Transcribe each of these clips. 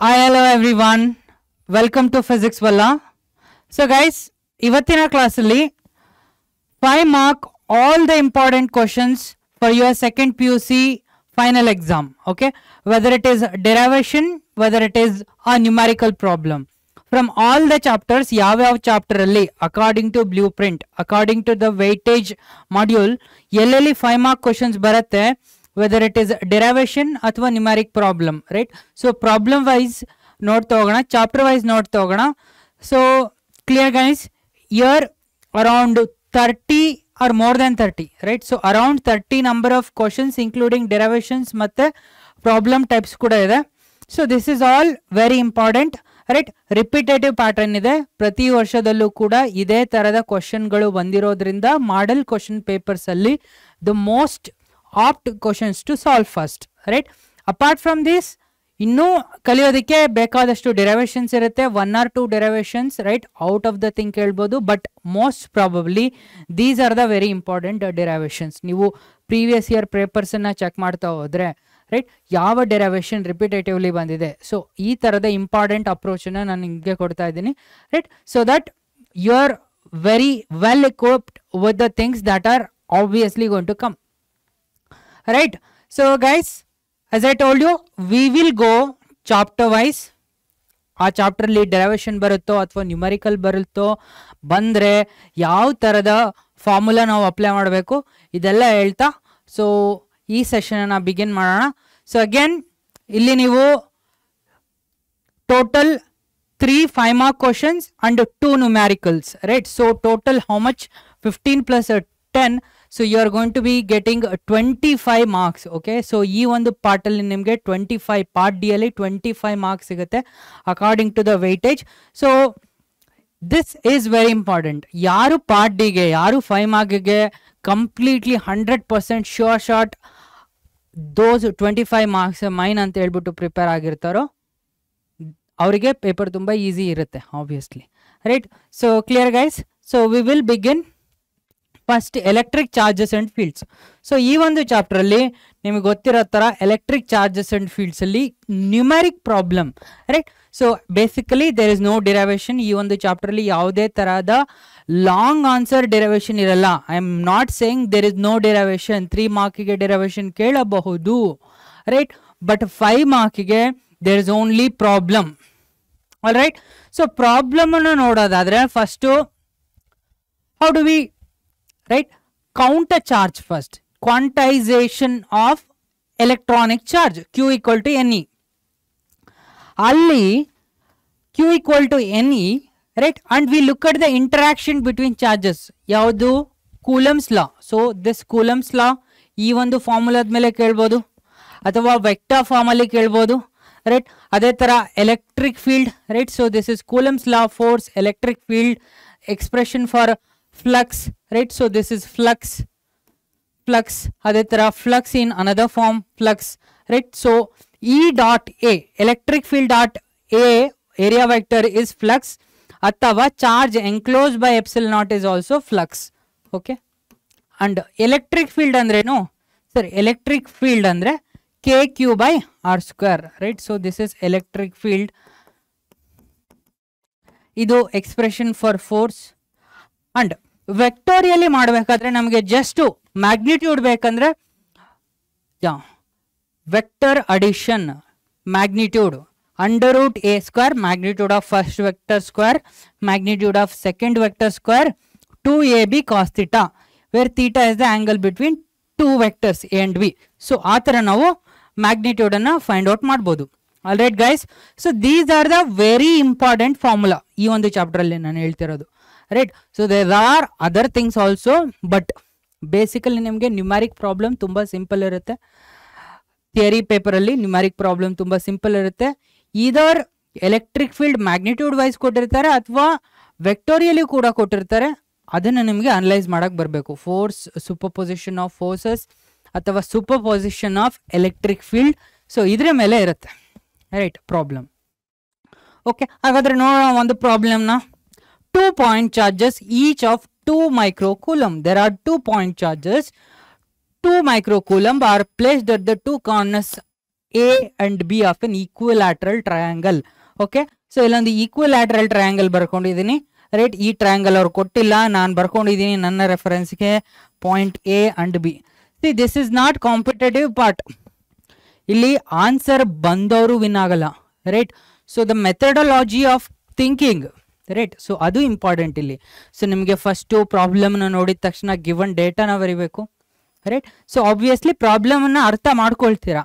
Hi, hello everyone. Welcome to Physics Valla. So guys, in class, I mark all the important questions for your second PUC final exam. Okay, whether it is derivation, whether it is a numerical problem. From all the chapters, Yahweh chapter, according to blueprint, according to the weightage module, 5 mark questions are whether it is derivation athwa numeric problem right so problem wise not thogana chapter wise not thogana so clear guys here around 30 or more than 30 right so around 30 number of questions including derivations matte problem types kuda ide so this is all very important right repetitive pattern ide prati varshadallu kuda ide tarada question galu bandirodrinda model question paper alli the most apt questions to solve first right apart from this ಇನ್ನೂ ಕಲಿಯೋದಕ್ಕೆ ಬೇಕಾದಷ್ಟು derivations ಇರುತ್ತೆ one R two derivations right out of the thing ಹೇಳ್ಬೋದು but most probably these are the very important derivations ನೀವು previous year ಪೇಪರ್ಸನ್ನು check ಮಾಡ್ತಾ ಹೋದರೆ right ಯಾವ ಡೆರವೇಷನ್ ರಿಪಿಟೇಟಿವ್ಲಿ ಬಂದಿದೆ ಸೊ ಈ ಥರದ ಇಂಪಾರ್ಟೆಂಟ್ ಅಪ್ರೋಚನ್ನು ನಾನು ನಿಮಗೆ ಕೊಡ್ತಾ ಇದ್ದೀನಿ right so that you are very well equipped with the things that are obviously gone to come right so guys as i told you we will go chapter wise ಆ ಚಾಪ್ಟರ್ಲಿ derivation ಬರುತ್ತೋ ಅಥವಾ numerical ಬರುತ್ತೋ ಬಂದರೆ ಯಾವ ಥರದ formula ನಾವು apply ಮಾಡಬೇಕು ಇದೆಲ್ಲ ಹೇಳ್ತಾ ಸೊ ಈ ಸೆಷನನ್ನು ಬಿಗಿನ್ ಮಾಡೋಣ ಸೊ ಅಗೇನ್ ಇಲ್ಲಿ ನೀವು total three five mark questions and two numericals right so total how much fifteen plus ten so you are going to be getting twenty five marks okay so ಈ ಒಂದು ಪಾರ್ಟಲ್ಲಿ ನಿಮಗೆ twenty five part ಡಿಯಲ್ಲಿ twenty five marks ಸಿಗುತ್ತೆ according to the weightage so this is very important ಯಾರು part ಡಿಗೆ ಯಾರು five ಮಾರ್ಕ್ಗೆ completely hundred percent sure short those twenty five marks main ಅಂತ ಹೇಳ್ಬಿಟ್ಟು ಪ್ರಿಪೇರ್ ಆಗಿರ್ತಾರೋ ಅವರಿಗೆ ಪೇಪರ್ ತುಂಬ ಈಸಿ ಇರುತ್ತೆ obviously right so clear guys so we will begin first electric charges and fields so ಈ ಒಂದು ಚಾಪ್ಟರ್ ಅಲ್ಲಿ ನಿಮಗೆ ಗೊತ್ತಿರೋ ಥರ ಎಲೆಕ್ಟ್ರಿಕ್ ಚಾರ್ಜಸ್ ಅಂಡ್ ಫೀಲ್ಡ್ಸ್ ಅಲ್ಲಿ numeric problem right so basically there is no derivation ಈ ಒಂದು ಚಾಪ್ಟರ್ ಅಲ್ಲಿ ಯಾವುದೇ ತರಹದ ಲಾಂಗ್ ಆನ್ಸರ್ ಡಿರವೇಷನ್ ಇರಲ್ಲ I am not saying there is no derivation three ಮಾರ್ಕಿಗೆ derivation ಕೇಳಬಹುದು ರೈಟ್ ಬಟ್ ಫೈವ್ ಗೆ there is only problem right so problem ಅನ್ನು ನೋಡೋದಾದ್ರೆ first how do we right? Counter charge first. Quantization of electronic charge. Q equal to Ne. Ali Q equal to Ne, right? And we look at the interaction between charges. Yaudu Coulomb's law so this Coulomb's law ಈ ಒಂದು ಫಾರ್ಮುಲಾದ ಮೇಲೆ ಕೇಳ್ಬೋದು ಅಥವಾ ವೆಕ್ಟಾ ಫಾರ್ಮಲ್ಲಿ ಕೇಳ್ಬೋದು right ಅದೇ ಥರ electric field right so this is Coulomb's law force electric field expression for flux right so this is flux flux ಅದೇ tara flux in another form flux right so e dot a electric field dot a area vector is flux ಅಥವಾ charge enclosed by epsilon naught is also flux okay and electric field no sir electric field andre k q by r square right so this is electric field ಇದು expression for force and vectorially ಮಾಡಬೇಕಾದ್ರೆ ನಮಗೆ just magnitude ಬೇಕಂದ್ರೆ vector addition magnitude under root A square magnitude of first vector square magnitude of second vector square two A B cos theta where where is the angle between two vectors A and B so ಆ ಥರ ನಾವು ಮ್ಯಾಗ್ನಿಟ್ಯೂಡನ್ನು find out ಮಾಡ್ಬೋದು all right guys so these are the very important formula ಈ ಒಂದು ಅಲ್ಲಿ ನಾನು ಹೇಳ್ತಿರೋದು right so there are other things also but basically ನಿಮಗೆ ನ್ಯೂಮ್ಯಾರಿಕ್ ಪ್ರಾಬ್ಲಮ್ ತುಂಬ ಸಿಂಪಲ್ ಇರುತ್ತೆ ಥಿಯರಿ ಪೇಪರಲ್ಲಿ ನ್ಯೂಮ್ಯಾರಿಕ್ ಪ್ರಾಬ್ಲಮ್ ತುಂಬ ಸಿಂಪಲ್ ಇರುತ್ತೆ either electric field magnitude wise ಕೊಟ್ಟಿರ್ತಾರೆ ಅಥವಾ ವೆಕ್ಟೋರಿಯಲಿ ಕೂಡ ಕೊಟ್ಟಿರ್ತಾರೆ ಅದನ್ನು ನಿಮಗೆ ಅನಲೈಸ್ ಮಾಡೋಕ್ಕೆ ಬರಬೇಕು force superposition of forces ಅಥವಾ superposition of electric field so ಇದರ ಮೇಲೆ ಇರುತ್ತೆ ರೈಟ್ ಪ್ರಾಬ್ಲಮ್ ಓಕೆ ಹಾಗಾದ್ರೆ ನೋಡೋಣ ಒಂದು ಪ್ರಾಬ್ಲಮ್ನ two point charges each of 2 micro coulomb. There are 2 point charges. 2 micro coulomb are placed at the 2 corners A and B of an equilateral triangle. Okay. So, the equilateral triangle right? E triangle or kottila naan barakkoondi nanna reference ke point A and B. See, this is not competitive but Illi answer bandhavaru vinnagala. Right. So, the methodology of thinking. Right so ಅದು important ಇಲ್ಲಿ so ನಿಮಗೆ first ಪ್ರಾಬ್ಲಮ್ನ ನೋಡಿದ ತಕ್ಷಣ given ಡೇಟಾನ ಬರಿಬೇಕು right so obviously ಪ್ರಾಬ್ಲಮನ್ನು ಅರ್ಥ ಮಾಡ್ಕೊಳ್ತೀರಾ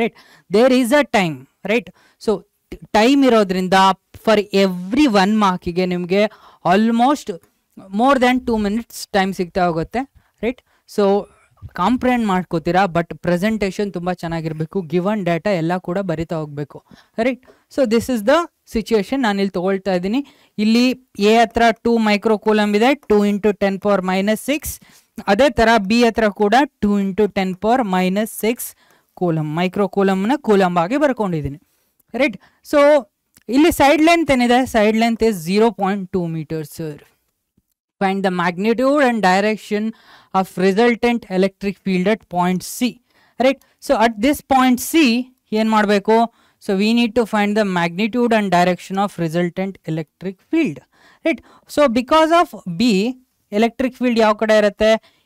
right there is a time right so time ಇರೋದ್ರಿಂದ ಫಾರ್ ಎವ್ರಿ ಒನ್ ಮಾರ್ಕಿಗೆ ನಿಮಗೆ almost more than two minutes time ಸಿಗ್ತಾ ಹೋಗುತ್ತೆ ರೈಟ್ ಸೊ ಕಾಂಪ್ರೆಂಡ್ ಮಾಡ್ಕೋತೀರಾ ಬಟ್ ಪ್ರೆಸೆಂಟೇಷನ್ ತುಂಬ ಚೆನ್ನಾಗಿರಬೇಕು ಗಿವನ್ ಡೇಟಾ ಎಲ್ಲ ಕೂಡ ಬರಿತಾ ಹೋಗಬೇಕು right so this is the situation ನಾನು ಇಲ್ಲಿ ತೊಗೊಳ್ತಾ ಇದ್ದೀನಿ ಇಲ್ಲಿ ಎ ಹತ್ರ ಟೂ ಮೈಕ್ರೋಕೂಲಮ್ ಇದೆ two into ten power minus six ಅದೇ ಥರ ಬಿ ಹತ್ರ ಕೂಡ two into ten power minus six coulomb micro ನ ಕೂಲಂಬ್ ಆಗಿ ಬರ್ಕೊಂಡಿದ್ದೀನಿ ರೈಟ್ ಸೊ ಇಲ್ಲಿ ಸೈಡ್ ಲೆಂತ್ ಏನಿದೆ side length is zero point two metres find the magnitude and direction of resultant electric field at point C. Right. So at this point C, here so we need to find the magnitude and direction of resultant electric field. Right. So because of B, electric field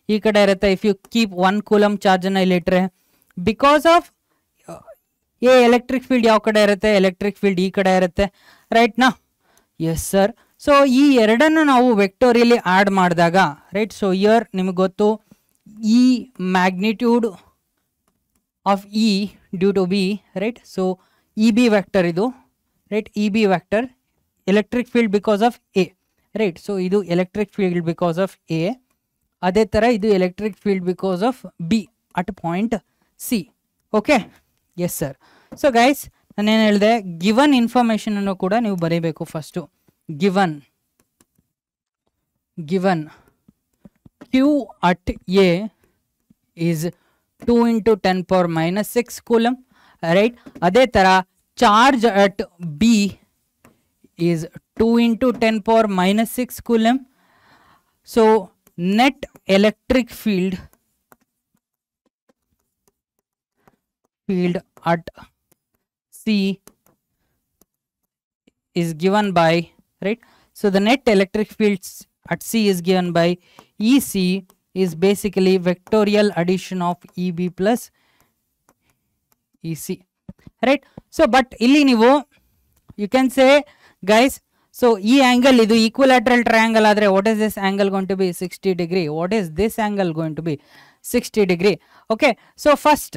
if you keep one coulomb charge in a liter because of a electric field electric field right now yes sir so ಈ ಎರಡನ್ನು ನಾವು vectorially add ಮಾಡಿದಾಗ right so here ನಿಮಗೆ ಗೊತ್ತು E magnitude of E due to B right so E B vector ಇದು right E B vector electric field because of A right so ಇದು electric field because of A ಅದೇ ಥರ ಇದು electric field because of B at point C okay yes sir so guys ನಾನೇನು ಹೇಳಿದೆ given ಇನ್ಫಾರ್ಮೇಷನನ್ನು ಕೂಡ ನೀವು ಬರೀಬೇಕು first given given Q at A is two into ten power minus six coulomb right ಅದೇ ಥರ charge at B is two into ten power minus six coulomb so net electric field field at C is given by right? So the net electric fields at C is given by EC is basically vectorial addition of EB plus EC, right? So but ಇಲ್ಲಿ ನೀವು you can say guys so E angle ಇದು equilateral triangle ಆದರೆ what is this angle going to be 60 degree? What is this angle going to be 60 degree? Okay, so first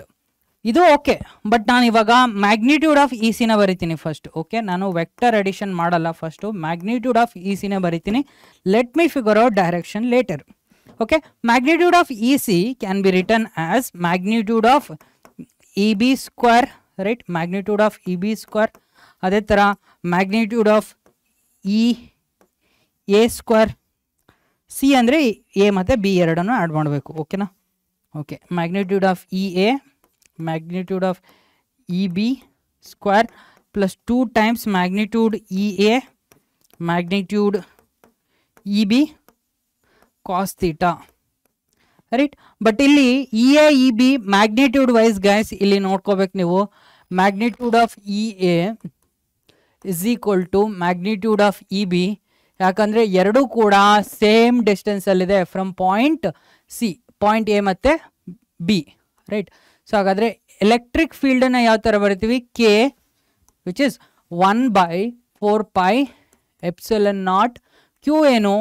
ಇದು okay but ನಾನು ಇವಾಗ magnitude of E e ಸಿನ ಬರೀತೀನಿ first okay ನಾನು vector addition ಮಾಡಲ್ಲ first magnitude of E e ಸಿನ ಬರೀತೀನಿ let me figure out direction later okay magnitude of E C can be return as magnitude of E B square right magnitude of E B square ಅದೇ ಥರ magnitude of E e A square C ಅಂದರೆ A ಮತ್ತು B ಎರಡನ್ನು add ಮಾಡಬೇಕು ಓಕೆನಾ okay magnitude of E A magnitude of E B square plus two times magnitude E A magnitude E B theta right but ಇಲ್ಲಿ E A E B magnitude wise guys ಇಲ್ಲಿ ನೋಡ್ಕೋಬೇಕು ನೀವು magnitude of E A is equal to magnitude of E B ಯಾಕಂದರೆ ಎರಡೂ ಕೂಡ same ಡಿಸ್ಟೆನ್ಸಲ್ಲಿದೆ from point C point A ಮತ್ತು B right so ಹಾಗಾದರೆ ಎಲೆಕ್ಟ್ರಿಕ್ ಫೀಲ್ಡನ್ನು ಯಾವ ಥರ ಬರಿತೀವಿ K which is one by four pi epsilon naught Q ಏನು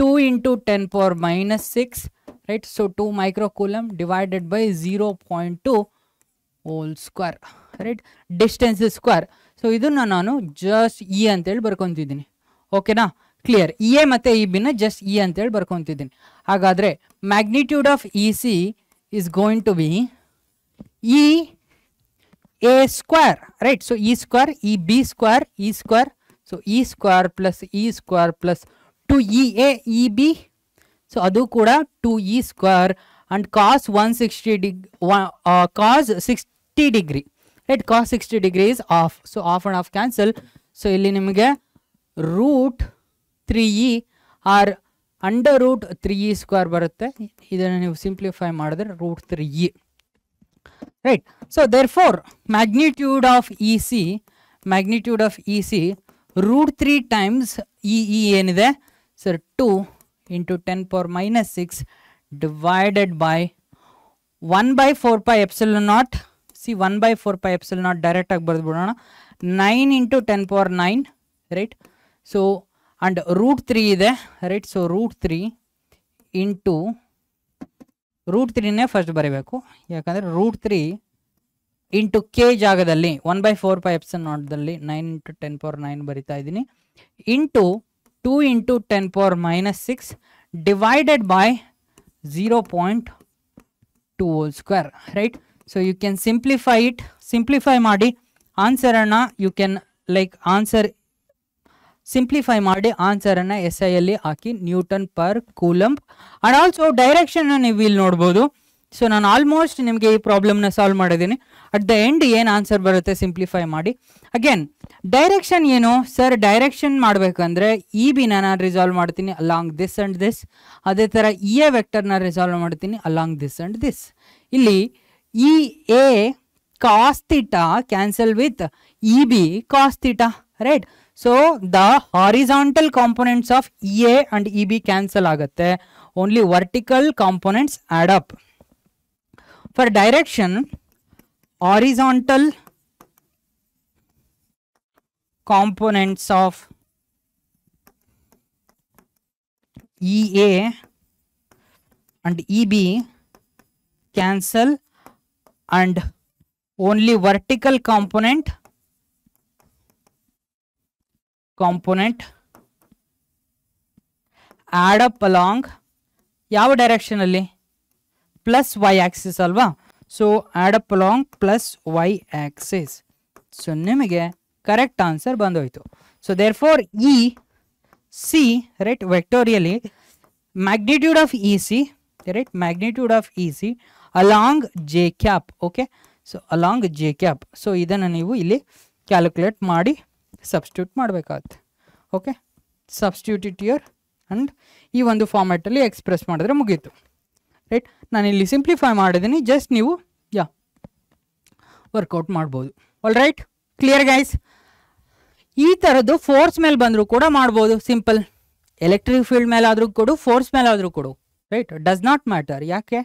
two into ten power minus six right so two microcoulomb divided by zero point two whole square right distance square so ಇದನ್ನು ನಾನು just E e ಅಂತೇಳಿ ಬರ್ಕೊತಿದ್ದೀನಿ ಓಕೆನಾ clear E e A ಮತ್ತು E e ಬಿನ just E ಅಂತೇಳಿ ಬರ್ಕೊತಿದ್ದೀನಿ ಹಾಗಾದರೆ magnitude of E C is going to be E A square, right? So E square, E B square, E square. So E square plus E square plus 2 e a e b So adu kuda 2 e square and cos 160 deg one, uh, cos 60 degree. Right? Cos 60 degrees off. So off and off cancel. So illi nimge root three E R under root three E square ಬರುತ್ತೆ ಇದನ್ನು ನೀವು simplify ಮಾಡಿದ್ರೆ root three E right. So, therefore, magnitude of EC, magnitude of EC root 3 times EE in there. So, 2 into 10 power minus 6 divided by 1 by 4 pi epsilon naught. See 1 by 4 pi epsilon naught direct 9 into 10 power 9, right. So, and root 3 there, right. So, root 3 into root ತ್ರೀನೇ first ಬರೀಬೇಕು ಯಾಕಂದರೆ root three into K ಜಾಗದಲ್ಲಿ one by four pi epsilon ನಾಟ್ದಲ್ಲಿ nine into ten power nine ಬರಿತಾ ಇದ್ದೀನಿ into two into ten power minus six divided by zero point two whole square right so you can simplify it simplify ಮಾಡಿ ಆನ್ಸರನ್ನು you can like answer simplify ಮಾಡಿ ಆನ್ಸರನ್ನು ಎಸ್ ಅಲ್ಲಿ ಹಾಕಿ newton per coulomb and also direction ನೀವು ಇಲ್ಲಿ ನೋಡ್ಬೋದು ಸೊ ನಾನು ಆಲ್ಮೋಸ್ಟ್ ನಿಮಗೆ ಈ ಪ್ರಾಬ್ಲಮ್ನ ಸಾಲ್ವ್ ಮಾಡಿದ್ದೀನಿ ಅಟ್ ದ ಎಂಡ್ ಏನು ಆನ್ಸರ್ ಬರುತ್ತೆ ಸಿಂಪ್ಲಿಫೈ ಮಾಡಿ ಅಗೇನ್ ಡೈರೆಕ್ಷನ್ ಏನು ಸರ್ ಡೈರೆಕ್ಷನ್ ಮಾಡಬೇಕಂದ್ರೆ ಇ e ಬಿ ನಾನು ರಿಸಾಲ್ವ್ ಮಾಡ್ತೀನಿ ಅಲಾಂಗ್ ದಿಸ್ ಅಂಡ್ ದಿಸ್ ಅದೇ ಥರ ಇ ಎ ವೆಕ್ಟರ್ನ ರಿಸಾಲ್ವ್ ಮಾಡ್ತೀನಿ ಅಲಾಂಗ್ ದಿಸ್ ಅಂಡ್ ದಿಸ್ ಇಲ್ಲಿ E A cos theta cancel with E B cos theta right So, the horizontal components of EA and EB cancel agate. Only vertical components add up. For direction, horizontal components of EA and EB cancel and only vertical component component add up along ಯಾವ direction ಅಲ್ಲಿ plus Y axis ಅಲ್ವಾ so add up along plus Y axis so ನಿಮಗೆ correct answer ಬಂದೋಯ್ತು so therefore E C right vectorially magnitude of E C right magnitude of E C along J cap okay so along J cap so ಇದನ್ನು ನೀವು ಇಲ್ಲಿ calculate ಮಾಡಿ substitute ಮಾಡಬೇಕಾಗುತ್ತೆ okay substitute year and ಈ ಒಂದು ಫಾರ್ಮ್ಯಾಟಲ್ಲಿ express ಮಾಡಿದ್ರೆ ಮುಗೀತು right ನಾನು ಇಲ್ಲಿ ಸಿಂಪ್ಲಿಫೈ ಮಾಡಿದ್ದೀನಿ ಜಸ್ಟ್ ನೀವು ಯಾ ವರ್ಕೌಟ್ ಮಾಡ್ಬೋದು ಆಲ್ ರೈಟ್ ಕ್ಲಿಯರ್ ಗೈಸ್ ಈ ಥರದ್ದು ಫೋರ್ಸ್ ಮೇಲೆ ಬಂದರೂ ಕೂಡ ಮಾಡ್ಬೋದು ಸಿಂಪಲ್ ಎಲೆಕ್ಟ್ರಿಕ್ ಫೀಲ್ಡ್ ಆದರೂ ಕೊಡು ಫೋರ್ಸ್ ಆದರೂ ಕೊಡು ರೈಟ್ ಡಸ್ ನಾಟ್ ಮ್ಯಾಟರ್ ಯಾಕೆ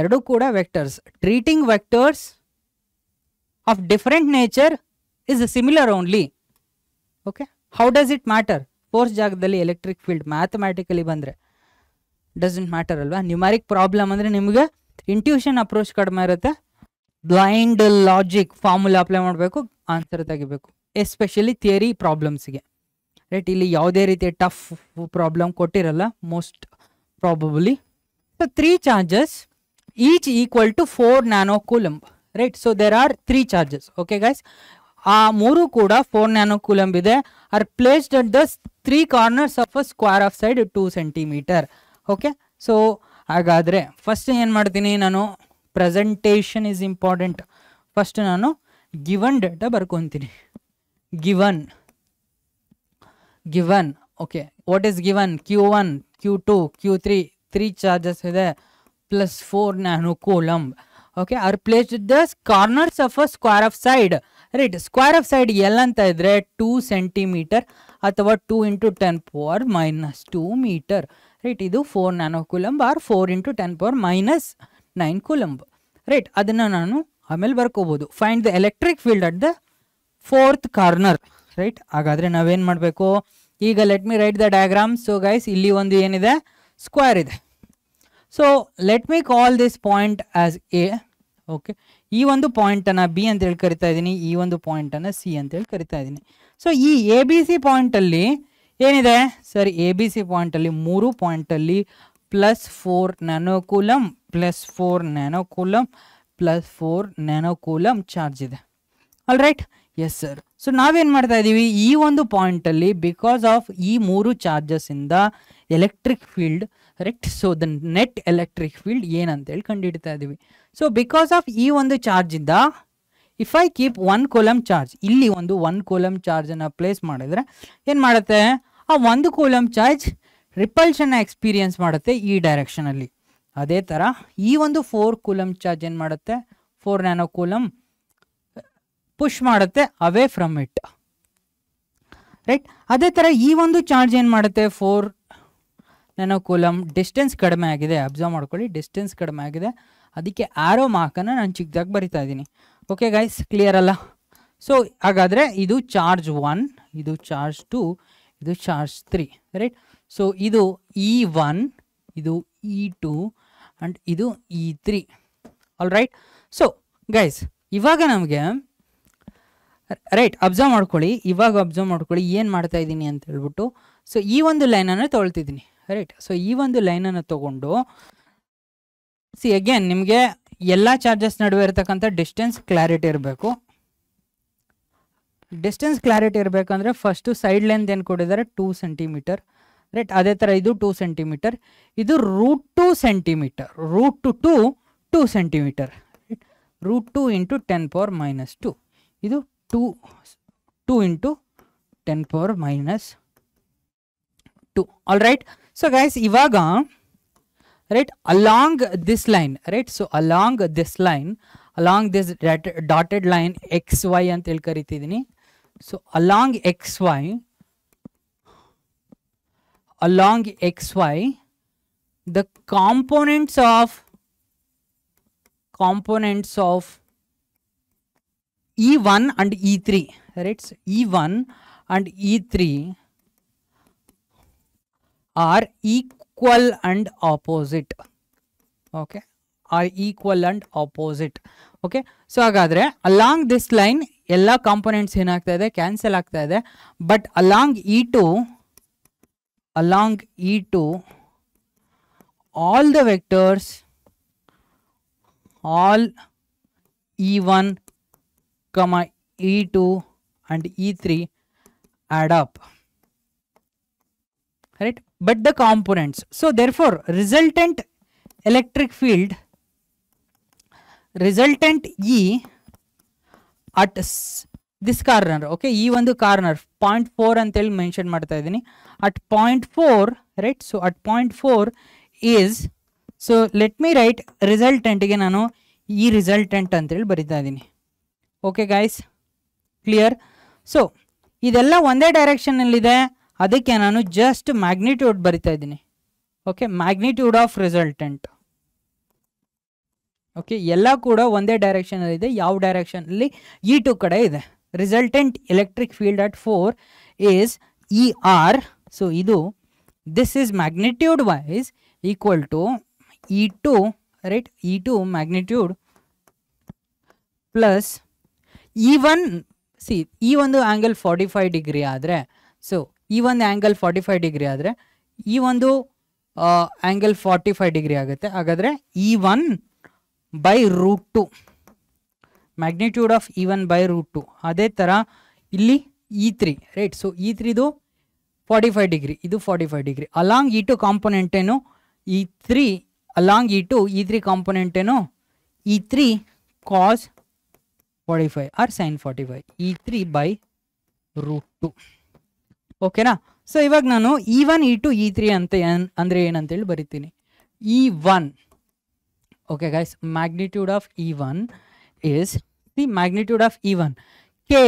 ಎರಡೂ ಕೂಡ vectors treating vectors of different nature is similar only okay how does it matter force ಜಾಗದಲ್ಲಿ ಎಲೆಕ್ಟ್ರಿಕ್ ಫೀಲ್ಡ್ ಮ್ಯಾಥಮ್ಯಾಟಿಕಲಿ ಬಂದರೆ ಡಸಂಟ್ ಮ್ಯಾಟರ್ ಅಲ್ವಾ ನ್ಯೂಮಾರಿಕ್ ಪ್ರಾಬ್ಲಮ್ ಅಂದರೆ ನಿಮಗೆ ಇಂಟ್ಯೂಷನ್ ಅಪ್ರೋಚ್ ಕಡಿಮೆ ಇರುತ್ತೆ ಬ್ಲೈಂಡ್ ಲಾಜಿಕ್ ಫಾರ್ಮುಲಾ ಅಪ್ಲೈ ಮಾಡಬೇಕು ಆನ್ಸರ್ ತೆಗಿಬೇಕು ಎಸ್ಪೆಷಲಿ ಥಿಯರಿ ಪ್ರಾಬ್ಲಮ್ಸ್ಗೆ ರೈಟ್ ಇಲ್ಲಿ ಯಾವುದೇ ರೀತಿಯ ಟಫ್ ಪ್ರಾಬ್ಲಮ್ ಕೊಟ್ಟಿರಲ್ಲ most probably so three charges each equal to four nano coulomb right so there are three charges okay guys ಆ ಮೂರು ಕೂಡ ಫೋರ್ ನ್ಯಾನೋ ಕೂಲಂಬ್ ಇದೆ are placed at the three corners of a square of side two centimetre okay so ಹಾಗಾದರೆ first ಏನು ಮಾಡ್ತೀನಿ ನಾನು presentation is important first ನಾನು given data ಬರ್ಕೊತೀನಿ given given okay what is given Q one Q two Q three three charges ಇದೆ plus four nano coulomb okay are place the corners of a square of side right square of side L ಅಂತ ಇದ್ರೆ two centimetre ಅಥವಾ two into ten power minus two metre right ಇದು four nano coulomb or four into ten power minus nine coulomb right ಅದನ್ನು ನಾನು ಆಮೇಲೆ ಬರ್ಕೋಬಹುದು find the electric field at the fourth corner right ಹಾಗಾದ್ರೆ ನಾವೇನು ಮಾಡಬೇಕು ಈಗ let me write the diagram so guys ಇಲ್ಲಿ ಒಂದು ಏನಿದೆ ಸ್ಕ್ವೇರ್ ಇದೆ so let me call this point as A okay ಈ ಒಂದು ಪಾಯಿಂಟನ್ನು ಬಿ ಅಂತೇಳಿ ಕರಿತಾ ಇದ್ದೀನಿ ಈ ಒಂದು ಪಾಯಿಂಟನ್ನು ಸಿ ಅಂತೇಳಿ ಕರಿತಾ ಇದ್ದೀನಿ ಸೊ ಈ ಎ ಬಿ ಸಿ ಪಾಯಿಂಟಲ್ಲಿ ಏನಿದೆ ಸರ್ ಎ ಬಿ ಸಿ ಪಾಯಿಂಟಲ್ಲಿ ಮೂರು ಪಾಯಿಂಟಲ್ಲಿ plus four nanocoulomb plus four nanocoulomb plus four nanocoulomb charge ಇದೆ all right yes sir so ನಾವೇನು ಮಾಡ್ತಾ ಇದ್ದೀವಿ ಈ ಒಂದು ಪಾಯಿಂಟಲ್ಲಿ ಬಿಕಾಸ್ ಆಫ್ ಈ ಮೂರು ಚಾರ್ಜಸ್ಸಿಂದ electric field correct so the net electric field ಏನಂತೇಳಿ ಹಿಡ್ತಾ ಇದ್ದೀವಿ ಸೊ ಬಿಕಾಸ್ ಆಫ್ ಈ ಒಂದು ಚಾರ್ಜಿಂದ if I keep one coulomb charge ಇಲ್ಲಿ ಒಂದು ಒನ್ ಕೋಲಮ್ ಚಾರ್ಜನ್ನು ಪ್ಲೇಸ್ ಮಾಡಿದರೆ ಏನು ಮಾಡುತ್ತೆ ಆ ಒಂದು ಕೋಲಮ್ ಚಾರ್ಜ್ ರಿಪಲ್ಷನ್ ಎಕ್ಸ್ಪೀರಿಯನ್ಸ್ ಮಾಡುತ್ತೆ ಈ ಡೈರೆಕ್ಷನಲ್ಲಿ ಅದೇ ಥರ ಈ ಒಂದು ಫೋರ್ ಕೂಲಮ್ ಚಾರ್ಜ್ ಏನು ಮಾಡುತ್ತೆ ಫೋರ್ ನ್ಯಾನೋ ಕೂಲಮ್ ಪುಷ್ ಮಾಡುತ್ತೆ ಅವೇ ಫ್ರಮ್ ಇಟ್ ರೈಟ್ ಅದೇ ಥರ ಈ ಒಂದು ಚಾರ್ಜ್ ಏನು ಮಾಡುತ್ತೆ ಫೋರ್ ನಾನು ಕೂಲಂ ಡಿಸ್ಟೆನ್ಸ್ ಕಡಿಮೆ ಆಗಿದೆ ಅಬ್ಸರ್ವ್ ಮಾಡ್ಕೊಳ್ಳಿ ಡಿಸ್ಟೆನ್ಸ್ ಕಡಿಮೆ ಆಗಿದೆ ಅದಕ್ಕೆ ಆರೋ ಮಾರ್ಕನ್ನು ನಾನು ಚಿಕ್ಕದಾಗಿ ಬರಿತಾ ಇದ್ದೀನಿ ಓಕೆ ಗೈಸ್ ಕ್ಲಿಯರ್ ಅಲ್ಲ ಸೊ ಹಾಗಾದರೆ ಇದು ಚಾರ್ಜ್ ಒನ್ ಇದು ಚಾರ್ಜ್ ಟು ಇದು ಚಾರ್ಜ್ ತ್ರೀ ರೈಟ್ ಸೊ ಇದು ಇ e ಒನ್ ಇದು ಇ ಟೂ ಆ್ಯಂಡ್ ಇದು E three all right so guys ಇವಾಗ ನಮಗೆ ರೈಟ್ ಅಬ್ಸರ್ವ್ ಮಾಡ್ಕೊಳ್ಳಿ ಇವಾಗ ಅಬ್ಸರ್ವ್ ಮಾಡ್ಕೊಳ್ಳಿ ಏನು ಮಾಡ್ತಾ ಇದ್ದೀನಿ ಅಂತ ಹೇಳ್ಬಿಟ್ಟು ಸೊ ಈ ಒಂದು ಲೈನನ್ನು ತೊಳ್ತಿದ್ದೀನಿ ರೈಟ್ ಸೊ ಈ ಒಂದು ಲೈನನ್ನು ತಗೊಂಡು ಸಿ ಅಗೇನ್ ನಿಮಗೆ ಎಲ್ಲ ಚಾರ್ಜಸ್ ನಡುವೆ ಇರತಕ್ಕಂಥ ಡಿಸ್ಟೆನ್ಸ್ ಕ್ಲಾರಿಟಿ ಇರಬೇಕು ಡಿಸ್ಟೆನ್ಸ್ ಕ್ಲಾರಿಟಿ ಇರಬೇಕಂದ್ರೆ ಫಸ್ಟು ಸೈಡ್ ಲೆಂತ್ ಏನು ಕೊಟ್ಟಿದ್ದಾರೆ ಟೂ ಸೆಂಟಿಮೀಟರ್ ರೈಟ್ ಅದೇ ಥರ ಇದು ಟೂ ಸೆಂಟಿಮೀಟರ್ ಇದು root two centimetre root two two two centimetre root two into ten power minus two ಇದು two two into ten power minus two all right So guys, Ivaga, right, along this line, right, so along this line, along this dotted line xy and telkaritidini, so along xy, along xy, the components of, components of E1 and E3, right, so E1 and E3, are equal and opposite okay are equal and opposite okay so agadre along this line All components in agtade cancel agtade but along e2 along e2 all the vectors all e1 comma e2 and e3 add up right but the components. So therefore, resultant electric field, resultant E at this corner okay ಈ ಒಂದು corner point four ಅಂತೇಳಿ mention ಮಾಡ್ತಾ ಇದ್ದೀನಿ at point four right so at point four is so let me write ರಿಸಲ್ಟೆಂಟ್ಗೆ ನಾನು E e resultant ಅಂತೇಳಿ ಬರಿತಾ ಇದ್ದೀನಿ ಓಕೆ ಗೈಸ್ ಕ್ಲಿಯರ್ ಸೊ ಇದೆಲ್ಲ ಒಂದೇ ಡೈರೆಕ್ಷನ್ನಲ್ಲಿದೆ ಅದಕ್ಕೆ ನಾನು ಜಸ್ಟ್ ಮ್ಯಾಗ್ನಿಟ್ಯೂಡ್ ಬರಿತಾ ಇದ್ದೀನಿ okay magnitude of resultant okay ಎಲ್ಲ ಕೂಡ ಒಂದೇ ಡೈರೆಕ್ಷನಲ್ಲಿ ಇದೆ ಯಾವ ಡೈರೆಕ್ಷನಲ್ಲಿ ಇ ಟು ಕಡೆ ಇದೆ resultant electric field at four is E R so ಇದು this is magnitude wise equal to E two right E two magnitude plus E one C ಈ ಒಂದು ಆ್ಯಂಗಲ್ ಫಾರ್ಟಿ ಫೈವ್ ಡಿಗ್ರಿ ಆದರೆ so ಈ ಒಂದು angle forty five degree ಆದರೆ ಈ ಒಂದು angle forty five degree ಆಗುತ್ತೆ ಹಾಗಾದರೆ E one by root two magnitude of E one by root two ಅದೇ ಥರ ಇಲ್ಲಿ E three right so E ತ್ರೀದು ಫಾರ್ಟಿ ಫೈವ್ ಡಿಗ್ರಿ ಇದು forty five degree along E two ಕಾಂಪೊನೆಂಟೇನು E three along E two E three ಕಾಂಪೊನೆಂಟೇನು E three cos forty five or sine forty five E three by root two ಓಕೆನಾ so ಇವಾಗ ನಾನು E one E two E three ಅಂತ ಅಂದರೆ ಏನಂತೇಳಿ ಬರಿತೀನಿ E one okay guys magnitude of E one is the magnitude of E one K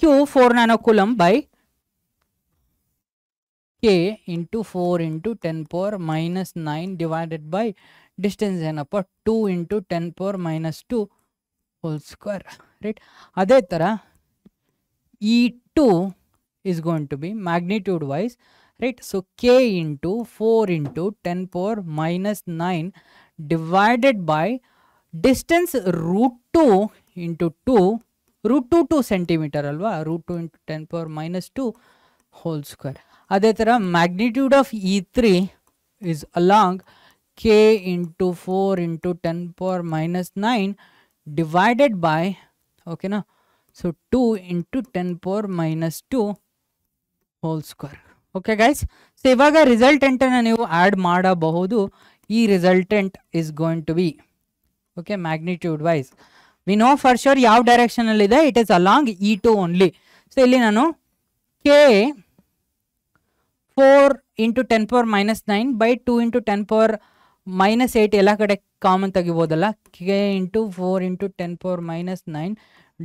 Q four nanocoulomb by K into four into ten four minus nine divided by distance ಏನಪ್ಪ two into ten four minus two whole square right ಅದೇ ಥರ E two is going to be magnitude wise right so k into 4 into 10 power minus 9 divided by distance root 2 into 2 root 2 to centimeter alwa root 2 into 10 power minus 2 whole square adetara magnitude of e3 is along k into 4 into 10 power minus 9 divided by okay na so 2 into 10 power minus 2 whole square okay guys so ಇವಾಗ ರಿಸಲ್ಟೆಂಟನ್ನು ನೀವು add ಮಾಡಬಹುದು ಈ resultant is going to be okay magnitude wise we know for sure ಯಾವ ಡೈರೆಕ್ಷನಲ್ಲಿದೆ it is along E two only so ಇಲ್ಲಿ ನಾನು K four into ten four minus nine by two into ten four minus eight ಎಲ್ಲ ಕಡೆ common ತೆಗಿಬೋದಲ್ಲ K into four into ten four minus nine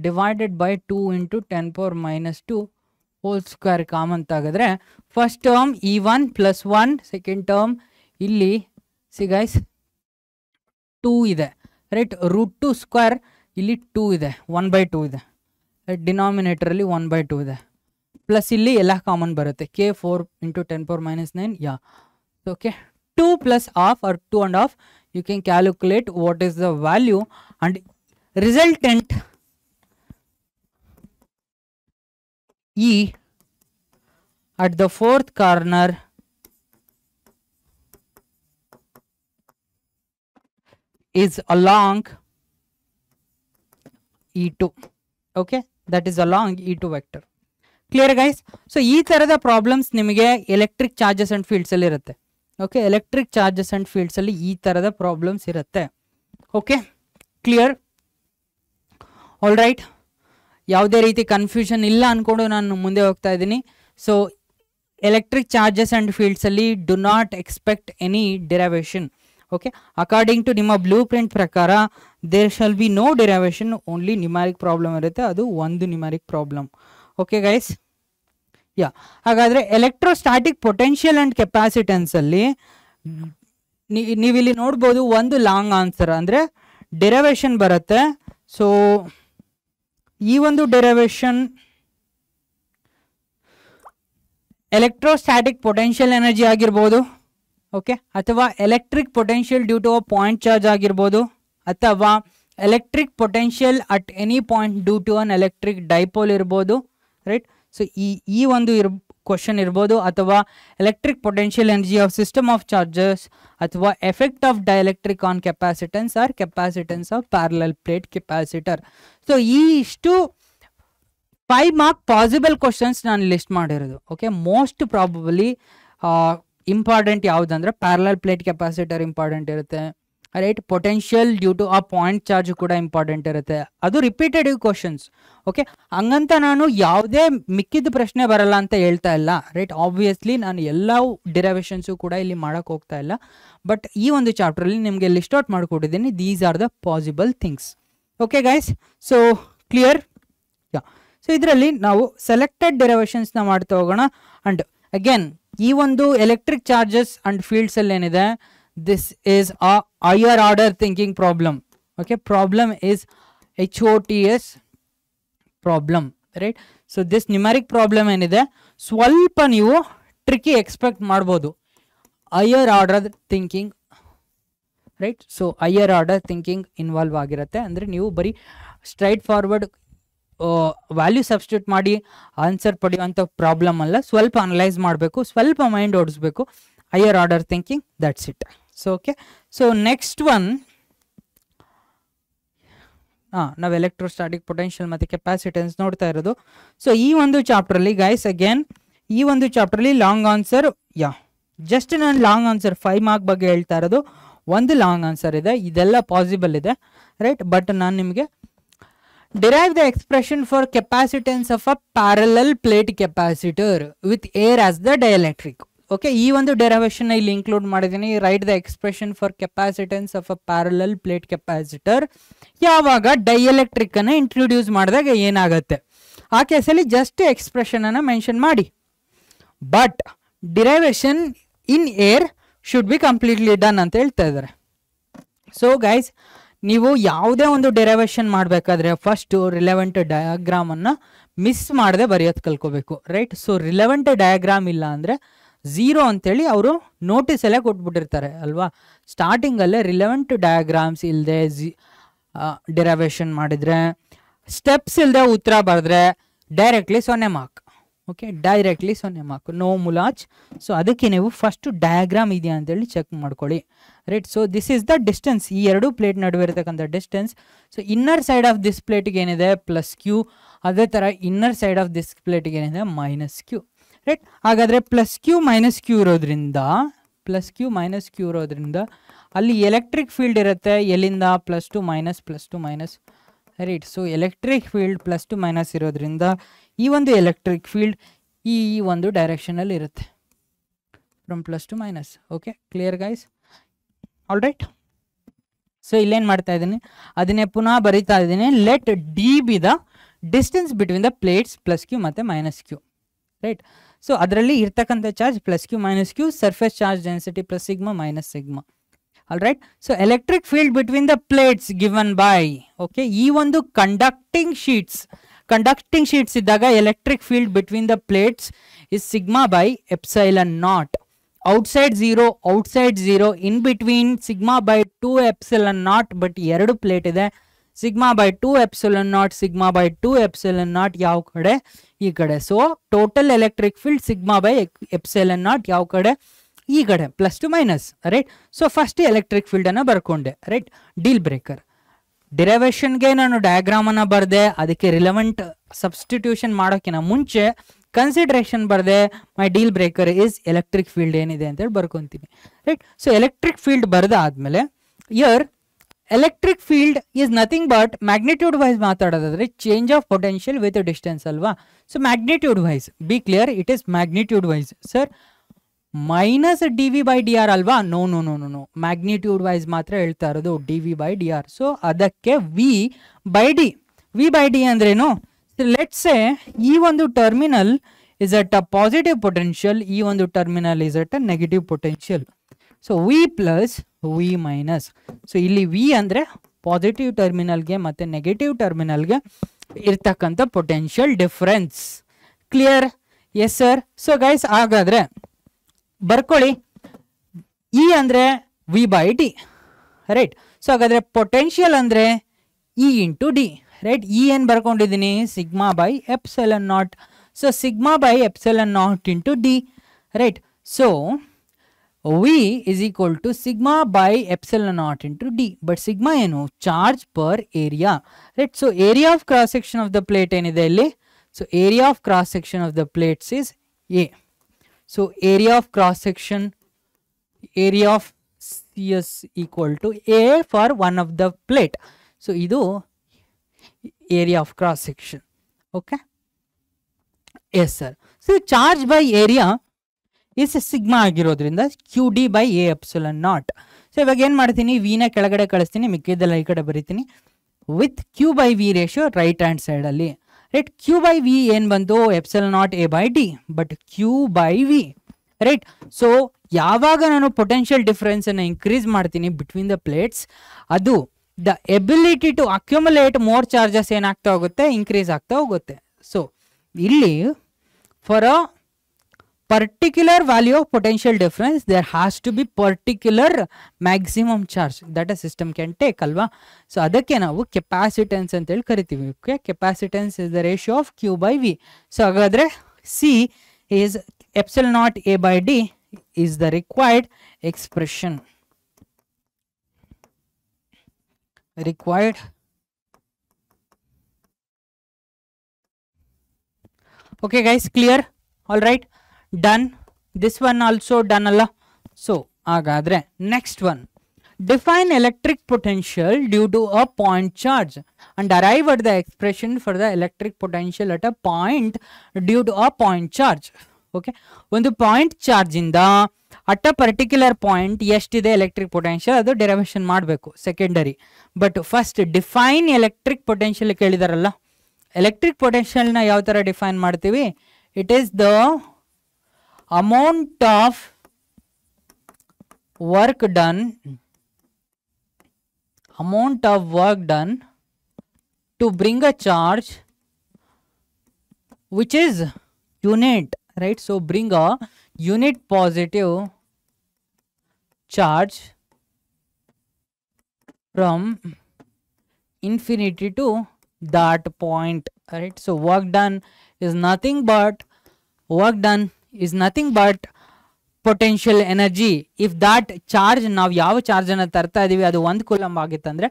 divided by two into ten four minus two whole square common ತಾಗಿದ್ರೆ first term E one plus one second term ಇಲ್ಲಿ ಸಿಗೈಸ್ two ಇದೆ right root two square ಇಲ್ಲಿ two ಇದೆ one by two ಇದೆ ಡಿನಾಮಿನೇಟರಲ್ಲಿ one by two ಇದೆ plus ಇಲ್ಲಿ ಎಲ್ಲ ಕಾಮನ್ ಬರುತ್ತೆ K four into ten four minus nine yeah okay two plus half or two and half you can calculate what is the value and resultant E at the fourth corner is along E2 okay that is along E2 vector clear guys so ಈ ಥರದ problems ನಿಮಗೆ electric charges and ಫೀಲ್ಡ್ಸಲ್ಲಿ ಇರುತ್ತೆ okay electric charges and ಫೀಲ್ಡ್ಸಲ್ಲಿ ಈ ಥರದ problems ಇರುತ್ತೆ okay clear all right ಯಾವುದೇ ರೀತಿ ಕನ್ಫ್ಯೂಷನ್ ಇಲ್ಲ ಅಂದ್ಕೊಂಡು ನಾನು ಮುಂದೆ ಹೋಗ್ತಾ ಇದ್ದೀನಿ ಸೊ ಎಲೆಕ್ಟ್ರಿಕ್ ಚಾರ್ಜಸ್ ಆ್ಯಂಡ್ ಫೀಲ್ಡ್ಸಲ್ಲಿ do not expect any derivation okay according to ನಿಮ್ಮ ಬ್ಲೂ ಪ್ರಿಂಟ್ ಪ್ರಕಾರ there shall be no derivation only numeric problem ಇರುತ್ತೆ ಅದು ಒಂದು numeric problem okay guys yeah ಹಾಗಾದರೆ ಎಲೆಕ್ಟ್ರೋಸ್ಟಾಟಿಕ್ ಪೊಟೆನ್ಷಿಯಲ್ ಆ್ಯಂಡ್ ಕೆಪಾಸಿಟೆನ್ಸಲ್ಲಿ ನೀವಿಲ್ಲಿ ನೋಡ್ಬೋದು ಒಂದು ಲಾಂಗ್ ಆನ್ಸರ್ ಅಂದರೆ ಡಿರವೇಷನ್ ಬರುತ್ತೆ ಸೊ ಈ ಒಂದು ಡೆರವೇಷನ್ ಎಲೆಕ್ಟ್ರೋಸ್ಟ್ಯಾಟಿಕ್ ಪೊಟೆನ್ಷಿಯಲ್ ಎನರ್ಜಿ ಆಗಿರ್ಬೋದು ಓಕೆ ಅಥವಾ electric potential due to a point charge ಆಗಿರ್ಬೋದು ಅಥವಾ electric potential at any point due to an electric dipole ಇರ್ಬೋದು ರೈಟ್ ಸೊ ಈ ಈ ಒಂದು ಇರ್ ಕ್ವಶನ್ ಇರ್ಬೋದು ಅಥವಾ electric potential energy of system of charges ಅಥವಾ effect of dielectric on capacitance or capacitance of parallel plate capacitor so ಈ ಇಷ್ಟು ಫೈವ್ ಮಾರ್ಕ್ ಪಾಸಿಬಲ್ ಕ್ವಶನ್ಸ್ ನಾನು ಲಿಸ್ಟ್ ಮಾಡಿರೋದು ಓಕೆ ಮೋಸ್ಟ್ ಪ್ರಾಬಬಲಿ ಇಂಪಾರ್ಟೆಂಟ್ ಯಾವುದಂದ್ರೆ ಪ್ಯಾರಲಲ್ ಪ್ಲೇಟ್ ಕೆಪಾಸಿಟರ್ ಇಂಪಾರ್ಟೆಂಟ್ ಇರುತ್ತೆ right potential due to ಆ point charge ಕೂಡ important ಇರುತ್ತೆ ಅದು ರಿಪೀಟೆಡ್ ಕ್ವಶನ್ಸ್ ಓಕೆ ಹಂಗಂತ ನಾನು ಯಾವುದೇ ಮಿಕ್ಕಿದ ಪ್ರಶ್ನೆ ಬರಲ್ಲ ಅಂತ ಹೇಳ್ತಾ ಇಲ್ಲ ರೈಟ್ ಆಬ್ವಿಯಸ್ಲಿ ನಾನು ಎಲ್ಲ ಡಿರವೇಷನ್ಸು ಕೂಡ ಇಲ್ಲಿ ಮಾಡೋಕ್ಕೆ ಹೋಗ್ತಾ ಇಲ್ಲ ಬಟ್ ಈ ಒಂದು ಚಾಪ್ಟರಲ್ಲಿ ನಿಮಗೆ ಲಿಸ್ಟ್ ಔಟ್ ಮಾಡಿಕೊಟ್ಟಿದ್ದೀನಿ these are the possible things okay guys so clear yeah so ಇದರಲ್ಲಿ ನಾವು ಸೆಲೆಕ್ಟೆಡ್ ಡೆರವೇಷನ್ಸ್ನ ಮಾಡ್ತಾ ಹೋಗೋಣ ಅಂಡ್ ಅಗೇನ್ ಈ ಒಂದು ಎಲೆಕ್ಟ್ರಿಕ್ ಚಾರ್ಜಸ್ ಅಂಡ್ ಫೀಲ್ಡ್ಸಲ್ಲಿ ಏನಿದೆ this is a this order thinking problem okay problem is H O T S problem right so this numeric problem ಏನಿದೆ ಸ್ವಲ್ಪ ನೀವು ಟ್ರಿಕಿ ಎಕ್ಸ್ಪೆಕ್ಟ್ ಮಾಡ್ಬೋದು higher order thinking right so higher order thinking involve ಆಗಿರುತ್ತೆ ಅಂದರೆ ನೀವು ಬರೀ straightforward value substitute ಮಾಡಿ answer ಪಡೆಯುವಂಥ ಪ್ರಾಬ್ಲಮ್ ಅಲ್ಲ ಸ್ವಲ್ಪ ಅನಲೈಸ್ ಮಾಡಬೇಕು ಸ್ವಲ್ಪ ಮೈಂಡ್ ಓಡಿಸ್ಬೇಕು higher order thinking that's it okay so next one ಹಾಂ ನಾವು ಎಲೆಕ್ಟ್ರೋಸ್ಟಾಟಿಕ್ ಪೊಟೆನ್ಷಿಯಲ್ ಮತ್ತು ಕೆಪಾಸಿಟೆನ್ಸ್ ನೋಡ್ತಾ ಇರೋದು ಸೊ ಈ ಒಂದು ಚಾಪ್ಟ್ರಲ್ಲಿ ಗೈಸ್ ಅಗೇನ್ ಈ ಒಂದು ಚಾಪ್ಟ್ರಲ್ಲಿ ಲಾಂಗ್ ಆನ್ಸರ್ ಯಾ ಜಸ್ಟ್ ನಾನು ಲಾಂಗ್ ಆನ್ಸರ್ ಫೈವ್ ಮಾರ್ಕ್ ಬಗ್ಗೆ ಹೇಳ್ತಾ ಇರೋದು ಒಂದು ಲಾಂಗ್ ಆನ್ಸರ್ ಇದೆ ಇದೆಲ್ಲ ಪಾಸಿಬಲ್ ಇದೆ ರೈಟ್ ಬಟ್ ನಾನು ನಿಮಗೆ derive the expression for capacitance of a parallel plate capacitor with air as the dielectric okay ಈ ಒಂದು ಡೆರವೇಶನ್ ಇಲ್ಲಿ ಇನ್ಕ್ಲೂಡ್ ಮಾಡಿದ್ದೀನಿ right the expression for capacitance of a parallel plate capacitor ಯಾವಾಗ dielectric ಅನ್ನು introduce ಮಾಡಿದಾಗ ಏನಾಗುತ್ತೆ ಆ ಕೇಸಲ್ಲಿ ಜಸ್ಟ್ ಎಕ್ಸ್ಪ್ರೆಷನ್ ಅನ್ನು ಮೆನ್ಷನ್ ಮಾಡಿ but derivation in air should be completely done ಅಂತ ಹೇಳ್ತಾ ಇದ್ದಾರೆ ಸೊ ಗೈಸ್ ನೀವು ಯಾವುದೇ ಒಂದು ಡೆರವೇಷನ್ ಮಾಡಬೇಕಾದ್ರೆ ಫಸ್ಟು ರಿಲೆವೆಂಟ್ ಡಯಾಗ್ರಾಮನ್ನು ಮಿಸ್ ಮಾಡದೆ ಬರೆಯೋದು ಕಲ್ಕೋಬೇಕು ರೈಟ್ ಸೊ ರಿಲೆವೆಂಟ್ ಡಯಾಗ್ರಾಮ್ ಇಲ್ಲ ಅಂದರೆ ಝೀರೋ ಅಂತೇಳಿ ಅವರು ನೋಟಿಸ್ ಎಲ್ಲ ಕೊಟ್ಬಿಟ್ಟಿರ್ತಾರೆ ಅಲ್ವಾ ಸ್ಟಾರ್ಟಿಂಗಲ್ಲೇ ರಿಲೆವೆಂಟ್ ಡಯಾಗ್ರಾಮ್ಸ್ ಇಲ್ಲದೆ ಝಿ ಡಿರವೇಷನ್ ಮಾಡಿದರೆ ಸ್ಟೆಪ್ಸ್ ಇಲ್ಲದೆ ಉತ್ತರ ಬರೆದ್ರೆ ಡೈರೆಕ್ಟ್ಲಿ ಸೊನ್ನೆ ಮಾರ್ಕ್ ಓಕೆ ಡೈರೆಕ್ಟ್ಲಿ ಸೊನ್ನೆ ಮಾರ್ಕ್ ನೋ ಮುಲಾಚ್ ಸೊ ಅದಕ್ಕೆ ನೀವು ಫಸ್ಟು ಡಯಾಗ್ರಾಮ್ ಇದೆಯಾ ಅಂತೇಳಿ ಚೆಕ್ ಮಾಡ್ಕೊಳ್ಳಿ right so this is the distance ಈ ಎರಡು ಪ್ಲೇಟ್ ನಡುವೆ ಇರತಕ್ಕಂಥ distance so inner side of this ಪ್ಲೇಟ್ಗೆ ಏನಿದೆ ಪ್ಲಸ್ ಕ್ಯೂ ಅದೇ ಥರ ಇನ್ನರ್ ಸೈಡ್ ಆಫ್ ದಿಸ್ ಪ್ಲೇಟ್ಗೆ ಏನಿದೆ ಮೈನಸ್ ಕ್ಯೂ ರೈಟ್ ಹಾಗಾದರೆ ಪ್ಲಸ್ ಕ್ಯೂ ಮೈನಸ್ ಕ್ಯೂ ಇರೋದ್ರಿಂದ ಪ್ಲಸ್ ಕ್ಯೂ ಮೈನಸ್ ಕ್ಯೂ ಇರೋದ್ರಿಂದ ಅಲ್ಲಿ ಎಲೆಕ್ಟ್ರಿಕ್ ಫೀಲ್ಡ್ ಇರುತ್ತೆ ಎಲ್ಲಿಂದ plus to minus plus to minus right so electric field plus to minus ಇರೋದ್ರಿಂದ ಈ ಒಂದು ಎಲೆಕ್ಟ್ರಿಕ್ ಫೀಲ್ಡ್ ಈ ಈ ಒಂದು ಡೈರೆಕ್ಷನಲ್ಲಿ ಇರುತ್ತೆ from plus to minus okay clear guys all right so ಇಲ್ಲೇನು ಮಾಡ್ತಾ ಇದ್ದೀನಿ ಅದನ್ನೇ ಪುನಃ ಬರೀತಾ ಇದ್ದೀನಿ let D be the distance between the plates plus Q ಮತ್ತು ಮೈನಸ್ ಕ್ಯೂ ರೈಟ್ ಸೊ ಅದರಲ್ಲಿ ಇರ್ತಕ್ಕಂಥ charge plus Q minus Q surface charge density plus sigma minus sigma all right so electric field between the plates given by okay ಈ ಒಂದು conducting sheets conducting sheets ಇದ್ದಾಗ electric field between the plates is sigma by epsilon naught outside zero outside zero in between sigma by two epsilon naught but ಎರಡು plate ಇದೆ sigma by two epsilon naught sigma by two epsilon naught ಯಾವ ಕಡೆ ಈ ಕಡೆ so total electric field sigma by epsilon naught ಯಾವ ಕಡೆ ಈ ಕಡೆ plus to minus right so first electric field ಅನ್ನ ಬರ್ಕೊಂಡೆ ರೈಟ್ ಡೀಲ್ ಬ್ರೇಕರ್ ಡಿರೈವೇಷನ್ಗೆ ನಾನು ಡಯಾಗ್ರಾಮ್ ಅನ್ನ ಬರೆದೆ ಅದಕ್ಕೆ ರಿಲವೆಂಟ್ ಸಬ್ಸ್ಟಿಟ್ಯೂಷನ್ ಮಾಡೋಕ್ಕಿಂತ ಮುಂಚೆ ಕನ್ಸಿಡ್ರೇಷನ್ ಬರ್ದೆ my deal breaker is electric field ಏನಿದೆ ಅಂತೇಳಿ ಬರ್ಕೊತೀನಿ ರೈಟ್ ಸೊ ಎಲೆಕ್ಟ್ರಿಕ್ ಫೀಲ್ಡ್ ಬರೆದಾದ್ಮೇಲೆ here electric field is nothing but magnitude wise ಮಾತಾಡೋದಾದ್ರೆ change of potential with distance ಅಲ್ವಾ so magnitude wise be clear it is magnitude wise sir minus D V by D R ಅಲ್ವಾ no no no no no magnitude wise ಮಾತ್ರ ಹೇಳ್ತಾ ಇರೋದು D V by D R so ಅದಕ್ಕೆ V by D V by D ಅಂದ್ರೇನು say ಈ ಒಂದು terminal is at a positive potential ಈ ಒಂದು terminal is at a negative potential so V plus V minus so ಇಲ್ಲಿ V ಅಂದರೆ positive ಟರ್ಮಿನಲ್ಗೆ ಮತ್ತು ನೆಗೆಟಿವ್ ಟರ್ಮಿನಲ್ಗೆ ಇರ್ತಕ್ಕಂಥ potential difference clear yes sir so guys ಹಾಗಾದರೆ ಬರ್ಕೊಳ್ಳಿ ಇ ಅಂದರೆ V by D right so ಹಾಗಾದರೆ ಪೊಟೆನ್ಷಿಯಲ್ ಅಂದರೆ E into D right E ಏನು ಬರ್ಕೊಂಡಿದ್ದೀನಿ sigma by epsilon naught so sigma by epsilon not into D right so V is equal to sigma by epsilon naught into D. But sigma ಏನು charge per area. Right. So, area of cross section of the plate ಏನಿದೆ ಇಲ್ಲಿ. So, area of cross section of the plates is A. So, area of cross section, area of CS equal to A for one of the plate. So, ido area of cross section. Okay. Yes, sir. So, charge by area is sigma ಆಗಿರೋದ್ರಿಂದ Q D by A epsilon naught so ಇವಾಗ ಏನು ಮಾಡ್ತೀನಿ ವಿನ ಕೆಳಗಡೆ ಕಳಿಸ್ತೀನಿ ಮಿಕ್ಕಿದ್ದೆಲ್ಲ ಈ ಕಡೆ ಬರಿತೀನಿ with Q by V ratio right hand ಸೈಡಲ್ಲಿ ರೈಟ್ ಕ್ಯೂ ಬೈ ವಿ ಏನು ಬಂತು epsilon naught A by D but Q by V right so ಯಾವಾಗ ನಾನು ಪೊಟೆನ್ಷಿಯಲ್ ಡಿಫ್ರೆನ್ಸನ್ನು ಇನ್ಕ್ರೀಸ್ ಮಾಡ್ತೀನಿ ಬಿಟ್ವೀನ್ ದ ಪ್ಲೇಟ್ಸ್ ಅದು the ability to accumulate more charges ಏನಾಗ್ತಾ ಹೋಗುತ್ತೆ ಇನ್ಕ್ರೀಸ್ ಆಗ್ತಾ ಹೋಗುತ್ತೆ ಸೊ ಇಲ್ಲಿ for a particular value of potential difference there has to be particular maximum charge that a system can take alva so adakke naavu capacitance antheli karithivi okay capacitance is the ratio of q by v so agadre c is epsilon naught a by d is the required expression required okay guys clear all right done this one also done ಅಲ್ಲ so ಹಾಗಾದರೆ next one define electric potential due to a point charge and arrive at the expression for the electric potential at a point due to a point charge okay ಒಂದು point ಚಾರ್ಜಿಂದ at a particular point ಎಷ್ಟಿದೆ electric potential ಅದು derivation ಮಾಡಬೇಕು secondary but first define electric potential ಕೇಳಿದಾರಲ್ಲ electric ಪೊಟೆನ್ಷಿಯಲ್ನ ಯಾವ ಥರ define ಮಾಡ್ತೀವಿ it is the amount of work done amount of work done to bring a charge which is unit right so bring a unit positive charge from infinity to that point right so work done is nothing but work done is nothing but potential energy if that charge ನಾವು ಯಾವ charge ಅನ್ನ ತರ್ತಾ ಇದೀವಿ ಅದು ಒಂದು coulomb ಆಗಿತ್ತಂದ್ರೆ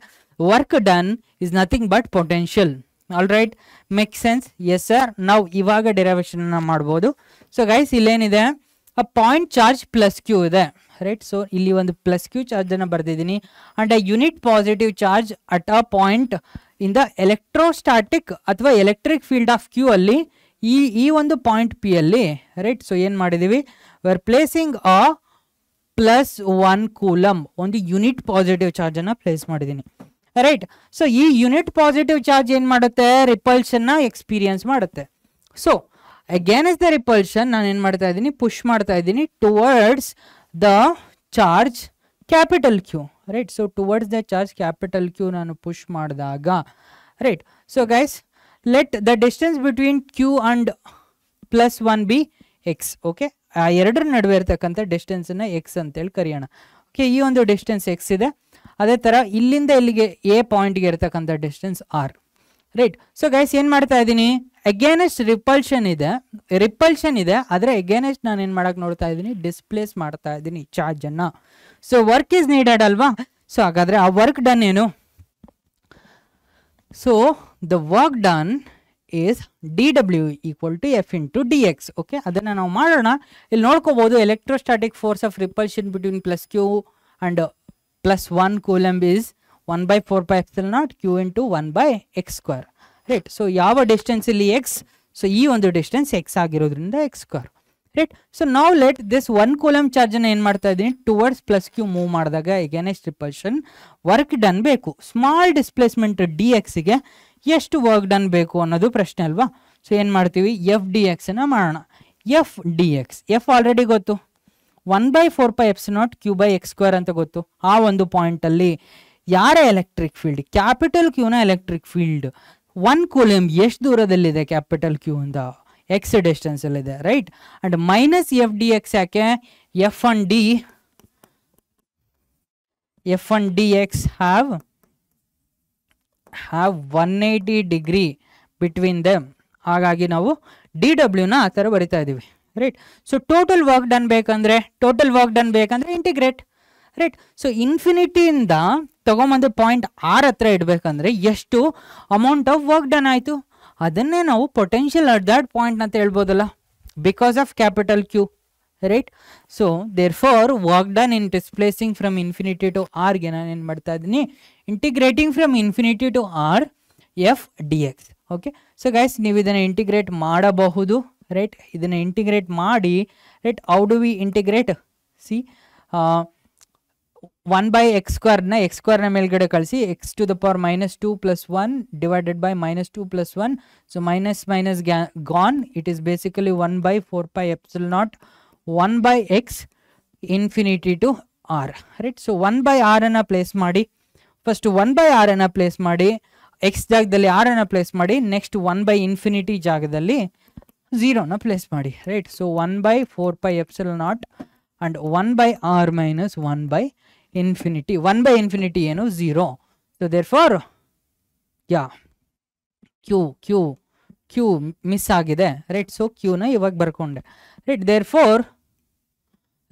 work done is nothing but potential all right make sense yes sir ನಾವು ಇವಾಗ ಡೆರವೇಷನ್ ಮಾಡ್ಬೋದು ಸೊ ಗೈಸ್ ಇಲ್ಲೇನಿದೆ a point charge plus Q ಇದೆ ರೈಟ್ ಸೊ ಇಲ್ಲಿ ಒಂದು ಪ್ಲಸ್ ಕ್ಯೂ ಚಾರ್ಜ್ ಬರೆದಿದ್ದೀನಿ and a unit positive charge at a point in the electrostatic ಅಥವಾ electric field of Q ಅಲ್ಲಿ ಈ ಈ ಒಂದು ಪಾಯಿಂಟ್ ಪಿ ಅಲ್ಲಿ ರೈಟ್ ಸೊ ಏನು ಮಾಡಿದ್ದೀವಿ we're placing a plus one coulomb ಒಂದು ಯೂನಿಟ್ ಪಾಸಿಟಿವ್ ಚಾರ್ಜನ್ನು ಪ್ಲೇಸ್ ಮಾಡಿದ್ದೀನಿ ರೈಟ್ ಸೊ ಈ ಯೂನಿಟ್ ಪಾಸಿಟಿವ್ ಚಾರ್ಜ್ ಏನು ಮಾಡುತ್ತೆ ರಿಪಲ್ಷನ್ನ ಎಕ್ಸ್ಪೀರಿಯನ್ಸ್ ಮಾಡುತ್ತೆ so again is the repulsion ನಾನು ಏನು ಮಾಡ್ತಾ ಇದ್ದೀನಿ ಪುಷ್ ಮಾಡ್ತಾ ಇದ್ದೀನಿ towards the charge capital Q right so towards the charge capital Q ನಾನು ಪುಷ್ ಮಾಡಿದಾಗ right so guys let the distance between Q and plus one be X okay ಆ ಎರಡರ ನಡುವೆ ಇರತಕ್ಕಂಥ ಡಿಸ್ಟೆನ್ಸನ್ನು ಎಕ್ಸ್ ಅಂತೇಳಿ ಕರೆಯೋಣ ಓಕೆ ಈ ಒಂದು ಡಿಸ್ಟೆನ್ಸ್ ಎಕ್ಸ್ ಇದೆ ಅದೇ ಥರ ಇಲ್ಲಿಂದ ಇಲ್ಲಿಗೆ ಎ ಪಾಯಿಂಟ್ಗೆ ಇರತಕ್ಕಂಥ distance R right so guys ಏನು ಮಾಡ್ತಾ ಇದ್ದೀನಿ ಅಗೇನೆಸ್ಟ್ ರಿಪಲ್ಷನ್ ಇದೆ ರಿಪಲ್ಷನ್ ಇದೆ ಆದರೆ ಅಗೇನೆಸ್ಟ್ ನಾನು ಏನು ಮಾಡೋಕ್ಕೆ ನೋಡ್ತಾ ಇದ್ದೀನಿ ಡಿಸ್ಪ್ಲೇಸ್ ಮಾಡ್ತಾ ಇದ್ದೀನಿ ಚಾರ್ಜನ್ನು ಸೊ ವರ್ಕ್ ಈಸ್ ನೀಡೆಡ್ ಅಲ್ವಾ ಸೊ ಹಾಗಾದರೆ ಆ ವರ್ಕ್ ಡನ್ ಏನು So the work done is dw equal to f into dx okay adana now madona ill nodkobodu electrostatic force of repulsion between plus q and plus 1 coulomb is 1 by 4 pi epsilon naught q into 1 by x square right so yava distance ili x so e on the distance x agirudrinda x square right so ನಾವು let this one coulomb ಚಾರ್ಜನ್ನು ಏನು ಮಾಡ್ತಾ ಇದ್ದೀನಿ towards plus Q move ಮಾಡಿದಾಗ against repulsion work done ಬೇಕು small displacement D ಎಕ್ಸ್ಗೆ ಎಷ್ಟು work done ಬೇಕು ಅನ್ನೋದು ಪ್ರಶ್ನೆ ಅಲ್ವಾ ಸೊ ಏನು ಮಾಡ್ತೀವಿ ಎಫ್ ಡಿ ಎಕ್ಸನ್ನು ಮಾಡೋಣ F D X F already ಗೊತ್ತು one by four pi epsilon naught Q by X square ಅಂತ ಗೊತ್ತು ಆ ಒಂದು ಪಾಯಿಂಟಲ್ಲಿ ಯಾರೇ ಎಲೆಕ್ಟ್ರಿಕ್ ಫೀಲ್ಡ್ ಕ್ಯಾಪಿಟಲ್ ಕ್ಯೂನ ಎಲೆಕ್ಟ್ರಿಕ್ ಫೀಲ್ಡ್ ಒನ್ ಕೋಲಿಯಂ ಎಷ್ಟು ದೂರದಲ್ಲಿದೆ ಕ್ಯಾಪಿಟಲ್ ಕ್ಯೂ ಇಂದ ಎಕ್ಸ್ ಇದೆ right and minus F D X ಯಾಕೆ F and D F one D X have have one eighty degree between them ಹಾಗಾಗಿ ನಾವು ಡಿ ಡಬ್ಲ್ಯೂನ ಆ ಥರ ಬರಿತಾ ಇದ್ದೀವಿ right so total work done ಬೇಕಂದ್ರೆ ಟೋಟಲ್ ವರ್ಕ್ ಡನ್ ಬೇಕಂದ್ರೆ ಇಂಟಿಗ್ರೇಟ್ ರೈಟ್ ಸೊ ಇನ್ಫಿನಿಟಿಯಿಂದ ತಗೊಂಬಂದು ಪಾಯಿಂಟ್ ಆರ್ ಹತ್ರ ಇಡಬೇಕಂದ್ರೆ ಎಷ್ಟು ಅಮೌಂಟ್ ಆಫ್ ವರ್ಕ್ ಡನ್ ಆಯಿತು ಅದನ್ನೇ ನಾವು ಪೊಟೆನ್ಷಿಯಲ್ ಅಟ್ ದ್ಯಾಟ್ ಪಾಯಿಂಟ್ ಅಂತ ಹೇಳ್ಬೋದಲ್ಲ because of capital Q right so therefore work done in displacing from infinity to ಆರ್ಗೆ ನಾನು ಏನು ಮಾಡ್ತಾ ಇದ್ದೀನಿ integrating from infinity to R F D X okay so guys ನೀವು ಇದನ್ನು ಇಂಟಿಗ್ರೇಟ್ ಮಾಡಬಹುದು ರೈಟ್ ಇದನ್ನು ಇಂಟಿಗ್ರೇಟ್ ಮಾಡಿ right how do we integrate C one by X ಸ್ಕ್ವೇರ್ನ ಎಕ್ಸ್ ಸ್ಕ್ವೇರ್ನ ಮೇಲ್ಗಡೆ ಕಳಿಸಿ X to the power minus to plus one divided by minus two plus one so minus minus ಗ್ಯಾ gone it is basically one by four by epsilon naught one by X infinity to R right so one by ಆರನ್ನು place ಮಾಡಿ first one by ಆರನ್ನು place ಮಾಡಿ X ಜಾಗದಲ್ಲಿ ಆರನ್ನು place ಮಾಡಿ next one by infinity ಜಾಗದಲ್ಲಿ ಝೀರೋನ place ಮಾಡಿ right so one by four by epsilon naught and one by R minus one by infinity 1 by infinity ಏನು 0 so therefore yeah q q q miss ಆಗಿದೆ right so q ನ ಇವಾಗ ಬರ್ಕೊಂಡೆ right there four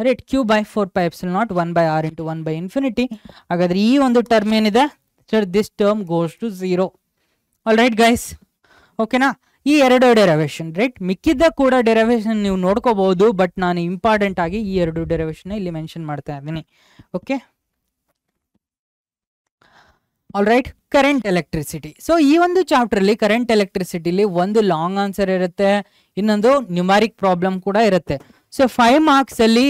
right Q by four pi naught one by R into one by infinity ಹಾಗಾದ್ರೆ ಈ ಒಂದು term ಏನಿದೆ sir this term goes to zero all right guys ಓಕೆನಾ ಈ ಎರಡು ಡೆರವೇಷನ್ ರೈಟ್ ಮಿಕ್ಕಿದ್ದ ಕೂಡ ಡೆರವೇಷನ್ ನೀವು ನೋಡ್ಕೋಬಹುದು ಬಟ್ ನಾನು ಇಂಪಾರ್ಟೆಂಟ್ ಆಗಿ ಈ ಎರಡು ಡೆರವೇಷನ್ ಇಲ್ಲಿ ಮೆನ್ಷನ್ ಮಾಡ್ತಾ ಇದ್ದೀನಿ okay all right current electricity so ಈ ಒಂದು ಅಲ್ಲಿ ಕರೆಂಟ್ ಎಲೆಕ್ಟ್ರಿಸಿಟಿಲಿ ಒಂದು ಲಾಂಗ್ ಆನ್ಸರ್ ಇರುತ್ತೆ ಇನ್ನೊಂದು ನ್ಯೂಮಾರಿಕ್ ಪ್ರಾಬ್ಲಮ್ ಕೂಡ ಇರುತ್ತೆ ಸೊ ಫೈವ್ ಅಲ್ಲಿ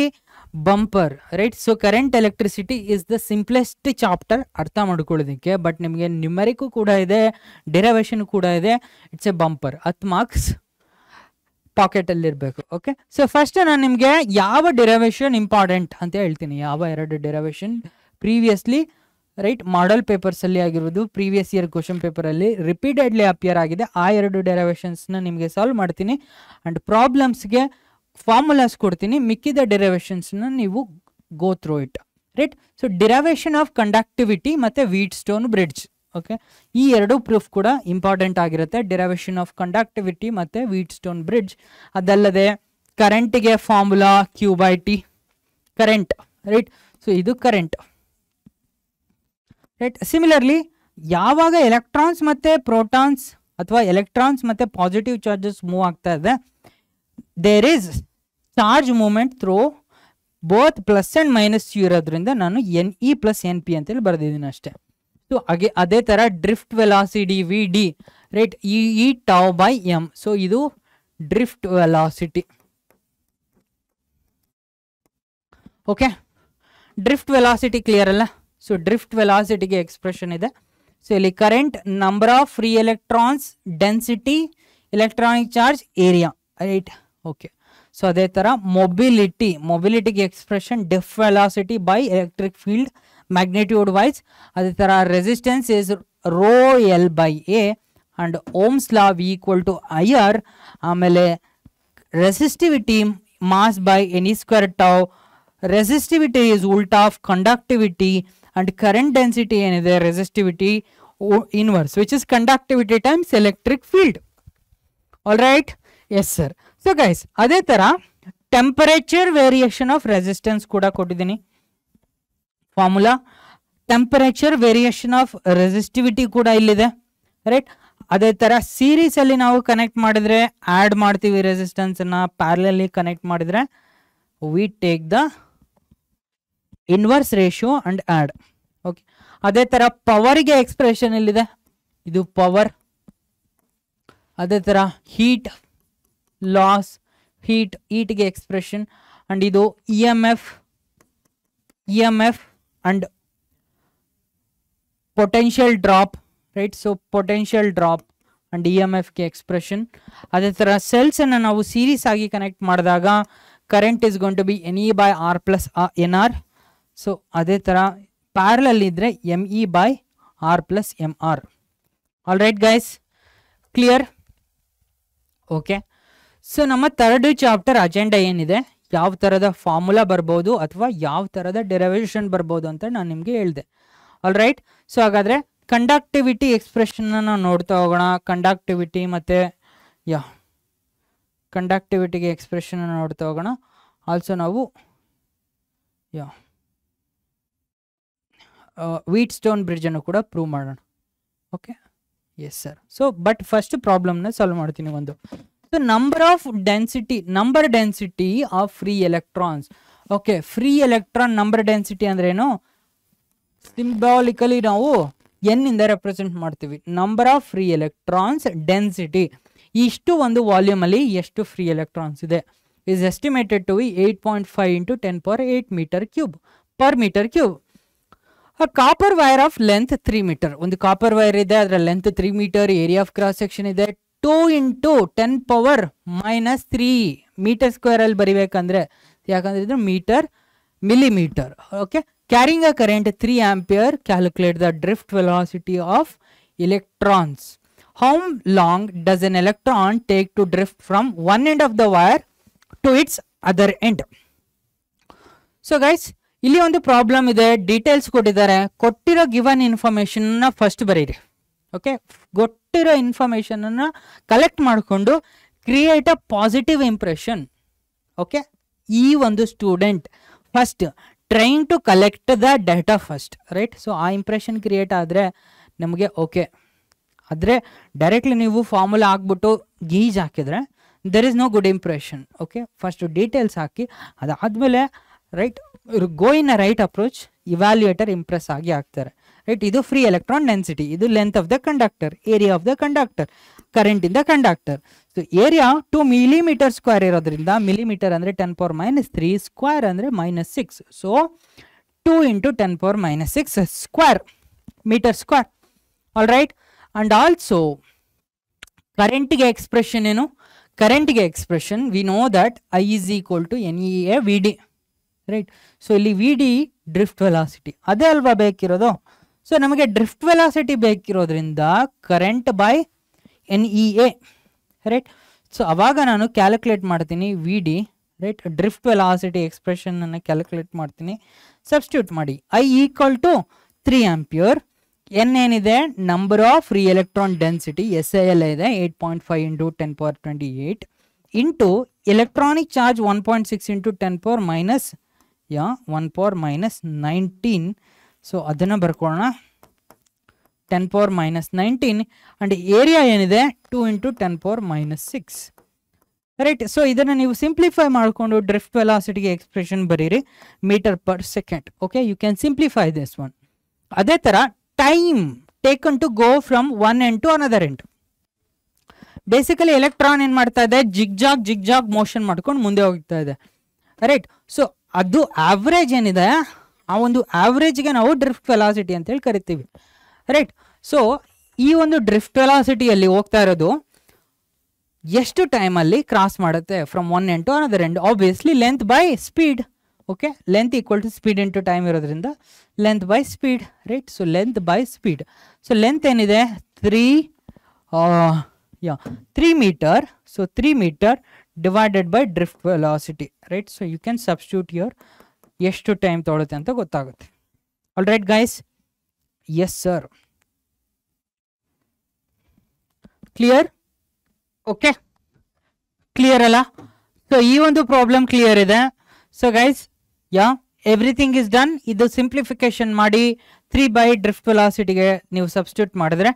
bumper right so current electricity is the simplest chapter ಅರ್ಥ ಮಾಡ್ಕೊಳ್ಳೋದಕ್ಕೆ ಬಟ್ ನಿಮಗೆ ನ್ಯೂಮರಿಕ್ ಕೂಡ ಇದೆ ಡೆರವೇಷನ್ ಕೂಡ ಇದೆ ಇಟ್ಸ್ ಎ ಬಂಪರ್ ಹತ್ತು ಮಾರ್ಕ್ಸ್ ಇರಬೇಕು ಓಕೆ ಸೊ ಫಸ್ಟ್ ನಾನು ನಿಮಗೆ ಯಾವ ಡೆರವೇಷನ್ ಇಂಪಾರ್ಟೆಂಟ್ ಅಂತ ಹೇಳ್ತೀನಿ ಯಾವ ಎರಡು ಡೆರವೇಷನ್ ಪ್ರೀವಿಯಸ್ಲಿ ರೈಟ್ ಮಾಡೆಲ್ ಪೇಪರ್ಸಲ್ಲಿ ಆಗಿರ್ಬೋದು ಪ್ರೀವಿಯಸ್ ಇಯರ್ ಕ್ವಶನ್ ಪೇಪರಲ್ಲಿ ರಿಪೀಟೆಡ್ಲಿ ಅಪಿಯರ್ ಆಗಿದೆ ಆ ಎರಡು ಡೆರವೇಷನ್ಸ್ನ ನಿಮಗೆ ಸಾಲ್ವ್ ಮಾಡ್ತೀನಿ ಆ್ಯಂಡ್ ಪ್ರಾಬ್ಲಮ್ಸ್ಗೆ ಫಾರ್ಮುಲಾಸ್ ಕೊಡ್ತೀನಿ ಮಿಕ್ಕಿದ ಡೆರವೇಷನ್ಸ್ನ ನೀವು go through it right so derivation of conductivity ಮತ್ತು ವೀಟ್ ಸ್ಟೋನ್ ಬ್ರಿಡ್ಜ್ ಓಕೆ ಈ ಎರಡು ಪ್ರೂಫ್ ಕೂಡ ಇಂಪಾರ್ಟೆಂಟ್ ಆಗಿರುತ್ತೆ ಡಿರವೇಷನ್ ಆಫ್ ಕಂಡಕ್ಟಿವಿಟಿ ಮತ್ತು ವೀಟ್ ಸ್ಟೋನ್ ಬ್ರಿಡ್ಜ್ ಅದಲ್ಲದೆ ಕರೆಂಟ್ಗೆ formula Q by T current right so ಇದು ಕರೆಂಟ್ ರೈಟ್ ಸಿಮಿಲರ್ಲಿ ಯಾವಾಗ ಎಲೆಕ್ಟ್ರಾನ್ಸ್ ಮತ್ತು ಪ್ರೋಟಾನ್ಸ್ ಅಥವಾ ಎಲೆಕ್ಟ್ರಾನ್ಸ್ ಮತ್ತು ಪಾಸಿಟಿವ್ ಚಾರ್ಜಸ್ ಮೂವ್ ಆಗ್ತಾ ಇದೆ there is charge movement through both plus and minus ಯು ಇರೋದ್ರಿಂದ ನಾನು N E plus N P ಅಂತೇಳಿ ಬರೆದಿದ್ದೀನಿ ಅಷ್ಟೇ ಸೊ ಹಾಗೆ ಅದೇ ಥರ drift velocity V D right E E tau by M so ಇದು drift velocity okay drift velocity clear ಅಲ್ಲ सो ड्रिफ्ट वेलॉसिटी के एक्सप्रेशन सो इली current number of free electrons density electronic charge area right okay so other mobility mobility expression drift velocity by electric field magnitude वैज other resistance is rho L by A and Ohm's law equal to I R आमले रेसिसटिविटी मास by N E square tau resistivity is उलट of conductivity and current density and their resistivity inverse which is conductivity times electric field. Alright? Yes sir. So guys, ಅದೇ ತರ temperature variation of resistance ಕೂಡ ಕೊಟ್ಟಿದ್ದೀನಿ formula temperature variation of resistivity ಕೂಡ ಇಲ್ಲಿದೆ right ಅದೇ ಥರ ಸೀರೀಸಲ್ಲಿ ನಾವು ಕನೆಕ್ಟ್ ಮಾಡಿದ್ರೆ ಆ್ಯಡ್ ಮಾಡ್ತೀವಿ ರೆಸಿಸ್ಟೆನ್ಸನ್ನು ಪ್ಯಾರ್ಲಲ್ಲಿ ಕನೆಕ್ಟ್ ಮಾಡಿದರೆ we take the inverse ratio and add okay ಅದೇ ಥರ ಪವರ್ಗೆ ಎಕ್ಸ್ಪ್ರೆಷನ್ ಎಲ್ಲಿದೆ ಇದು ಪವರ್ ಅದೇ ಥರ ಹೀಟ್ ಲಾಸ್ ಹೀಟ್ ಹೀಟ್ಗೆ ಎಕ್ಸ್ಪ್ರೆಷನ್ ಅಂಡ್ ಇದು E M F E M F and potential drop right so potential drop and E M ಎಫ್ಗೆ ಎಕ್ಸ್ಪ್ರೆಷನ್ ಅದೇ ಥರ ಸೆಲ್ಸನ್ನು ನಾವು ಸೀರೀಸ್ ಆಗಿ ಕನೆಕ್ಟ್ ಮಾಡಿದಾಗ current is going to be N E by R plus N R so ಅದೇ ಥರ ಪ್ಯಾರಲಲ್ಲಿ ಇದ್ದರೆ M E by R plus M R all right guys clear okay so ನಮ್ಮ ಥರ್ಡ್ ಚಾಪ್ಟರ್ ಅಜೆಂಡಾ ಏನಿದೆ ಯಾವ ಥರದ ಫಾರ್ಮುಲಾ ಬರ್ಬೋದು ಅಥವಾ ಯಾವ ಥರದ ಡೆರವೇಷನ್ ಬರ್ಬೋದು ಅಂತ ನಾನು ನಿಮಗೆ ಹೇಳಿದೆ ಆಲ್ ರೈಟ್ ಸೊ ಹಾಗಾದರೆ ಕಂಡಕ್ಟಿವಿಟಿ ಎಕ್ಸ್ಪ್ರೆಷನ್ನ ನಾವು ನೋಡ್ತಾ ಹೋಗೋಣ ಕಂಡಕ್ಟಿವಿಟಿ ಮತ್ತು ಯಾ ಕಂಡಕ್ಟಿವಿಟಿಗೆ ಎಕ್ಸ್ಪ್ರೆಷನ್ನ ನೋಡ್ತಾ ಹೋಗೋಣ ಆಲ್ಸೋ ನಾವು ಯಾ ವೀಟ್ ಸ್ಟೋನ್ ಬ್ರಿಡ್ಜನ್ನು ಕೂಡ ಪ್ರೂವ್ ಮಾಡೋಣ okay yes sir so but first ಪ್ರಾಬ್ಲಮ್ನ ಸಾಲ್ವ್ ಮಾಡ್ತೀನಿ ಒಂದು so number of density number density of free electrons okay free electron number density ಅಂದ್ರೇನು ಸಿಂಬಾಲಿಕಲಿ ನಾವು ಎನ್ನಿಂದ ರೆಪ್ರೆಸೆಂಟ್ ಮಾಡ್ತೀವಿ number of free electrons density ಇಷ್ಟು ಒಂದು ವಾಲ್ಯೂಮ್ ಅಲ್ಲಿ ಎಷ್ಟು ಫ್ರೀ ಎಲೆಕ್ಟ್ರಾನ್ಸ್ ಇದೆ is estimated to eight point five into ten per eight meter cube per meter cube a copper wire of length 3 meter ಒಂದು copper wire is there length three meter area of cross section ಇದೆ two into ten power minus three meter ಸ್ಕ್ವೇರಲ್ಲಿ ಬರಿಬೇಕಂದ್ರೆ ಯಾಕಂದ್ರೆ ಇದು meter, millimeter okay carrying a current 3 ampere calculate the drift velocity of electrons how long does an electron take to drift from one end of the wire to its other end so guys ಇಲ್ಲಿ ಒಂದು problem ಇದೆ details ಕೊಟ್ಟಿದ್ದಾರೆ ಕೊಟ್ಟಿರೋ given information first ಬರೀರಿ okay ಕೊಟ್ಟಿರೋ information collect ಮಾಡಿಕೊಂಡು create a positive impression okay ಈ ಒಂದು student first train to collect the data first right so ಆ ಇಂಪ್ರೆಷನ್ ಕ್ರಿಯೇಟ್ ಆದರೆ ನಮಗೆ ಓಕೆ ಆದರೆ ಡೈರೆಕ್ಟ್ಲಿ ನೀವು ಫಾರ್ಮುಲಾ ಹಾಕ್ಬಿಟ್ಟು ಗೀಜ್ ಹಾಕಿದರೆ there is no good impression okay first details ಹಾಕಿ ಅದಾದಮೇಲೆ right go going right approach evaluator impress आगे आगे रईट इत फ्री एलेक्ट्रा डेनसीटी इतंत of the conductor area of the conductor करे in the conductor so area two millimeter square millimeter are ten minus three square are minus six so two into ten power minus six square meter square all right and आलो करे express current expression we know that is to N A V right so ಇಲ್ಲಿ V D drift velocity ಅದೇ ಅಲ್ವಾ ಬೇಕಿರೋದು so ನಮಗೆ drift velocity ಬೇಕಿರೋದ್ರಿಂದ current by N E A right so ಅವಾಗ ನಾನು ಕ್ಯಾಲ್ಕುಲೇಟ್ ಮಾಡ್ತೀನಿ V D right drift velocity ಎಕ್ಸ್ಪ್ರೆಷನನ್ನು ಕ್ಯಾಲ್ಕುಲೇಟ್ ಮಾಡ್ತೀನಿ ಸಬ್ಸ್ಟ್ಯೂಟ್ ಮಾಡಿ I equal to three ampere N ಏನಿದೆ number of free electron density S I L ಇದೆ eight point five into ten power twenty eight into electronic charge one point six into ten power minus yeah one power minus nineteen so ಅದನ್ನು ಬರ್ಕೊಳ್ಳೋಣ ten power minus nineteen and area ಏನಿದೆ two into ten power minus six right so ಇದನ್ನು ನೀವು simplify ಮಾಡಿಕೊಂಡು drift ವೆಲಾಸಿಟಿಗೆ expression ಬರೀರಿ meter per second okay you can simplify this one ಅದೇ ಥರ time taken to go from one end to another end basically electron ಏನು ಮಾಡ್ತಾ ಇದೆ ಜಿಗ್ ಜಾಗ್ ಜಿಗ್ ಜಾಗ್ ಮೋಷನ್ ಮಾಡ್ಕೊಂಡು ಮುಂದೆ ಹೋಗ್ತಾ ಇದೆ ರೈಟ್ ಸೊ ಅದು ಆವ್ರೇಜ್ ಏನಿದೆ ಆ ಒಂದು ಆವ್ರೇಜ್ಗೆ ನಾವು ಡ್ರಿಫ್ಟ್ ವೆಲಾಸಿಟಿ ಅಂತೇಳಿ ಕರಿತೀವಿ ರೈಟ್ ಸೊ ಈ ಒಂದು ಡ್ರಿಫ್ಟ್ ವೆಲಾಸಿಟಿಯಲ್ಲಿ ಹೋಗ್ತಾ ಇರೋದು ಎಷ್ಟು ಟೈಮಲ್ಲಿ ಕ್ರಾಸ್ ಮಾಡುತ್ತೆ from one end to another end obviously length by speed okay length equal to speed into time ಇರೋದ್ರಿಂದ length by speed right so length by speed so length ಏನಿದೆ three yeah three meter so three meter divided by drift velocity right so you can substitute your ಎಷ್ಟು time ತೊಳುತ್ತೆ ಅಂತ ಗೊತ್ತಾಗುತ್ತೆ all right guys yes sir clear okay clear ಅಲ್ಲ so ಈ ಒಂದು problem clear ಇದೆ so guys yeah everything is done ಇದು simplification ಮಾಡಿ ತ್ರೀ ಬೈ ಡ್ರಿಫ್ಟ್ ವೆಲಾಸಿಟಿಗೆ ನೀವು ಸಬ್ಸ್ಟ್ಯೂಟ್ ಮಾಡಿದ್ರೆ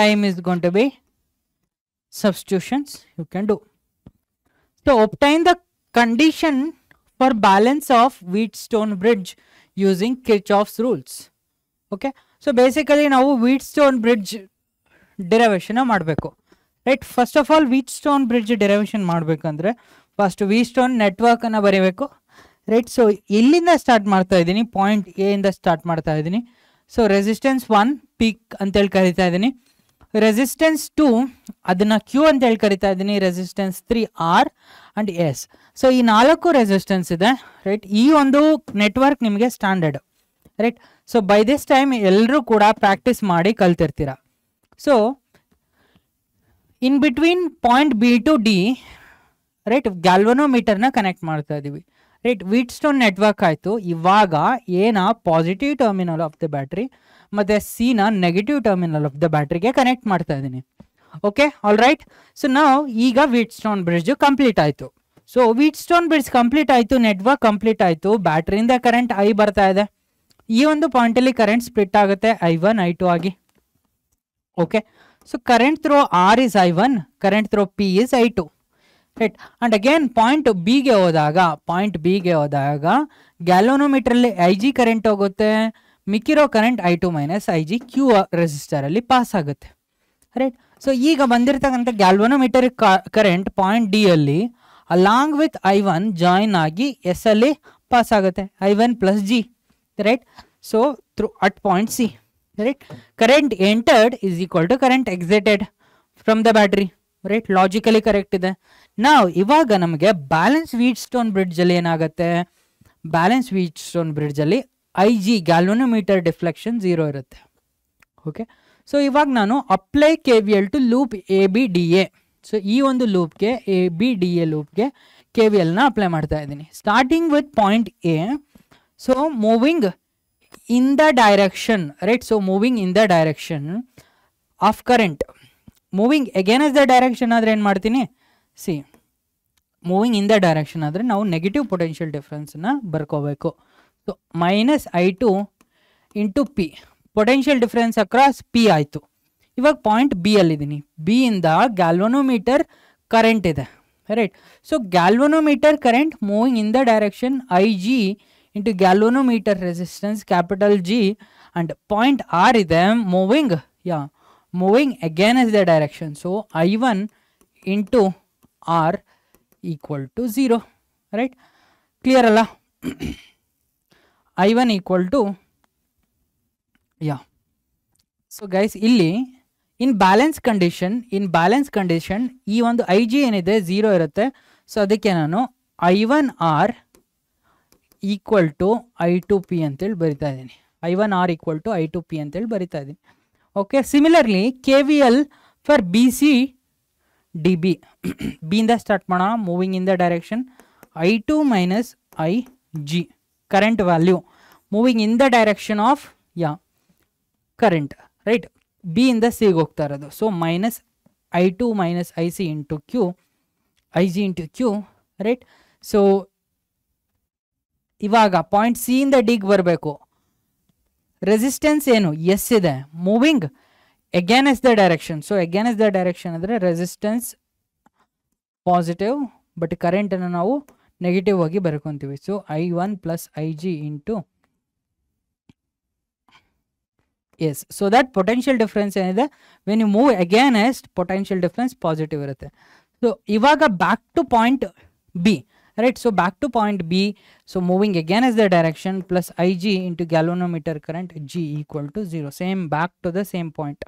time is gonna be substitutions you can do to obtain the condition for balance of Wheatstone Bridge using Kirchhoff's rules. Okay. So basically now Wheatstone Bridge derivation of Right. First of all, Wheatstone Bridge derivation Madbeko. First, Wheatstone network and a Right. So, ill in the start Martha point A in the start Martha So, resistance one peak until Karitha resistance two ಅದನ್ನು Q ಅಂತ ಹೇಳಿ ಕರಿತಾ ಇದ್ದೀನಿ resistance three R and S so ಈ ನಾಲ್ಕು resistance ಇದೆ right ಈ ಒಂದು ನೆಟ್ವರ್ಕ್ ನಿಮಗೆ standard right so by this time ಎಲ್ಲರೂ ಕೂಡ ಪ್ರಾಕ್ಟೀಸ್ ಮಾಡಿ ಕಲ್ತಿರ್ತೀರ so in between point B to D right ಗ್ಯಾಲ್ವನೋಮೀಟರ್ನ ಕನೆಕ್ಟ್ ಮಾಡ್ತಾ ಇದ್ದೀವಿ ರೈಟ್ ವೀಟ್ ಸ್ಟೋನ್ ನೆಟ್ವರ್ಕ್ ಆಯಿತು ಇವಾಗ ಏನ positive terminal of the battery ಮತ್ತು ಸಿನ ನೆಗೆಟಿವ್ ಟರ್ಮಿನಲ್ ಆಫ್ ದ ಬ್ಯಾಟ್ರಿಗೆ ಕನೆಕ್ಟ್ ಮಾಡ್ತಾ ಇದ್ದೀನಿ ಓಕೆ ಆಲ್ ರೈಟ್ ಸೊ ನಾವು ಈಗ ವೀಟ್ ಸ್ಟೋನ್ ಬ್ರಿಡ್ಜ್ ಕಂಪ್ಲೀಟ್ ಆಯಿತು so Wheatstone bridge complete ಆಯಿತು ನೆಟ್ವರ್ಕ್ ಕಂಪ್ಲೀಟ್ ಆಯಿತು ಬ್ಯಾಟ್ರಿಯಿಂದ ಕರೆಂಟ್ ಐ ಬರ್ತಾ ಇದೆ ಈ ಒಂದು ಪಾಯಿಂಟಲ್ಲಿ ಕರೆಂಟ್ ಸ್ಪ್ಲಿಟ್ ಆಗುತ್ತೆ ಐ ಒನ್ ಐ ಟು ಆಗಿ okay so current through R is I one current through P is I two right and again point B ಗೆ ಹೋದಾಗ ಪಾಯಿಂಟ್ ಬಿ ಗೆ ಹೋದಾಗ ಗ್ಯಾಲೋನೋಮೀಟ್ರಲ್ಲಿ ಐ ಜಿ ಕರೆಂಟ್ ಹೋಗುತ್ತೆ ಮಿಕ್ಕಿರೋ current I two minus I G Q ರೆಸಿಸ್ಟರಲ್ಲಿ pass ಆಗುತ್ತೆ right so ಈಗ ಬಂದಿರತಕ್ಕಂಥ ಗ್ಯಾಲ್ವನೋಮೀಟರ್ ಕರೆಂಟ್ ಪಾಯಿಂಟ್ ಡಿ ಅಲ್ಲಿ along with I one join ಆಗಿ ಎಸ್ ಅಲ್ಲಿ ಪಾಸ್ ಆಗುತ್ತೆ I one plus G right so through at point C right current entered is equal to current exited from the battery right logically correct ಇದೆ ನಾವು ಇವಾಗ ನಮಗೆ balance Wheatstone ಬ್ರಿಡ್ಜಲ್ಲಿ ಏನಾಗುತ್ತೆ balance Wheatstone ಬ್ರಿಡ್ಜಲ್ಲಿ I G galvanometer deflection zero ಇರುತ್ತೆ okay so ಇವಾಗ ನಾನು apply K V L to loop A B D A so ಈ ಒಂದು ಲೂಪ್ಗೆ ಎ ಬಿ ಡಿ ಎ ಲೂಪ್ಗೆ ಕೆ ವಿ ಎಲ್ನ ಅಪ್ಲೈ ಮಾಡ್ತಾ ಇದ್ದೀನಿ starting with point A so moving in the direction right so moving in the direction of current moving as the direction ಆದರೆ ಏನು ಮಾಡ್ತೀನಿ C moving in the direction ಆದರೆ ನಾವು negative potential ಡಿಫ್ರೆನ್ಸನ್ನ ಬರ್ಕೋಬೇಕು so minus E two into P potential difference across P आयु इवग point बीलिदी B galvanometer current right so galvanometer current moving in the direction E G into galvanometer resistance capital G and point R moving yeah moving again is the डैरे so E one into आर्वल to zero right clear अला I one equal to yeah so guys ಇಲ್ಲಿ in balance condition in balance condition ಈ ಒಂದು I G ಏನಿದೆ zero ಇರುತ್ತೆ so ಅದಕ್ಕೆ ನಾನು I one R equal to I two P ಅಂತೇಳಿ ಬರಿತಾ ಇದ್ದೀನಿ I one R equal to I two P ಅಂತೇಳಿ ಬರಿತಾ ಇದ್ದೀನಿ okay similarly K V L for B C D B ಬಿಯಿಂದ ಸ್ಟಾರ್ಟ್ ಮಾಡೋಣ moving in the direction I two minus I G current value moving in the direction of या current right B in the C ಗೆ ಹೋಗ್ತಾ ಇರೋದು so minus i2 - ic * q ig * q right so ಇವಾಗ point C ಇಂದ D ಗೆ ಬರಬೇಕು resistance ಏನು S ಇದೆ moving against the direction so against the direction ಅಂದ್ರೆ ರೆಸಿಸ್ಟೆನ್ಸ್ ಪಾಸಿಟಿವ್ ಬಟ್ ಕರೆಂಟ್ ಅನ್ನು ನಾವು negative agi barakontivi. So I1 plus Ig into yes so that potential difference is when you move again as potential difference positive so ivaga back to point b right so back to point b so moving again as the direction plus ig into galvanometer current g equal to 0 same back to the same point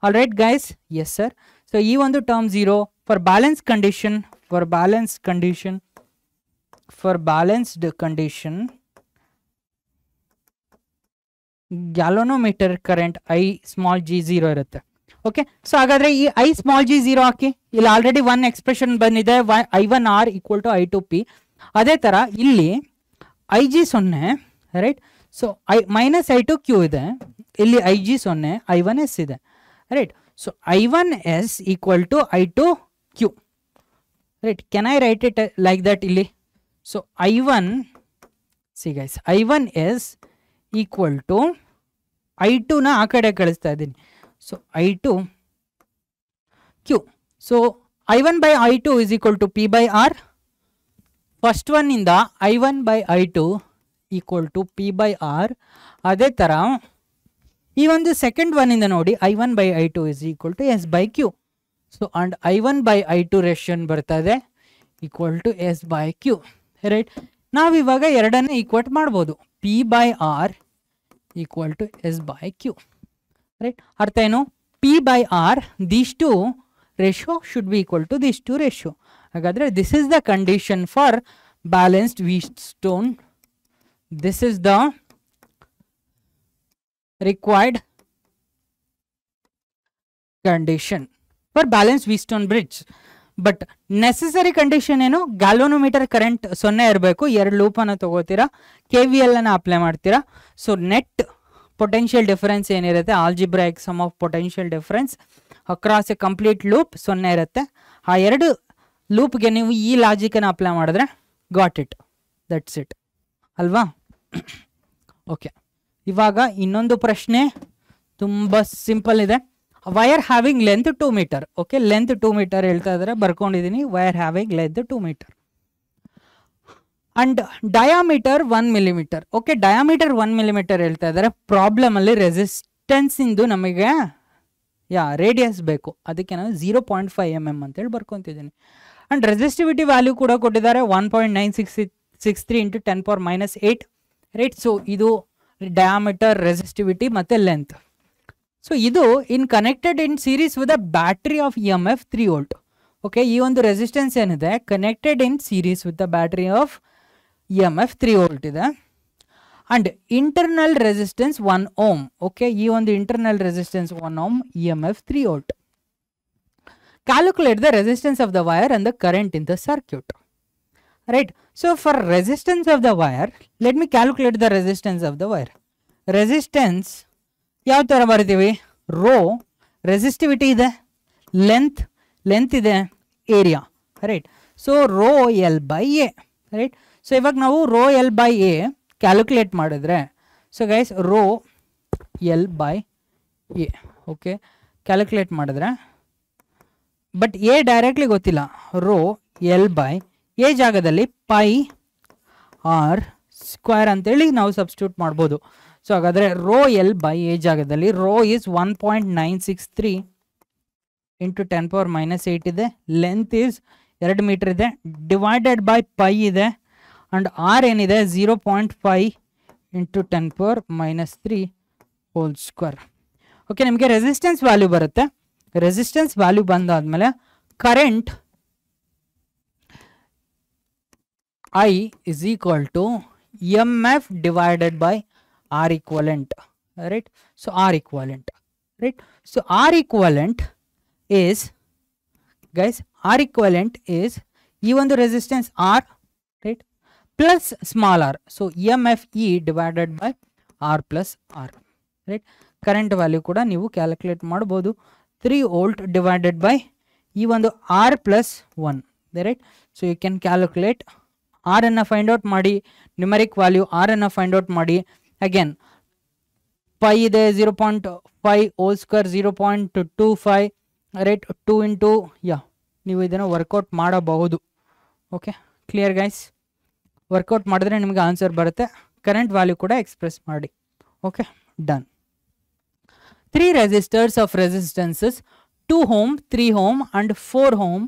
all right guys yes sir so e on the term 0 for balance condition for balance condition for balanced condition galvanometer current I small G zero ಇರುತ್ತೆ okay so ಹಾಗಾದ್ರೆ ಈ I small G zero ಹಾಕಿ ಇಲ್ಲಿ already one expression ಬಂದಿದೆ I one R equal to I two P ಅದೇ ತರ ಇಲ್ಲಿ I G ಸೊನ್ನೆ right so I minus I two Q ಇದೆ ಇಲ್ಲಿ ಐ ಜಿ ಸೊನ್ನೆ ಐ ಒನ್ ಎಸ್ ಇದೆ right so I one S equal to I two Q right can I write it like that ಇಲ್ಲಿ so I one see guys I one is equal to I ನ ಆ ಕಡೆ ಕಳಿಸ್ತಾ ಇದ್ದೀನಿ so I two Q so I one by I two is equal to P by R first ಒನ್ನಿಂದ I one by I two equal to P by R ಅದೇ ಥರ ಈ ಒಂದು ಸೆಕೆಂಡ್ ಒನ್ನಿಂದ ನೋಡಿ I one by I two is equal to S by Q so and I one by I to ರೇಷನ್ ಬರ್ತದೆ equal to S by Q right now एरने equate P by R equal to S by Q right अर्थ ऐन P by R this ratio should be equal to this ratio this is the condition for balanced Wheatstone this is the required condition for balanced Wheatstone bridge but necessary condition ಏನು galvanometer current ಸೊನ್ನೆ ಇರಬೇಕು ಎರಡು ಲೂಪನ್ನು ತಗೋತೀರಾ K V L ಅನ್ನು apply ಮಾಡ್ತೀರಾ so net potential difference ಏನಿರುತ್ತೆ algebraic sum of potential difference across a complete loop ಸೊನ್ನೆ ಇರುತ್ತೆ ಆ ಎರಡು ಲೂಪ್ಗೆ ನೀವು ಈ ಲಾಜಿಕನ್ನು ಅಪ್ಲೈ ಮಾಡಿದ್ರೆ ಗಾಟ್ ಇಟ್ ದಟ್ಸ್ ಇಟ್ ಅಲ್ವಾ ಓಕೆ ಇವಾಗ ಇನ್ನೊಂದು ಪ್ರಶ್ನೆ ತುಂಬ ಸಿಂಪಲ್ ಇದೆ wire having length two metre okay length two metre ಹೇಳ್ತಾ ಇದ್ದಾರೆ ಬರ್ಕೊಂಡಿದ್ದೀನಿ wire having length two metre and diameter one millimetre okay diameter one millimetre ಹೇಳ್ತಾ ಇದ್ದಾರೆ ಪ್ರಾಬ್ಲಮಲ್ಲಿ ರೆಸಿಸ್ಟೆನ್ಸ್ ಇಂದು ನಮಗೆ ಯಾ ರೇಡಿಯಸ್ ಬೇಕು ಅದಕ್ಕೆ ನಾನು zero point five M M ಹೇಳಿ ಬರ್ಕೊತಿದ್ದೀನಿ ಅಂಡ್ ರೆಸಿಸ್ಟಿವಿಟಿ ವ್ಯಾಲ್ಯೂ ಕೂಡ ಕೊಟ್ಟಿದ್ದಾರೆ one point nine six six three into ten power minus eight right so ಇದು ಡಯಾಮೀಟರ್ ರೆಸಿಸ್ಟಿವಿಟಿ ಮತ್ತು length So, this in connected in series with a battery of EMF 3 volt. Okay, this is resistance connected in series with the battery of EMF 3 volt. And internal resistance 1 ohm. Okay, this is internal resistance 1 ohm EMF 3 volt. Calculate the resistance of the wire and the current in the circuit. Right. So, for resistance of the wire, let me calculate the resistance of the wire. Resistance ಯಾವ ಥರ ಬರಿತೀವಿ rho resistivity ಇದೆ length length ಇದೆ area right so rho L by A right so ಇವಾಗ ನಾವು rho L by A calculate ಮಾಡಿದ್ರೆ so guys rho L by A okay calculate ಮಾಡಿದ್ರೆ but A directly ಗೊತ್ತಿಲ್ಲ ರೋ ಎಲ್ ಬೈ ಎ ಜಾಗದಲ್ಲಿ pi R square ಅಂತೇಳಿ ನಾವು substitute ಮಾಡ್ಬೋದು so ಹಾಗಾದರೆ ರೋ ಎಲ್ ಬೈ ಎ ಜಾಗದಲ್ಲಿ rho is one point nine six three into ten power minus eight ಇದೆ length is ಎರಡು ಮೀಟರ್ ಇದೆ ಡಿವೈಡೆಡ್ ಬೈ ಪೈ ಇದೆ ಆ್ಯಂಡ್ ಆರ್ ಏನಿದೆ zero point five into ten power minus three whole square okay ನಿಮಗೆ resistance value ಬರುತ್ತೆ resistance value ಬಂದಾದ್ಮೇಲೆ current I is equal to M F divided by R equivalent, right? So R equivalent, right? So R equivalent is, guys, R equivalent is even the resistance R, right? Plus small r. So E divided by R plus R, right? Current value kuda nivu calculate maadu bodu 3 volt divided by even the R plus 1, right? So you can calculate R and find out maadi, numeric value R and find out maadi, again pi there 0.5 whole square 0.25 right 2 into yeah new idana workout mada bahudu okay clear guys workout madidre nimge answer barate current value kuda express maadi okay done three resistors of resistances 2 ohm 3 ohm and 4 ohm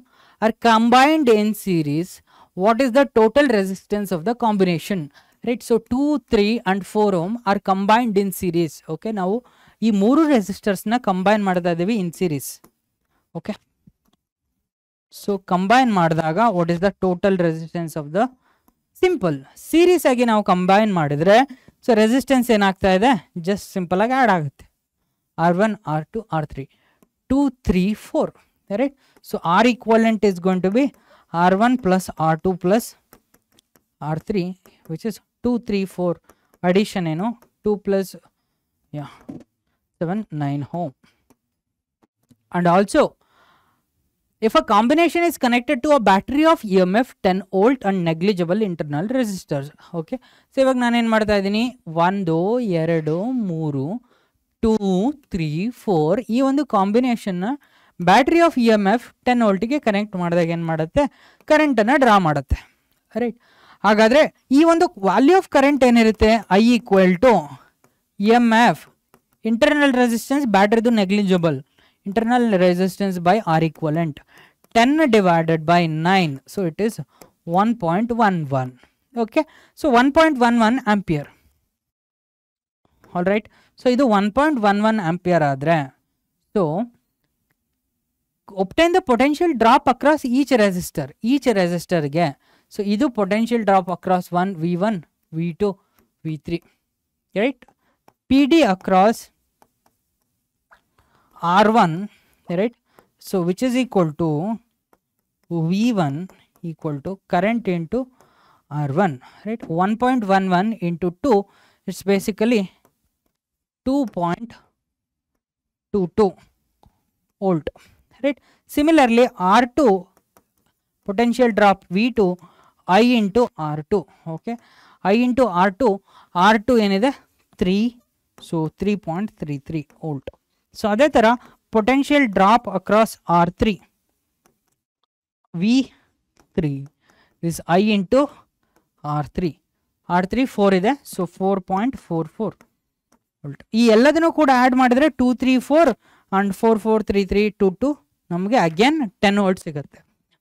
are combined in series what is the total resistance of the combination right so two three and four ohm are combined in series okay ನಾವು ಈ ಮೂರು ರೆಸಿಸ್ಟರ್ಸ್ನ combine ಮಾಡ್ತಾ ಇದ್ದೀವಿ in series okay so combine ಮಾಡಿದಾಗ what is the total resistance of the simple series ಆಗಿ ನಾವು combine ಮಾಡಿದ್ರೆ ಸೊ ರೆಸಿಸ್ಟೆನ್ಸ್ ಏನಾಗ್ತಾ ಇದೆ ಜಸ್ಟ್ ಸಿಂಪಲ್ ಆಗಿ ಆ್ಯಡ್ ಆಗುತ್ತೆ R one R two R three two three four right so R equivalent is going to be R one plus R two plus R three which is two three four addition ಏನು two plus ಯಾ seven nine ohm also also if combination combination connected to a battery of M F ten volt and negligible internal resistors okay so ಇವಾಗ ನಾನು ಏನು ಮಾಡ್ತಾ ಇದ್ದೀನಿ ಒಂದು ಎರಡು ಮೂರು ಟೂ ತ್ರೀ ಫೋರ್ ಈ ಒಂದು ಕಾಂಬಿನೇಷನ್ನ battery of E M F ten ಓಲ್ಟಿಗೆ ಕನೆಕ್ಟ್ ಮಾಡಿದಾಗ ಏನು ಮಾಡುತ್ತೆ ಕರೆಂಟನ್ನು ಡ್ರಾ ಮಾಡುತ್ತೆ ರೈಟ್ ಆದರೆ ಈ ಒಂದು ವಾಲ್ಯೂ ಆಫ್ ಕರೆಂಟ್ ಏನಿರುತ್ತೆ i = mf internal resistance battery ದು negligible internal resistance by R equivalent 10 / 9 so it is 1.11 okay so 1.11 ampere all right so ಇದು 1.11 ಆಂಪಿಯರ್ ಆದ್ರೆ so obtenus the potential drop across each resistor each resistor ಗೆ So, this potential drop across 1, V1, V2, V3. Right? PD across R1, right? So, which is equal to V1 equal to current into R1, right? 1.11 into 2, it's basically 2.22 volt, right? Similarly, R2 potential drop V2 I into R two okay I into R two R two ಏನಿದೆ three so three point three three volt so ಅದೇ ಥರ potential drop across R three V three is I into R three R three four ಇದೆ so four point four four volt ಈ ಎಲ್ಲದನ್ನು ಕೂಡ add ಮಾಡಿದರೆ two three four and four four three three two two ನಮಗೆ again ten volt ಸಿಗುತ್ತೆ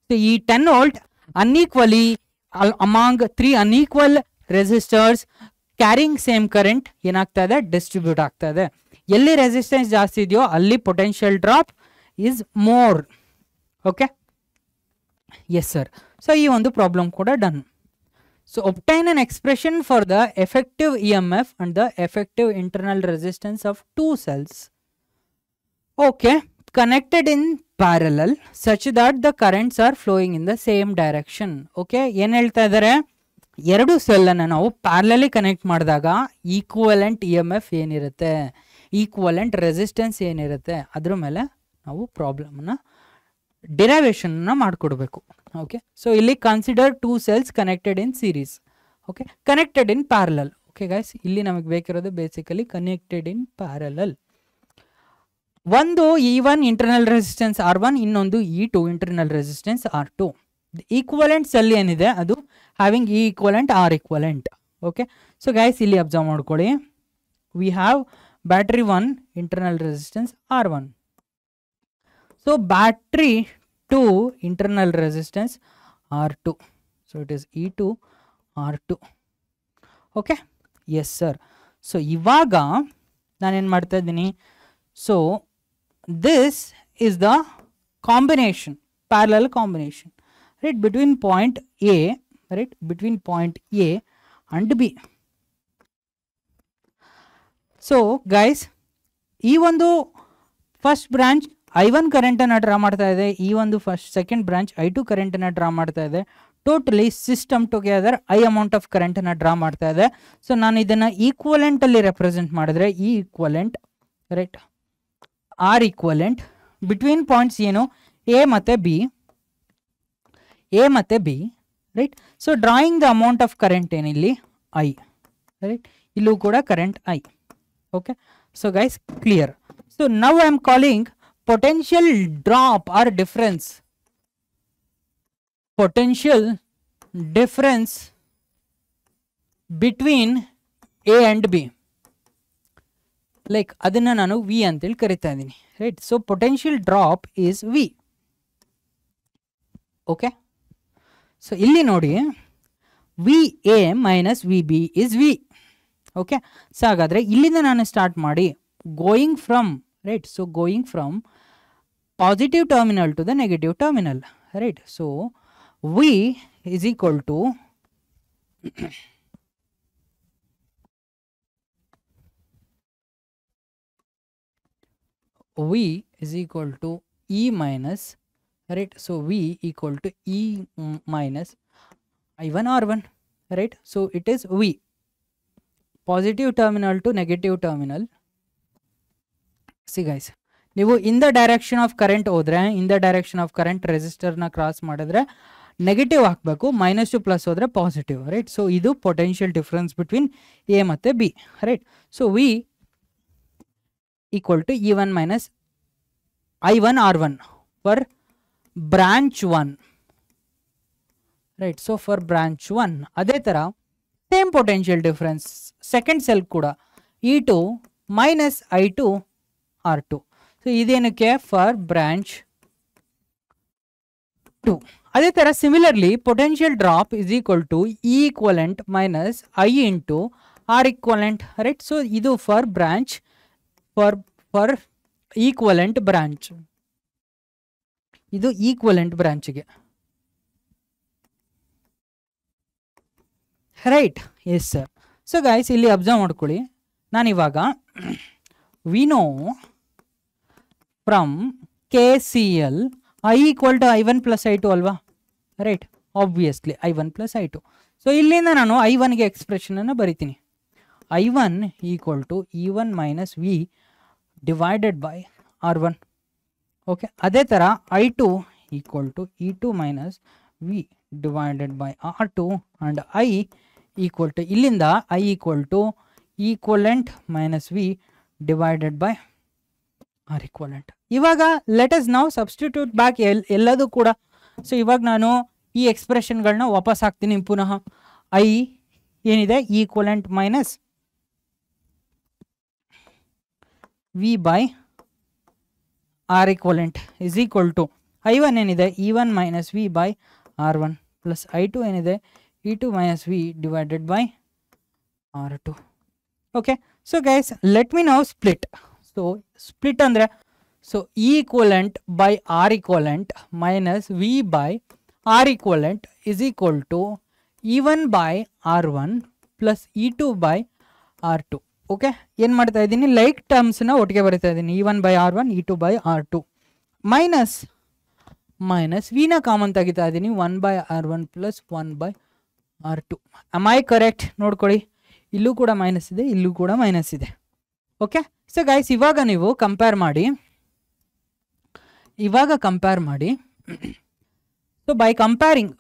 so ಈ ten volt unequally among three unequal resistors carrying same current enakta the distribute akta the yelli resistance jaasti idyo alli potential drop is more okay yes sir so ee ondu problem kuda done so obtain an expression for the effective emf and the effective internal resistance of two cells okay connected in parallel such that the currents are flowing in the same direction okay ಏನು ಹೇಳ್ತಾ ಇದ್ದಾರೆ ಎರಡು ಸೆಲ್ಲನ್ನು ನಾವು ಪ್ಯಾರಲಲ್ಲಿ connect ಮಾಡಿದಾಗ equivalent E M F ಏನಿರುತ್ತೆ equivalent resistance ಏನಿರುತ್ತೆ ಅದ್ರ ಮೇಲೆ ನಾವು ಪ್ರಾಬ್ಲಮ್ನ ಡಿರೈವೇಷನ್ನ ಮಾಡಿಕೊಡ್ಬೇಕು ಓಕೆ ಸೊ ಇಲ್ಲಿ consider two cells connected in series okay connected in parallel okay guys ಇಲ್ಲಿ ನಮಗೆ ಬೇಕಿರೋದು ಬೇಸಿಕಲಿ ಕನೆಕ್ಟೆಡ್ ಇನ್ ಪ್ಯಾರಲಲ್ ಒಂದು E one internal resistance R one ಇನ್ನೊಂದು E to internal resistance R two equivalents ಅಲ್ಲಿ ಏನಿದೆ ಅದು having E equivalent R equivalent okay so guys ಇಲ್ಲಿ observe ಮಾಡ್ಕೊಳ್ಳಿ we have battery one internal resistance R one so battery two internal resistance R two so it is E two R two okay yes sir so ಇವಾಗ ನಾನೇನು ಮಾಡ್ತಾ ಇದ್ದೀನಿ so this is the combination parallel combination right between point a right between point a and b so guys even though first branch i1 current anna draw maadta ide even though first second branch i2 current anna draw maadta totally system together i amount of current anna draw maadta ide so nan idanna equivalent alli represent maadidre e equivalent right R equivalent between points ಏನು A ಮತ್ತು B A ಮತ್ತು B right so drawing the amount of current ಏನಿಲ್ಲಿ I right ಇಲ್ಲೂ ಕೂಡ current I okay so guys clear so now I am calling potential drop or difference potential difference between A and B like ಅದನ್ನು ನಾನು V ಅಂತೇಳಿ ಕರಿತಾ ಇದ್ದೀನಿ right so potential drop is V okay so ಇಲ್ಲಿ ನೋಡಿ V A minus V B is V okay so ಹಾಗಾದರೆ ಇಲ್ಲಿಂದ ನಾನು ಸ್ಟಾರ್ಟ್ ಮಾಡಿ going from right so going from positive terminal to the negative terminal right so V is equal to V is equal to E minus, right? So, V equal to E minus I1 R1, right? So, it is V, positive terminal to negative terminal. See guys, ನೀವು in the direction of current ಹೋದ್ರೆ in the direction of current ರೆಸಿಸ್ಟರ್ನ cross ಮಾಡಿದ್ರೆ negative ಹಾಕಬೇಕು minus to plus ಹೋದರೆ positive right so ಇದು potential difference between A ಮತ್ತು B right so V equal to E1 minus I1 R1 for branch 1. Right, so for branch 1, ಅದೇ ತರ same potential difference, second cell ಕೂಡ E2 minus I2 R2. So ಇದೇನಕ್ಕೆ for branch two ಅದೇ ಥರ similarly potential drop is equal to E equivalent minus I into R equivalent right so ಇದು for branch for for equivalent branch ಇದು equivalent ಬ್ರಾಂಚ್ಗೆ right yes sir so guys ಇಲ್ಲಿ observe ಮಾಡ್ಕೊಳ್ಳಿ ನಾನಿವಾಗ we know from K C L I equal to I one plus I two ಅಲ್ವಾ right obviously I one plus I two so ಇಲ್ಲಿಂದ ನಾನು I ಒನ್ಗೆ ಎಕ್ಸ್ಪ್ರೆಷನನ್ನು ಬರಿತೀನಿ I one equal to E one minus V divided by R one okay ಅದೇ ಥರ I two equal to E two minus V divided by R two and I equal to ಇಲ್ಲಿಂದ I equal to equivalent minus V divided by R equivalent ಇವಾಗ let's ನಾವು substitute back ಎಲ್ ಎಲ್ಲದೂ ಕೂಡ so ಇವಾಗ ನಾನು ಈ ಎಕ್ಸ್ಪ್ರೆಷನ್ಗಳನ್ನ ವಾಪಸ್ ಹಾಕ್ತೀನಿ ಪುನಃ ಐ ಏನಿದೆ equivalent minus v by r equivalent is equal to i1 anide e1 minus v by r1 plus i2 anide e2 minus v divided by r2 okay so guys let me now split so split under. so e equivalent by r equivalent minus v by r equivalent is equal to e1 by r1 plus e2 by r2 okay ಏನು ಮಾಡ್ತಾ ಇದ್ದೀನಿ like ಟರ್ಮ್ಸ್ನ ಒಟ್ಟಿಗೆ ಬರೀತಾ ಇದ್ದೀನಿ E one by R one E two by R two minus minus ವಿನ common ತೆಗಿತಾ ಇದ್ದೀನಿ one by R one plus one by R two am I correct ನೋಡ್ಕೊಳ್ಳಿ ಇಲ್ಲೂ ಕೂಡ ಮೈನಸ್ ಇದೆ ಇಲ್ಲೂ ಕೂಡ ಮೈನಸ್ ಇದೆ ಓಕೆ ಸೊ ಗೈಸ್ ಇವಾಗ ನೀವು ಕಂಪೇರ್ ಮಾಡಿ ಇವಾಗ ಕಂಪೇರ್ ಮಾಡಿ so by comparing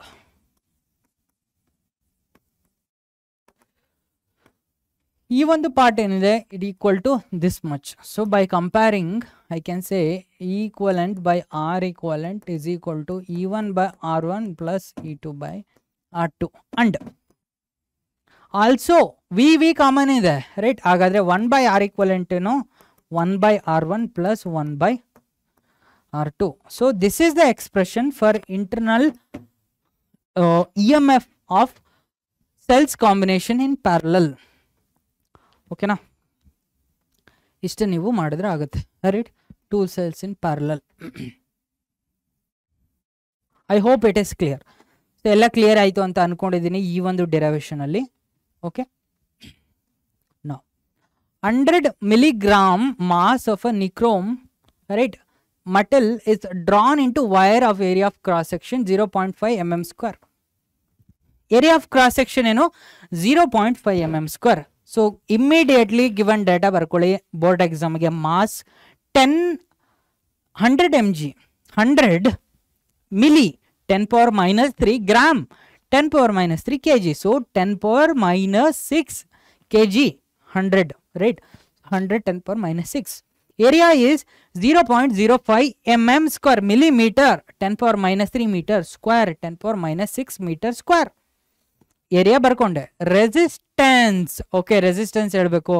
E1 the part in the it equal to this much so by comparing i can say equivalent by r equivalent is equal to e1 by r1 plus e2 by r2 and also v v common in there right agadre 1 by r equivalent you know 1 by r1 plus 1 by r2 so this is the expression for internal uh, emf of cells combination in parallel ಓಕೆನಾ ಇಷ್ಟು ನೀವು ಮಾಡಿದ್ರೆ ಆಗುತ್ತೆ right two cells in parallel I hope it is clear so ಎಲ್ಲ clear ಆಯಿತು ಅಂತ ಅಂದ್ಕೊಂಡಿದ್ದೀನಿ ಈ ಒಂದು ಡೆರವೇಷನಲ್ಲಿ ಓಕೆ ನಾ hundred milligram mass of a nichrome right metal is drawn into wire of area of cross section zero point five M M square area of cross section ಏನು zero point five M M square so immediately given data ಬರ್ಕೊಳ್ಳಿ board ಎಕ್ಸಾಮ್ಗೆ mass ten hundred M G hundred milli ten power minus three gram ten power minus three K G so ten power minus six K G hundred right hundred ten power minus six area is 0 0.05 mm square millimeter 10 power minus 3 meter square 10 power minus 6 meter square area ಬರ್ಕೊಂಡೆ resistance okay resistance ಹೇಳಬೇಕು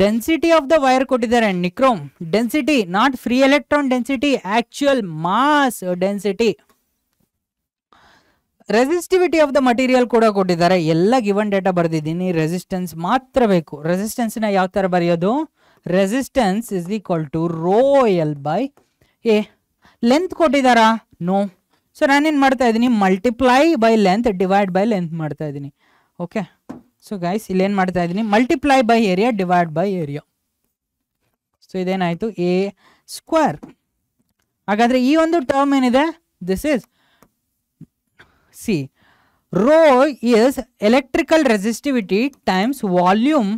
density of the wire ಕೊಟ್ಟಿದ್ದಾರೆ nichrome density not free electron density actual mass density resistivity of the material ಕೂಡ ಕೊಟ್ಟಿದ್ದಾರೆ ಎಲ್ಲ given data ಬರೆದಿದ್ದೀನಿ resistance ಮಾತ್ರ ಬೇಕು ರೆಸಿಸ್ಟೆನ್ಸ್ನ ಯಾವ ಥರ ಬರೆಯೋದು resistance is equal to rho L by A length ಕೊಟ್ಟಿದ್ದಾರಾ ನೋ సో రన్ ఇన్ మార్తా ఇదినీ multiply by length divide by length మార్తా ఇదినీ ఓకే సో గైస్ ఇల్ల ఏం మార్తా ఇదినీ multiply by area divide by area so ఇదేనైతు a స్క్వేర్ హగదరే ఈ వండో టర్మ్ ఏనైదే this is c rho is electrical resistivity times volume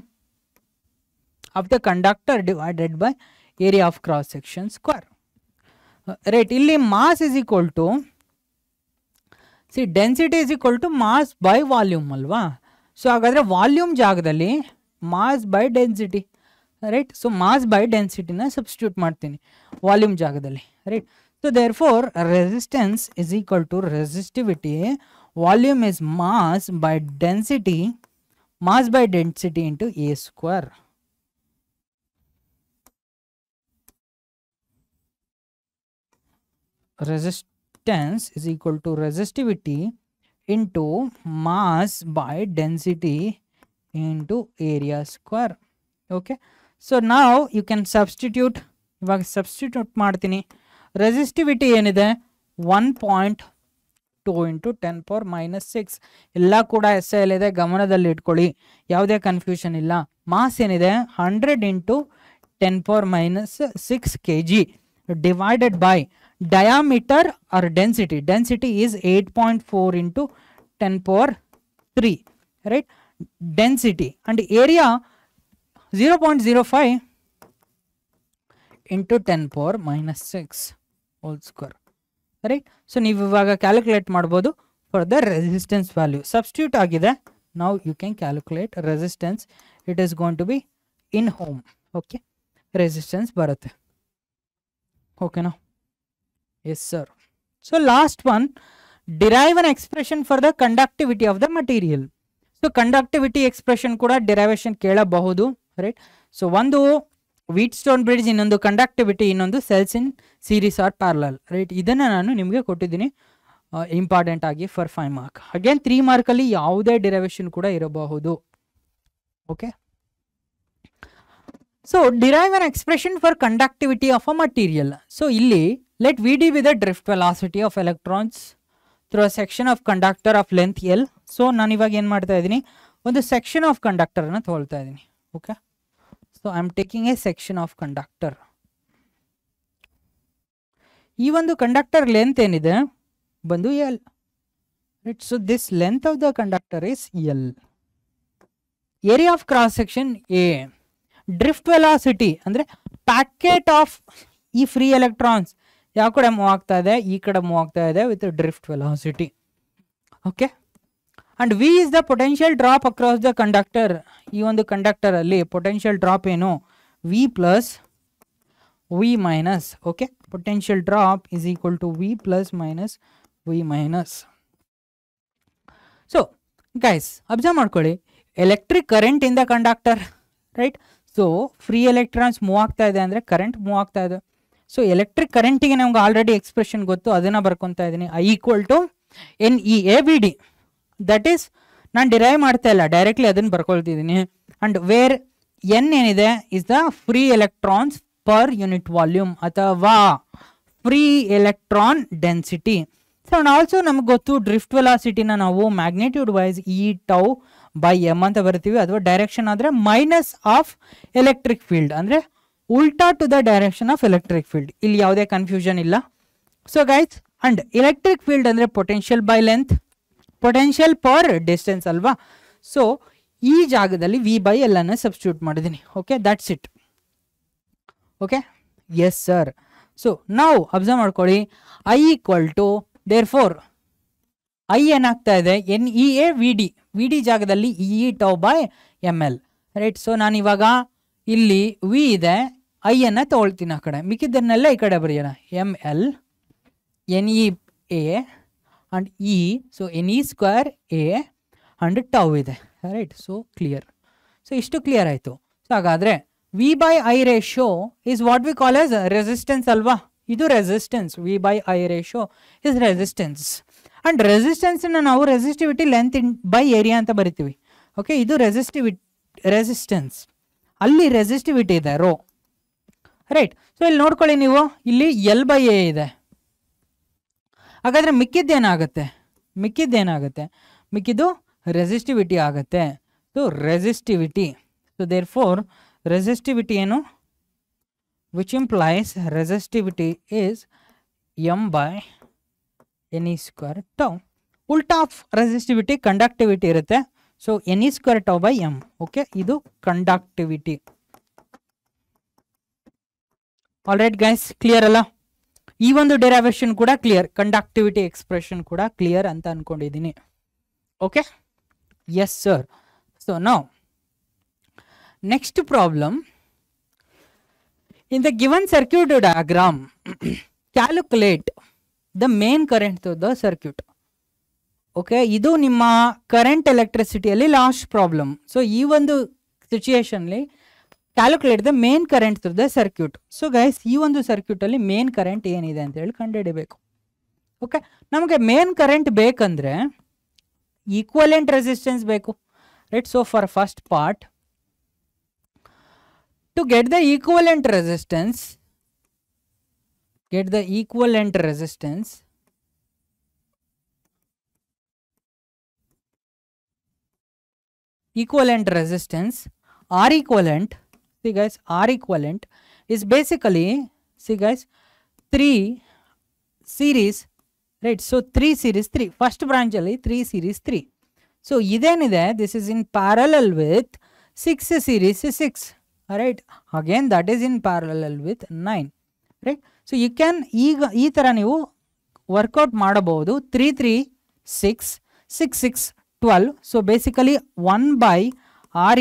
of the conductor divided by area of cross section square right ఇలి mass is equal to सी density is equal to mass by volume अल्वा so volume जगह mass by density right so mass by density substitute मातनी volume जगह right so therefore is equal to resistivity volume is mass by density mass by density into A square resist is equal to resistivity into mass by density into area square okay so now you can substitute ivaga substitute martini resistivity the 1.2 into 10 power minus 6 illa kuda sl ide gamanadalli itkoli yavade confusion illa mass the 100 into 10 power minus 6 kg divided by diameter or density density is 8.4 into 10 power 3 right density and area 0.05 into 10 power minus 6 whole square right so nivivaga calculate madabodu for the resistance value substitute agida. now you can calculate resistance it is going to be in home okay resistance barate okay now Yes, sir. So last one, derive an expression for the conductivity of the material. So conductivity expression ಕೂಡ derivation ಕೇಳಬಹುದು right so ಒಂದು Wheatstone bridge ಇನ್ನೊಂದು conductivity ಇನ್ನೊಂದು cells in series or parallel right ಇದನ್ನು ನಾನು ನಿಮಗೆ ಕೊಟ್ಟಿದ್ದೀನಿ important ಆಗಿ for five mark again three ಮಾರ್ಕಲ್ಲಿ ಯಾವುದೇ ಡಿರೈವೇಶನ್ ಕೂಡ ಇರಬಹುದು okay so derive an expression for conductivity of a material so ಇಲ್ಲಿ Let Vd be the drift velocity of of through a section of conductor of length L. So ನಾನು ಇವಾಗ ಏನು ಮಾಡ್ತಾ ಇದ್ದೀನಿ ಒಂದು ಸೆಕ್ಷನ್ ಆಫ್ ಕಂಡಕ್ಟರ್ನ ತೊಗೊಳ್ತಾ ಇದ್ದೀನಿ okay so I am taking a section of conductor ಈ ಒಂದು ಕಂಡಕ್ಟರ್ ಲೆಂತ್ ಏನಿದೆ ಬಂದು L right this length of the conductor is L area of cross section A drift velocity ಅಂದರೆ ಪ್ಯಾಕೆಟ್ ಆಫ್ ಈ free electrons ಯಾಕಡೆ move ಆಗ್ತಾ ಇದೆ ಈ ಕಡೆ ಮೂವ್ ಆಗ್ತಾ ಇದೆ with drift velocity okay and V is the potential drop across the conductor ಈ ಒಂದು ಕಂಡಕ್ಟರ್ ಅಲ್ಲಿ ಪೊಟೆನ್ಷಿಯಲ್ ಡ್ರಾಪ್ ಏನು V plus V minus okay potential drop is equal to V plus minus V minus so guys observe ಮಾಡ್ಕೊಳ್ಳಿ electric current ಇಂದ conductor right so free electrons move ಆಗ್ತಾ ಇದೆ ಅಂದ್ರೆ current move ಆಗ್ತಾ ಇದೆ so electric ಕರೆಂಟಿಗೆ ನಮ್ಗೆ already expression ಗೊತ್ತು ಅದನ್ನು ಬರ್ಕೊತಾ ಇದ್ದೀನಿ I equal to N E e A B D that is ನಾನು ಡಿರೈವ್ ಮಾಡ್ತಾ ಇಲ್ಲ ಡೈರೆಕ್ಟ್ಲಿ ಅದನ್ನು ಬರ್ಕೊಳ್ತಿದ್ದೀನಿ ಅಂಡ್ ವೇರ್ ಎನ್ ಏನಿದೆ is the free electrons per unit volume ಅಥವಾ free electron density so also ನಮ್ಗೆ ಗೊತ್ತು ಡ್ರಿಫ್ಟ್ ವೆಲಾಸಿಟಿನ ನಾವು magnitude wise E tau by M ಅಂತ ಬರ್ತೀವಿ ಅಥವಾ ಡೈರೆಕ್ಷನ್ ಆದರೆ ಮೈನಸ್ ಆಫ್ ಎಲೆಕ್ಟ್ರಿಕ್ ಫೀಲ್ಡ್ ಅಂದರೆ ಉಲ್ಟಾ to the direction of electric field ಇಲ್ಲಿ ಯಾವುದೇ ಕನ್ಫ್ಯೂಷನ್ ಇಲ್ಲ so guys and electric field ಅಂದರೆ potential by length potential per distance ಅಲ್ವಾ ಸೊ ಈ ಜಾಗದಲ್ಲಿ ವಿ ಬೈ ಎಲ್ ಅನ್ನು ಸಬ್ಸ್ಟ್ಯೂಟ್ ಮಾಡಿದ್ದೀನಿ okay that's it okay yes sir so ನಾವು ಅಬ್ಸರ್ವ್ ಮಾಡ್ಕೊಳ್ಳಿ I equal to therefore I ಏನಾಗ್ತಾ ಇದೆ N E A V D V D ಜಾಗದಲ್ಲಿ E E tau by M L right so ನಾನು ಇವಾಗ ಇಲ್ಲಿ ವಿ ಇದೆ ಐಯನ್ನು ತೊಗೊಳ್ತೀನಿ ಆ ಕಡೆ ಮಿಕ್ಕಿದ್ದನ್ನೆಲ್ಲ ಈ ಕಡೆ ಬರೆಯೋಣ M L N E A and E so N E square A and tau ಇದೆ ರೈಟ್ ಸೊ ಕ್ಲಿಯರ್ ಸೊ ಇಷ್ಟು ಕ್ಲಿಯರ್ ಆಯಿತು ಸೊ ಹಾಗಾದರೆ V by I ratio is what we call as resistance ಅಲ್ವಾ ಇದು resistance V by I ratio is resistance and ರೆಸಿಸ್ಟೆನ್ಸ್ನ ನಾವು resistivity length in by area ಅಂತ ಬರಿತೀವಿ ಓಕೆ ಇದು ರೆಸಿಸ್ಟಿವಿ ರೆಸಿಸ್ಟೆನ್ಸ್ ಅಲ್ಲಿ ರೆಸಿಸ್ಟಿವಿಟಿ ಇದೆ ರೋ ರೈಟ್ ಸೊ ಇಲ್ಲಿ ನೋಡ್ಕೊಳ್ಳಿ ನೀವು ಇಲ್ಲಿ ಎಲ್ ಬೈ ಎ ಇದೆ ಹಾಗಾದರೆ ಮಿಕ್ಕಿದ್ದೇನಾಗುತ್ತೆ ಮಿಕ್ಕಿದ್ದೇನಾಗುತ್ತೆ ಮಿಕ್ಕಿದ್ದು ರೆಸಿಸ್ಟಿವಿಟಿ ಆಗುತ್ತೆ so resistivity so therefore resistivity ಏನು which implies resistivity is M by N E square tau ಉಲ್ಟಾ ಆಫ್ ರೆಸಿಸ್ಟಿವಿಟಿ ಕಂಡಕ್ಟಿವಿಟಿ ಇರುತ್ತೆ so N E square tau by M okay ಇದು conductivity all right guys clear ಅಲ್ಲ ಈ ಒಂದು derivation ಕೂಡ clear conductivity expression ಕೂಡ clear ಅಂತ ಅನ್ಕೊಂಡಿದ್ದೀನಿ ಓಕೆ ಎಸ್ ಸರ್ ಸೊ ನಾವು next problem in the given circuit diagram calculate the main current the circuit okay ಇದು ನಿಮ್ಮ ಕರೆಂಟ್ ಎಲೆಕ್ಟ್ರಿಸಿಟಿಯಲ್ಲಿ ಲಾಸ್ಟ್ ಪ್ರಾಬ್ಲಮ್ ಸೊ ಈ ಒಂದು ಸಿಚುಯೇಷನ್ಲಿ calculate the main current through the circuit so guys सर्क्यूटली main current ऐन अंत कंबू ओके नमें मेन करेंट बेंद्रे equivalent resistance right so for first part to ट the equivalent resistance get the equivalent resistance equivalent resistance R equivalent see guys r equivalent is basically see guys 3 series right so 3 series 3 first branch ಅಲ್ಲಿ 3 series 3 so ಇದೇನಿದೆ this is in parallel with 6 series 6 alright again that is in parallel with 9 right so you can ಈಗ ಈ ಥರ ನೀವು work out ಮಾಡಬಹುದು three three six six six twelve so basically one by R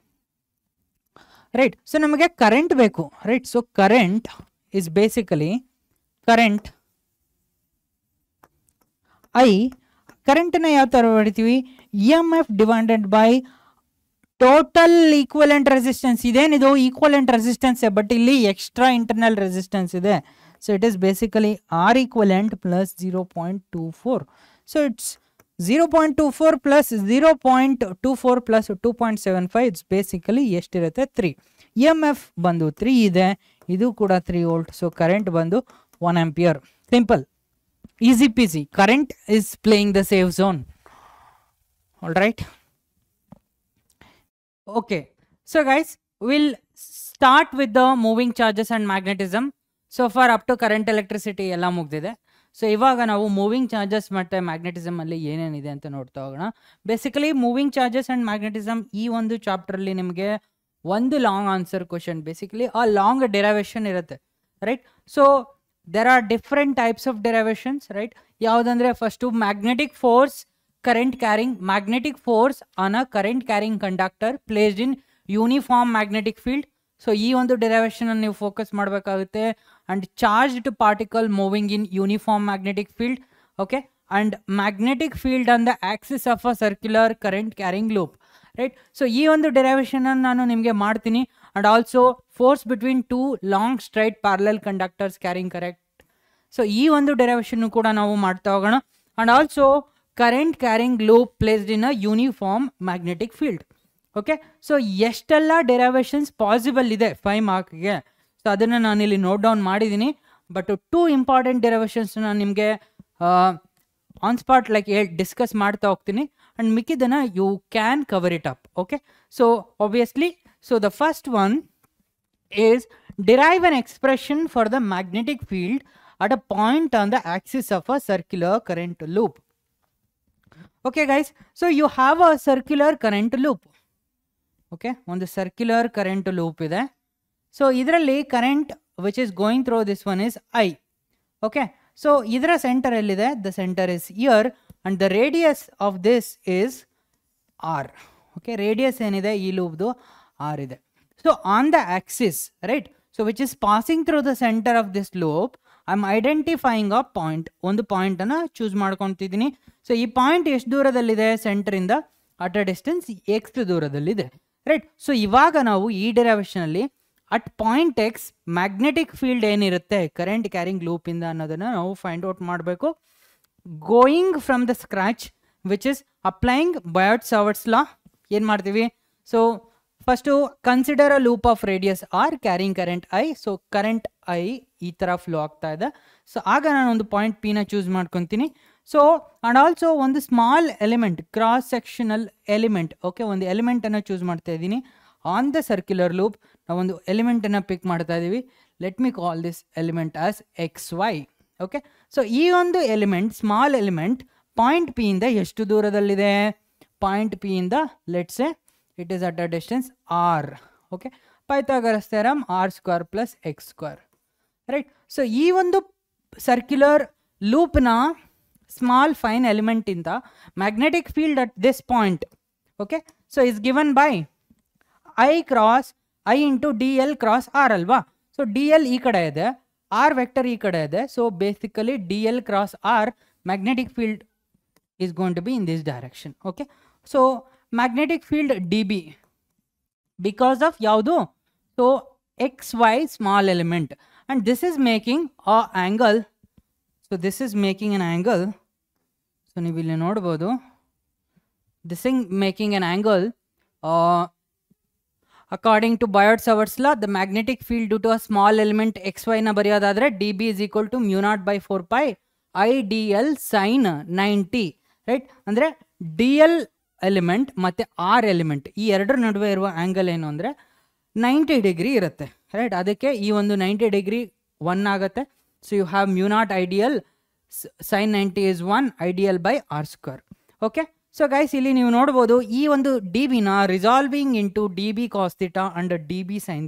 right so हमें current ಬೇಕು right so current is basically current i கரنٹನ ಯಾ ತರ ಅವರ್ತಿತಿ mf divided by total equivalent resistance ಇದೇನಿದೋ ಈಕ್ವಲೆಂಟ್ ರೆಸಿಸ್ಟೆನ್ಸ್ ಅಬಟ್ ಇಲ್ಲಿ extra internal resistance ಇದೆ so it is basically r equivalent + 0.24 so it's 0.24 to 0.24 plus 2.75 it's basically ಎಷ್ಟಿರುತ್ತೆ 3 F e ಬಂದು three ಇದೆ ಇದು ಕೂಡ 3 ವೋಲ್ಟ್ ಸೊ ಕರೆಂಟ್ ಬಂದು 1 ampere simple easy peasy current is playing the safe zone all right okay so guys will start with the moving charges and magnetism so for up to current electricity ಎಲ್ಲ ಮುಗ್ದಿದೆ so ಇವಾಗ ನಾವು moving charges ಮತ್ತು ಮ್ಯಾಗ್ನೆಟಿಸಮಲ್ಲಿ ಏನೇನಿದೆ ಅಂತ ನೋಡ್ತಾ ಹೋಗೋಣ basically moving charges and magnetism ಈ ಒಂದು ಅಲ್ಲಿ ನಿಮಗೆ ಒಂದು ಲಾಂಗ್ ಆನ್ಸರ್ ಕ್ವಶನ್ ಬೇಸಿಕಲಿ ಆ ಲಾಂಗ್ ಡೆರವೇಷನ್ ಇರುತ್ತೆ right so there are different types of derivations right ಯಾವುದಂದ್ರೆ first magnetic force current carrying magnetic force on a current carrying conductor placed in uniform magnetic field so ಈ ಒಂದು ಡೆರವೇಷನಲ್ಲಿ ನೀವು focus ಮಾಡಬೇಕಾಗುತ್ತೆ and charged particle moving in uniform magnetic field okay and magnetic field on the axis of a circular current carrying loop right so on the derivation on nanu nimge martini and also force between two long straight parallel conductors carrying correct so on the derivation kuda navu martavagana and also current carrying loop placed in a uniform magnetic field okay so yestella derivations possible ide 5 mark ge yeah. ಸಾದರ್ನ ನಾನು ಇಲ್ಲಿ note down ಮಾಡಿದಿನಿ but two important डेरिवेशनಸ್ ಅನ್ನು ನಿಮಗೆ on spot like discuss ಮಾಡ್ತಾ ಹೋಗ್ತೀನಿ and మిಕ್ಕಿದನ್ನ you can cover it up okay so obviously so the first one is derive an expression for the magnetic field at a point on the axis of a circular current loop okay guys so you have a circular current loop okay ಒಂದು circular current loop ಇದೆ ಸೊ ಇದರಲ್ಲಿ current which is going through this one is I okay so ಇದರ centre ಎಲ್ಲಿದೆ the centre is here and the radius of this is R okay radius ಏನಿದೆ ಈ ಲೂಬ್ದು R ಇದೆ so on the axis right so which is passing through the centre of this loop I am identifying a point ಒಂದು ಪಾಯಿಂಟನ್ನು choose ಮಾಡ್ಕೊತಿದ್ದೀನಿ so ಈ point ಎಷ್ಟು ದೂರದಲ್ಲಿದೆ ಸೆಂಟರಿಂದ ಅಟ್ ಅ ಡಿಸ್ಟೆನ್ಸ್ ಎಕ್ಸ್ ದೂರದಲ್ಲಿದೆ ರೈಟ್ ಸೊ ಇವಾಗ ನಾವು ಈ ಡೆರವೇಷನಲ್ಲಿ at point X magnetic field ಏನಿರುತ್ತೆ ಕರೆಂಟ್ ಕ್ಯಾರಿಂಗ್ ಲೂಪಿಂದ ಅನ್ನೋದನ್ನು ನಾವು ಫೈಂಡ್ ಔಟ್ ಮಾಡಬೇಕು going from the scratch which is applying Biot Savart's law ಏನು ಮಾಡ್ತೀವಿ so first consider a loop of radius R carrying current I so current I ಈ ಥರ flow ಆಗ್ತಾ ಇದೆ ಸೊ ಆಗ ನಾನು ಒಂದು ಪಾಯಿಂಟ್ ಪಿನ ಚೂಸ್ ಮಾಡ್ಕೊತೀನಿ ಸೊ ಆ್ಯಂಡ್ ಆಲ್ಸೋ ಒಂದು small element cross sectional element okay ಒಂದು ಎಲಿಮೆಂಟನ್ನು ಚೂಸ್ ಮಾಡ್ತಾ ಇದ್ದೀನಿ ಆನ್ ದ ಸರ್ಕ್ಯುಲರ್ ಲೂಪ್ ನಾವೊಂದು ಎಲಿಮೆಂಟನ್ನು ಪಿಕ್ ಮಾಡ್ತಾ ಇದ್ದೀವಿ let me call this element as x y okay so ಈ ಒಂದು element small element point P ಇಂದ ಎಷ್ಟು ದೂರದಲ್ಲಿದೆ ಪಾಯಿಂಟ್ ಪಿ ಇಂದ let's a it is at a distance r okay Pythagoras theorem r square plus x square right so ಈ ಒಂದು circular ಲೂಪ್ನ small fine ಎಲಿಮೆಂಟಿಂದ magnetic field at this point okay so is given by I cross I into d l cross R ಅಲ್ವಾ so d l ಈ ಕಡೆ ಇದೆ r vector ಈ ಕಡೆ ಇದೆ so basically d l cross r magnetic field is going to be in this direction okay so magnetic field d B because of ಯಾವುದು so x y small element and this is making a angle so this is making an angle so ನೀವು ಇಲ್ಲಿ ನೋಡ್ಬೋದು this is making an angle uh, according to Biot Savart's law the magnetic field due to a small element x ವೈನ ಬರೆಯೋದಾದ್ರೆ d B is equal to mu naught by four pi I d l sine ninety right ಅಂದರೆ d l element ಮತ್ತು r element ಈ ಎರಡರ ನಡುವೆ ಇರುವ angle ಏನು ಅಂದರೆ ನೈಂಟಿ ಡಿಗ್ರಿ ಇರುತ್ತೆ ರೈಟ್ ಅದಕ್ಕೆ ಈ ಒಂದು ನೈಂಟಿ ಡಿಗ್ರಿ ಒನ್ ಆಗುತ್ತೆ so you have mu naught I d l sine ninety is one I d l by r square okay so guys ಇಲ್ಲಿ ನೀವು ನೋಡ್ಬೋದು ಈ ಒಂದು ಡಿ ಬಿನ resolving into d B cos theta and d B sine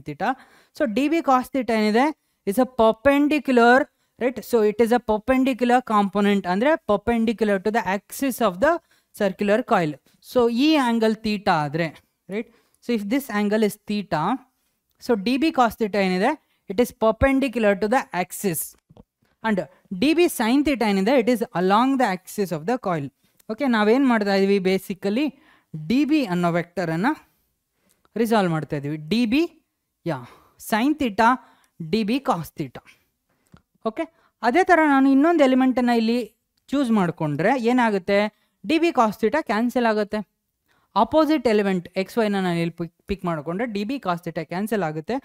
so d B cos theta ಏನಿದೆ is a perpendicular right so it is a perpendicular component ಅಂದರೆ perpendicular to the axis of the circular coil so ಈ angle theta ಆದರೆ right so if this angle is theta so d B cos theta ಏನಿದೆ it is perpendicular to the axis and d B sine ಏನಿದೆ it is along the axis of the coil okay ನಾವೇನು ಮಾಡ್ತಾ ಇದ್ದೀವಿ basically D B ಅನ್ನೋ ವೆಕ್ಟರನ್ನು resolve ಮಾಡ್ತಾ ಇದ್ದೀವಿ d B ಯಾ sine theta d B cos theta okay ಅದೇ ಥರ ನಾನು ಇನ್ನೊಂದು ಎಲಿಮೆಂಟನ್ನು ಇಲ್ಲಿ ಚೂಸ್ ಮಾಡಿಕೊಂಡ್ರೆ ಏನಾಗುತ್ತೆ ಡಿ ಬಿ ಕಾಸ್ ಕ್ಯಾನ್ಸಲ್ ಆಗುತ್ತೆ ಆಪೋಸಿಟ್ ಎಲಿಮೆಂಟ್ ಎಕ್ಸ್ ವೈನ ನಾನು ಇಲ್ಲಿ ಪಿಕ್ ಪಿಕ್ ಮಾಡಿಕೊಂಡ್ರೆ ಡಿ ಬಿ ಕಾಸ್ ಕ್ಯಾನ್ಸಲ್ ಆಗುತ್ತೆ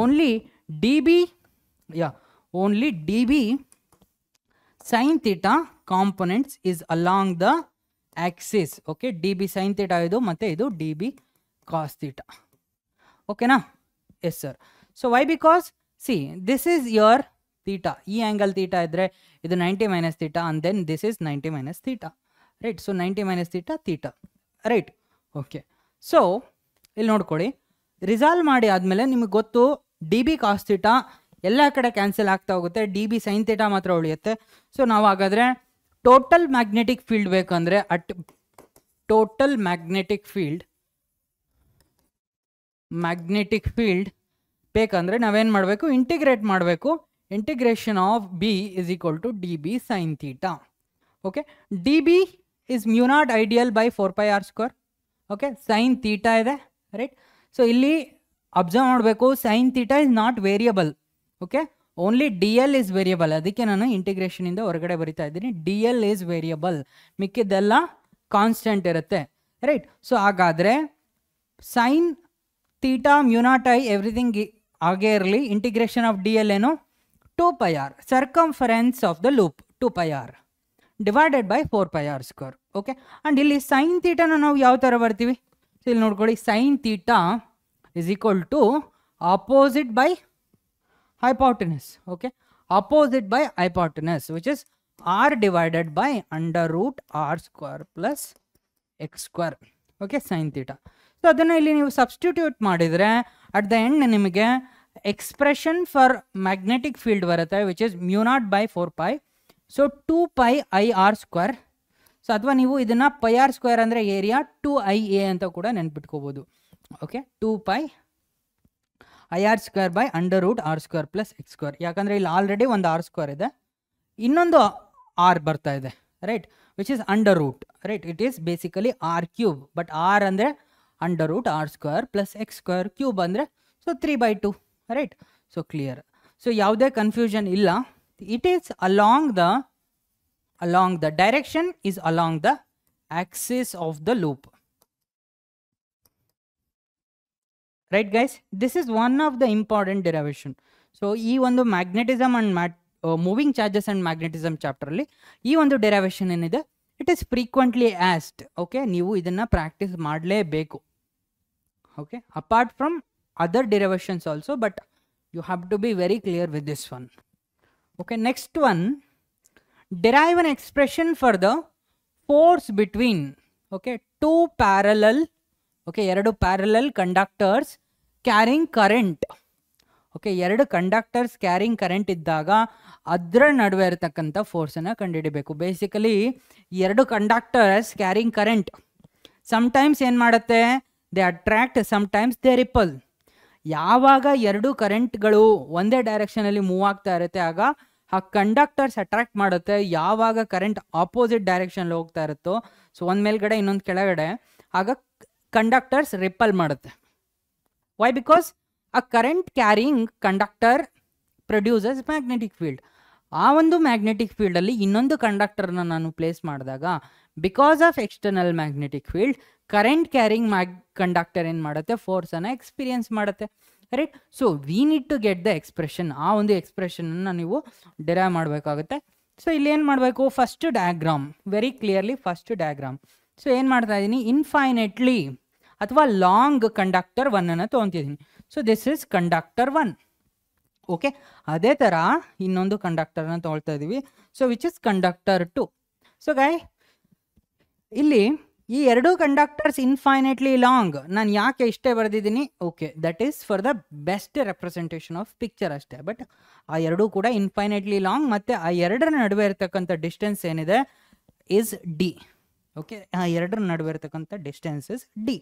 ಓನ್ಲಿ ಡಿ ಬಿ ಯಾ only d B sine theta components is along the axis okay d B sine theta ಇದು ಮತ್ತೆ ಇದು ಬಿ cos ತೀಟಾ ಓಕೆನಾ yes sir so why because see this is your theta ಈ angle theta ಇದ್ದರೆ ಇದು ninety minus theta and then this is ninety minus theta right so ninety minus theta theta right okay so ಇಲ್ಲಿ ನೋಡ್ಕೊಳ್ಳಿ resolve ಮಾಡಿ ಆದಮೇಲೆ ನಿಮಗೆ ಗೊತ್ತು D B cos theta ಎಲ್ಲ ಕಡೆ ಕ್ಯಾನ್ಸಲ್ ಆಗ್ತಾ ಹೋಗುತ್ತೆ ಡಿ ಬಿ ಸೈನ್ ತೇಟಾ ಮಾತ್ರ ಉಳಿಯುತ್ತೆ ಸೊ ನಾವು ಹಾಗಾದರೆ ಟೋಟಲ್ ಮ್ಯಾಗ್ನೆಟಿಕ್ ಫೀಲ್ಡ್ ಬೇಕಂದರೆ at total magnetic field magnetic field ಬೇಕಂದರೆ ನಾವೇನು ಮಾಡಬೇಕು ಇಂಟಿಗ್ರೇಟ್ ಮಾಡಬೇಕು integration of B is equal to d B sine theta okay d B is mu naught I d l by four pi r square okay sine theta ಇದೆ right so ಇಲ್ಲಿ observe ಮಾಡಬೇಕು sine theta is not variable okay only d l is variable ಅದಕ್ಕೆ ನಾನು ಇಂಟಿಗ್ರೇಷನಿಂದ ಹೊರಗಡೆ ಬರಿತಾ ಇದ್ದೀನಿ d l is variable ಮಿಕ್ಕಿದ್ದೆಲ್ಲ constant ಇರುತ್ತೆ ರೈಟ್ ಸೊ ಹಾಗಾದರೆ sine theta mu naught I everything ಹಾಗೇ ಇರಲಿ ಇಂಟಿಗ್ರೇಷನ್ ಆಫ್ ಡಿ ಎಲ್ ಏನು two pi r circumference of the loop two pi r divided by four pi R square okay and ಇಲ್ಲಿ sine ತೀಟಾನ ನಾವು ಯಾವ ಥರ ಬರ್ತೀವಿ ಇಲ್ಲಿ ನೋಡ್ಕೊಳ್ಳಿ sine theta is equal to opposite by hypotenuse okay opposite by hypotenuse which is r divided by under root r square plus x square okay sine theta so ಅದನ್ನು ಇಲ್ಲಿ ನೀವು ಸಬ್ಸ್ಟಿಟ್ಯೂಟ್ ಮಾಡಿದರೆ ಅಟ್ ದ ಎಂಡ್ ನಿಮಗೆ expression for magnetic field ಬರುತ್ತೆ which is mu naught by four pi so two pi I r square so ಅಥವಾ ನೀವು ಇದನ್ನು pi R square ಅಂದರೆ ಏರಿಯಾ ಟು ಐ ಎ ಅಂತ ಕೂಡ ನೆನ್ಪಿಟ್ಕೋಬೋದು okay two pi I r square by under root R square plus x square ಯಾಕಂದರೆ ಇಲ್ಲಿ already ಒಂದು ಆರ್ ಸ್ಕ್ವೇರ್ ಇದೆ ಇನ್ನೊಂದು ಆರ್ ಬರ್ತಾ ಇದೆ right which is under root right it is basically r cube but r ಅಂದರೆ under root R square plus x square cube ಅಂದರೆ so three by two right so clear so ಯಾವುದೇ confusion ಇಲ್ಲ it is along the along the direction is along the axis of the loop right guys this is one of the important derivation so ಈ ಒಂದು magnetism and ಮ್ಯಾಟ್ moving charges and magnetism ಚಾಪ್ಟರಲ್ಲಿ ಈ ಒಂದು derivation ಏನಿದೆ it is frequently asked okay ನೀವು ಇದನ್ನು practice ಮಾಡಲೇಬೇಕು okay apart from other derivations also but you have to be very clear with this one okay next one derive an expression for the force between okay two parallel okay ಎರಡು parallel conductors carrying current okay ಎರಡು conductors carrying current ಇದ್ದಾಗ ಅದರ ನಡುವೆ ಇರತಕ್ಕಂಥ ಫೋರ್ಸನ್ನು ಕಂಡುಹಿಡಿಬೇಕು basically ಎರಡು conductors carrying current sometimes ಏನು ಮಾಡುತ್ತೆ they attract sometimes they repel ಯಾವಾಗ ಎರಡು ಕರೆಂಟ್ಗಳು ಒಂದೇ ಡೈರೆಕ್ಷನಲ್ಲಿ ಮೂವ್ ಆಗ್ತಾ ಇರುತ್ತೆ ಆಗ ಆ ಕಂಡಕ್ಟರ್ಸ್ ಅಟ್ರಾಕ್ಟ್ ಮಾಡುತ್ತೆ ಯಾವಾಗ ಕರೆಂಟ್ ಆಪೋಸಿಟ್ ಡೈರೆಕ್ಷನಲ್ಲಿ ಹೋಗ್ತಾ ಇರುತ್ತೋ ಸೊ ಒಂದು ಮೇಲ್ಗಡೆ ಇನ್ನೊಂದು ಕೆಳಗಡೆ ಆಗ ಕಂಡಕ್ಟರ್ಸ್ ರಿಪಲ್ ಮಾಡುತ್ತೆ Why? Because a current carrying conductor produces magnetic field ಆ ಒಂದು ಮ್ಯಾಗ್ನೆಟಿಕ್ ಫೀಲ್ಡಲ್ಲಿ ಇನ್ನೊಂದು ಕಂಡಕ್ಟರ್ನ ನಾನು ಪ್ಲೇಸ್ ಮಾಡಿದಾಗ because of external magnetic field current carrying mag conductor ಏನು ಮಾಡುತ್ತೆ ಫೋರ್ಸನ್ನು ಎಕ್ಸ್ಪೀರಿಯನ್ಸ್ ಮಾಡುತ್ತೆ right so we need to get the expression ಆ ಒಂದು ಎಕ್ಸ್ಪ್ರೆಷನನ್ನು ನೀವು ಡಿರೈವ್ ಮಾಡಬೇಕಾಗುತ್ತೆ ಸೊ ಇಲ್ಲಿ ಏನು ಮಾಡಬೇಕು first diagram very clearly first diagram so ಏನು ಮಾಡ್ತಾ ಇದ್ದೀನಿ ಇನ್ಫೈನೆಟ್ಲಿ ಅಥವಾ ಲಾಂಗ್ ಕಂಡಕ್ಟರ್ ಒನ್ ಅನ್ನು ತೊಗೊತಿದ್ದೀನಿ so this is conductor one okay ಅದೇ ಥರ ಇನ್ನೊಂದು ಕಂಡಕ್ಟರ್ನ ತೊಗೊಳ್ತಾ ಇದ್ದೀವಿ so which is conductor two so guys ಇಲ್ಲಿ ಈ ಎರಡು ಕಂಡಕ್ಟರ್ಸ್ ಇನ್ಫೈನೆಟ್ಲಿ ಲಾಂಗ್ ನಾನು ಯಾಕೆ ಇಷ್ಟೇ ಬರೆದಿದ್ದೀನಿ okay that is for the best representation of picture ಅಷ್ಟೇ ಬಟ್ ಆ ಎರಡೂ ಕೂಡ ಇನ್ಫೈನೆಟ್ಲಿ ಲಾಂಗ್ ಮತ್ತು ಆ ಎರಡರ ನಡುವೆ ಇರತಕ್ಕಂಥ ಡಿಸ್ಟೆನ್ಸ್ ಏನಿದೆ ಇಸ್ ಡಿ ಓಕೆ ಆ ಎರಡರ ನಡುವೆ ಇರತಕ್ಕಂಥ ಡಿಸ್ಟೆನ್ಸಸ್ ಡಿ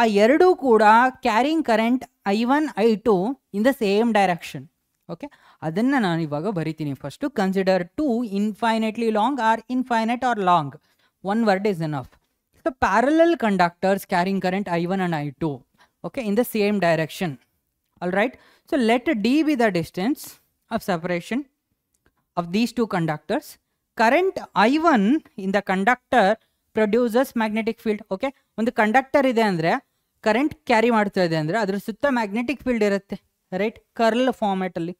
ಆ ಎರಡೂ ಕೂಡ carrying current I one I two in the same direction okay ಅದನ್ನು ನಾನು ಇವಾಗ ಬರಿತೀನಿ first consider two infinitely long or infinite or long one word is enough so parallel conductors carrying current I one and I two okay in the same direction all right so let D be the distance of separation of these two conductors. Current I1 in the conductor produces magnetic field okay ಒಂದು conductor ಇದೆ ಅಂದರೆ current carry ಮಾಡ್ತಾ ಇದೆ ಅಂದರೆ ಅದ್ರ ಸುತ್ತ magnetic field ಇರುತ್ತೆ right curl ಫಾರ್ಮೆಟಲ್ಲಿ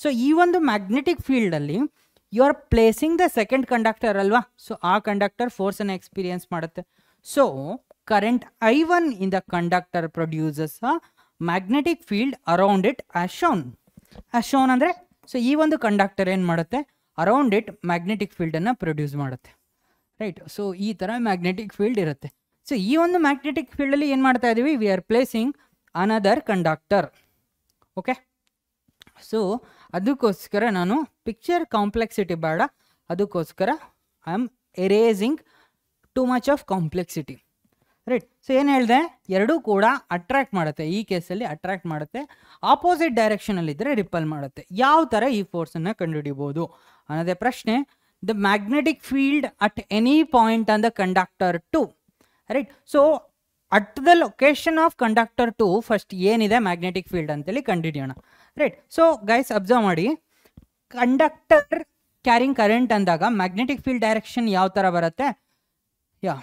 ಸೊ ಈ ಒಂದು ಮ್ಯಾಗ್ನೆಟಿಕ್ ಫೀಲ್ಡಲ್ಲಿ you are placing the second conductor ಅಲ್ವಾ ಸೊ ಆ ಕಂಡಕ್ಟರ್ ಫೋರ್ಸನ್ನು ಎಕ್ಸ್ಪೀರಿಯನ್ಸ್ ಮಾಡುತ್ತೆ so current I one in the conductor produces magnetic field around it as shown as shown ಅಂದರೆ ಸೊ ಈ ಒಂದು ಕಂಡಕ್ಟರ್ ಏನು ಮಾಡುತ್ತೆ ಅರೌಂಡ್ ಇಟ್ ಮ್ಯಾಗ್ನೆಟಿಕ್ ಫೀಲ್ಡನ್ನು ಪ್ರೊಡ್ಯೂಸ್ ಮಾಡುತ್ತೆ ರೈಟ್ ಸೊ ಈ ಥರ ಮ್ಯಾಗ್ನೆಟಿಕ್ ಫೀಲ್ಡ್ ಇರುತ್ತೆ ಸೊ ಈ ಒಂದು ಮ್ಯಾಗ್ನೆಟಿಕ್ ಫೀಲ್ಡಲ್ಲಿ ಏನು ಮಾಡ್ತಾ ಇದ್ದೀವಿ we are placing another conductor okay so ಅದಕ್ಕೋಸ್ಕರ ನಾನು ಪಿಕ್ಚರ್ ಕಾಂಪ್ಲೆಕ್ಸಿಟಿ ಬೇಡ ಅದಕ್ಕೋಸ್ಕರ I am erasing too much of complexity right so ಏನು ಹೇಳಿದೆ ಎರಡೂ ಕೂಡ ಅಟ್ರ್ಯಾಕ್ಟ್ ಮಾಡುತ್ತೆ ಈ ಕೇಸಲ್ಲಿ ಅಟ್ರ್ಯಾಕ್ಟ್ ಮಾಡುತ್ತೆ ಆಪೋಸಿಟ್ ಡೈರೆಕ್ಷನಲ್ಲಿದ್ದರೆ ರಿಪಲ್ ಮಾಡುತ್ತೆ ಯಾವ ಥರ ಈ ಫೋರ್ಸನ್ನು ಕಂಡುಹಿಡಿಬೋದು ಅನ್ನೋದೇ ಪ್ರಶ್ನೆ the magnetic field at any point on the conductor two right so at the location of conductor two first ಏನಿದೆ ಮ್ಯಾಗ್ನೆಟಿಕ್ ಫೀಲ್ಡ್ ಅಂತೇಳಿ ಕಂಡಿಡಿಯೋಣ ರೈಟ್ ಸೊ ಗೈಸ್ ಅಬ್ಸರ್ವ್ ಮಾಡಿ ಕಂಡಕ್ಟರ್ ಕ್ಯಾರಿಂಗ್ ಕರೆಂಟ್ ಅಂದಾಗ ಮ್ಯಾಗ್ನೆಟಿಕ್ ಫೀಲ್ಡ್ ಡೈರೆಕ್ಷನ್ ಯಾವ ಥರ ಬರುತ್ತೆ ಯಾ